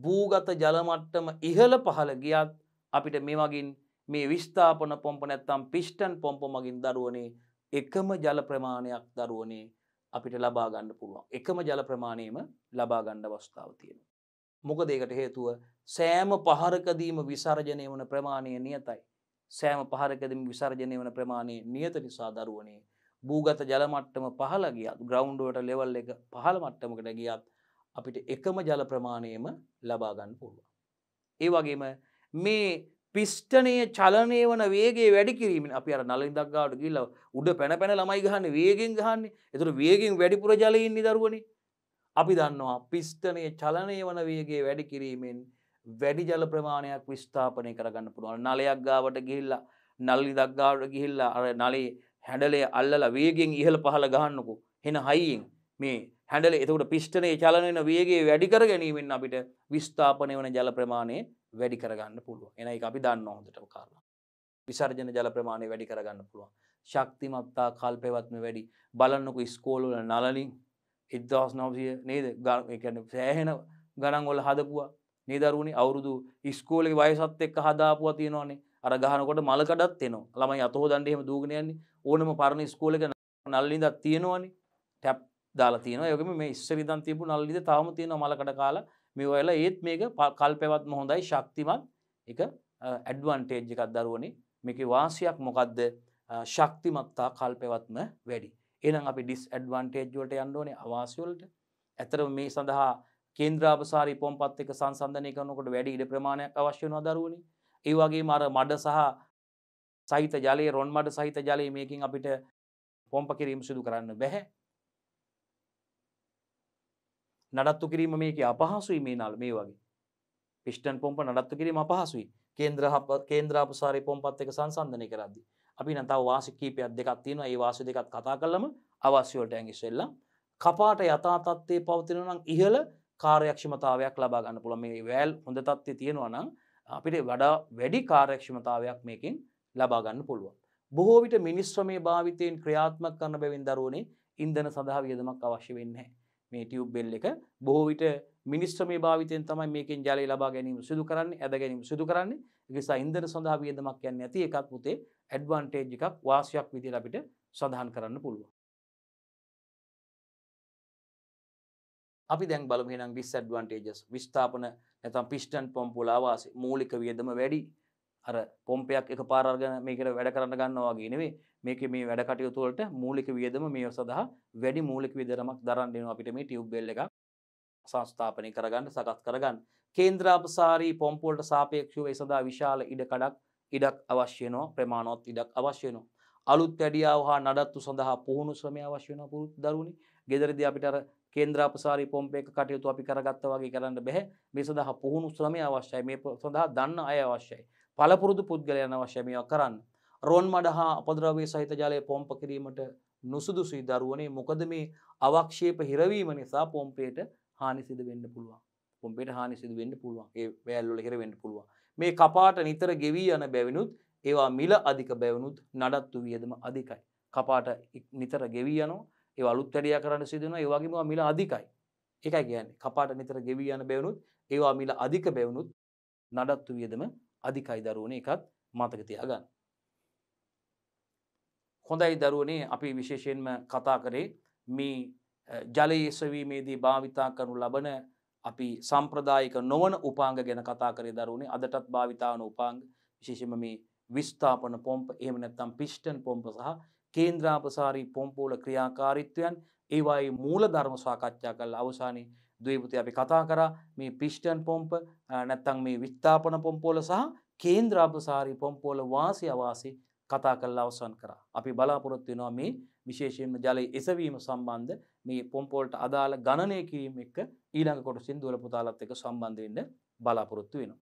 භූගත ජලමට්ටම ඉහළ පහළ ගියත් අපිට මෙමගින් මේ විස්ථාපන පොම්ප නැත්තම් පිස්ටන් පොම්ප මගින් දරුවනේ එකම ජල ප්‍රමාණයක් දරුවනේ අපිට ලබා ගන්න පුළුවන්. එකම ජල ප්‍රමාණයම ලබා ගන්න අවස්ථාව තියෙනවා. මොකද ඒකට හේතුව සෑම පහරකදීම විසර්ජනය වන ප්‍රමාණය නියතයි. සෑම පහරකදම විසර්ජනය වන ප්‍රමාණය නියත නිසා දරුවනේ භූගත ජලමට්ටම පහල ගියත් ග්‍රවන්්ඩුවට ලෙවල් එක පහළ මට්ටමකට ගියත් අපිට එකම ජල ප්‍රමාණයම ලබාගන්න පුළුවන්. ඒ වගේම මේ පිස්්ටනය චලනය වන වේගේ වැඩි කිරීමෙන් අප අර නලින් දක්ගාට ගිල්ල උඩ පැන පැන ළමයි ගහන්න වේගෙන් ගහන්න එතුර වේගෙන් වැඩිපුර ජලයෙන් නිදරුවනි අපි දන්නවා පිස්්ටනය චලනය වන වේගේ වැඩි කිරීමෙන් වැඩි ජල ප්‍රමාණයක් විස්ථාපනය කරගන්න පුළුවන් නලයක් ගාවට ගිහිල්ලා නල්ලි දක්ගාවට ගිහිල්ලා අර නලේ හැඩලේ අල්ලලා වේගෙන් ඉහළ පහළ ගහන්නකෝ හෙන හයියෙන් මේ හැඩල එතකට පිෂ්ටනය චලනන වේගේ වැඩිකර ගැනීමෙන් අපිට විස්ථාපනය වන ජල ප්‍රමාණය වැඩි කරගන්න පුළුව එන එක අපි දන්න හොඳට කාරණ විසර්ජන ජල ප්‍රමාණය වැඩි කරගන්න පුළුවන් ශක්තිමත්තා කල්පයවත්ම වැඩි බලන්නක ස්කෝලුල නලලින් ඉදදහස් නවසිය නේද ගන්න සෑහෙන ගණන්ගොල හදපුවා මේ දරුවනේ අවුරුදු ඉස්කෝලේ වයසත් එක්ක හදාපුවා තියෙනවනේ. අර ගහනකොට මලකඩත් එනවා. ළමයි අත හොදන්න එහෙම දූගෙන යන්නේ. ඕනම පරණ ඉස්කෝලේක නල්ලිඳක් තියෙනවනේ. ටැප් දාලා තියෙනවා. ඒ වගේම මේ ඉස්සර ඉඳන් තිබු නල්ලිඳ තාම තියෙනවා මලකඩ කාලා. මේ වෙලාව ඒත් මේක කල්පවත්ම හොඳයි ශක්තිමත් එක ඇඩ්වන්ටේජ් එකක් දරුවනේ. මේකේ වාසියක් මොකද්ද? ශක්තිමත්තා කල්පවත්ම වැඩි. එහෙනම් අපි ඩිස් ඇඩ්වන්ටේජ් වලට යන්න ඕනේ අවාසි වලට. ඇත්තටම මේ සඳහා කේන්ද්‍රාපසාරි පොම්පත් එක සංසන්ධනය කරනකොට වැඩි ඉඩ ප්‍රමාණයක් අවශ්‍ය වෙනවා දරුවනි. ඒ වගේම අර මඩ සහ සහිත ජලය රොන් මඩ සහිත ජලය මේකින් අපිට පොම්ප කිරීම සිදු කරන්න බැහැ. නඩත්තු කිරීම මේක අපහසුයි මේ නල් මේ වගේ. පිෂ්ටන් පොම්ප නඩත්තු කිරීම අපහසුයි. කේන්ද්‍ර කේන්ද්‍රාපසාරි පොම්පත් එක සංසන්ධනය කරද්දී. අපි නම් තව වාසි කීපයක් දෙකක් තියෙනවා. ඒ වාසි දෙකත් කතා කළම අවශ්‍ය වලට ඇඟිස්සෙල්ලා කපාට යථා තත්ත්වයේ පවතිනවා නම් ඉහළ කාර්යක්ෂමතාවයක් ලබා ගන්න පුළ මේ වැල් හොඳ තත්ත්ය තියෙනවා නම් අපිට වඩා වැඩි කාර්යක්ෂමතාවයක් මේකින් ලබා ගන්න පුළුවන්. බොහෝ විට මිනිස්ත්‍ර මේ භාවිතයෙන් ක්‍රියාත්මක කරන බැවින් දරුවනේ ඉන්දන සඳහා වියදමක් අවශ්‍ය වෙන්නේ මේ ටියුබ් බෙල් එක බොහෝ විට මිනිස්ත්‍ර මේ භාවිතයෙන් තමයි මේකෙන් ජලය ලබා ගැනීම සිදු කරන්නේ ඇද ගැනීම සිදු කරන්නේ නිසා ඉන්දන සඳහා වියදමක් යන්නේ නැති එකක් පුතේ ඇඩ්වාන්ටේජ් එකක් වාසියක් විදිහට අපිට සඳහන් කරන්න පුළුවන්. අපි දැන් බලමු එහෙනම් ඩිස්ඇඩ්වාන්ටේජස් විස්ථාපන නැත්නම් පිස්ටන් පම්පුවල ආවාස මූලික වියදම වැඩි අර පොම්පයක් එකපාර අරගෙන මේකට වැඩ කරන්න ගන්නවා වගේ නෙවෙයි මේකේ මේ වැඩ කටයුතු වලට මූලික වියදම මේ සඳහා වැඩි මූලික වියදමක් දරන්න වෙනවා අපිට මේ ටියුබ් බෙල් එක සංස්ථාපනය කරගන්න සකස් කරගන්න කේන්ද්‍රාපසාරී පොම්පු වලට සාපේක්ෂව ඒ සඳහා විශාල ඉඩ කඩක් ඉඩක් අවශ්‍ය වෙනවා ප්‍රමාණවත් ඉඩක් අවශ්‍ය වෙනවා අලුත් වැඩියාව හා නඩත්තු සඳහා පුහුණු ශ්‍රමය අවශ්‍ය වෙනවා පුරුදු දරුවනි ගෙදරදී අපිට අර කේන්ද්‍රාපසාරි පොම්ප එක කටයුතු අපි කරගත්ත වගේ කරන්න බැහැ මේ සඳහා පුහුණු ශ්‍රමය අවශ්‍යයි මේ සඳහා දන්න අය අවශ්‍යයි පළපුරුදු පුද්ගලයන් අවශ්‍ය මේවා කරන්න රෝන් මඩ හා අපද්‍රව්‍ය සහිත ජලය පොම්ප කිරීමට නුසුදුසුයි දරුවනේ මොකද මේ අවක්ෂේප හිරවීම නිසා පොම්පේට හානි සිදු වෙන්න පුළුවන් පොම්පේට හානි සිදු වෙන්න පුළුවන් ඒ වැල්වල හිර වෙන්න පුළුවන් මේ කපාට නිතර ගෙවී යන බැවිනුත් ඒවා මිල අධික බැවුණුත් නඩත්තු වියදම අධිකයි කපාට නිතර ගෙවී යනවා ඒ අලුත් වැඩිය කරන්න සිදන ඒවාගේම මිල අධිකයි එකයි කියන්නේ කපාට නිතර ගෙවී යන බැවුණුත් ඒවා මිල අධික බැවුණුත් නඩත්තු වියදම අධිකයි දරුවන එකත් මතකතියාගන්න. හොඳයි දරුවනේ අපි විශේෂයෙන්ම කතා කරේ මේ ජලයේසවීමේදී භාවිතා කරනු ලබන අපි සම්ප්‍රදායික නොවන උපාංග ගැන කතා කරේ දරුණේ අදටත් භාවිතාවන උපාංග විශේෂම මේ විස්ථාපන පොම්ප එහෙම නැත්තම් පිෂ්ටන් පොම්ප සහ කේන්ද්‍රාපසාරී පොම්පෝල ක්‍රියාකාරිත්වයන් ඒවායේ මූල ධර්ම සාකච්ඡා කල් අවසානයේ දවපති අපි කතා කර මේ පිෂ්ටන් පොම්ප නැත්තං මේ විත්තාපන පොම්පෝල සහ කේන්ද්‍රාපසාරී පොම්පෝල වාසි අවාසි කතා කල් අවසන් කර. අපි බලාපොරොත්තු වෙනවා මේ විශේෂයෙන්ම ජලය එසවීම සම්බන්ධ මේ පොම්පෝල්ට අදාළ ගණනය කිරීම එක්ක ඊළඟ කොට සින්දුවල පුතාලත් එක සම්බන්ධවෙන්න බලාපොරොත්තු වෙනවා.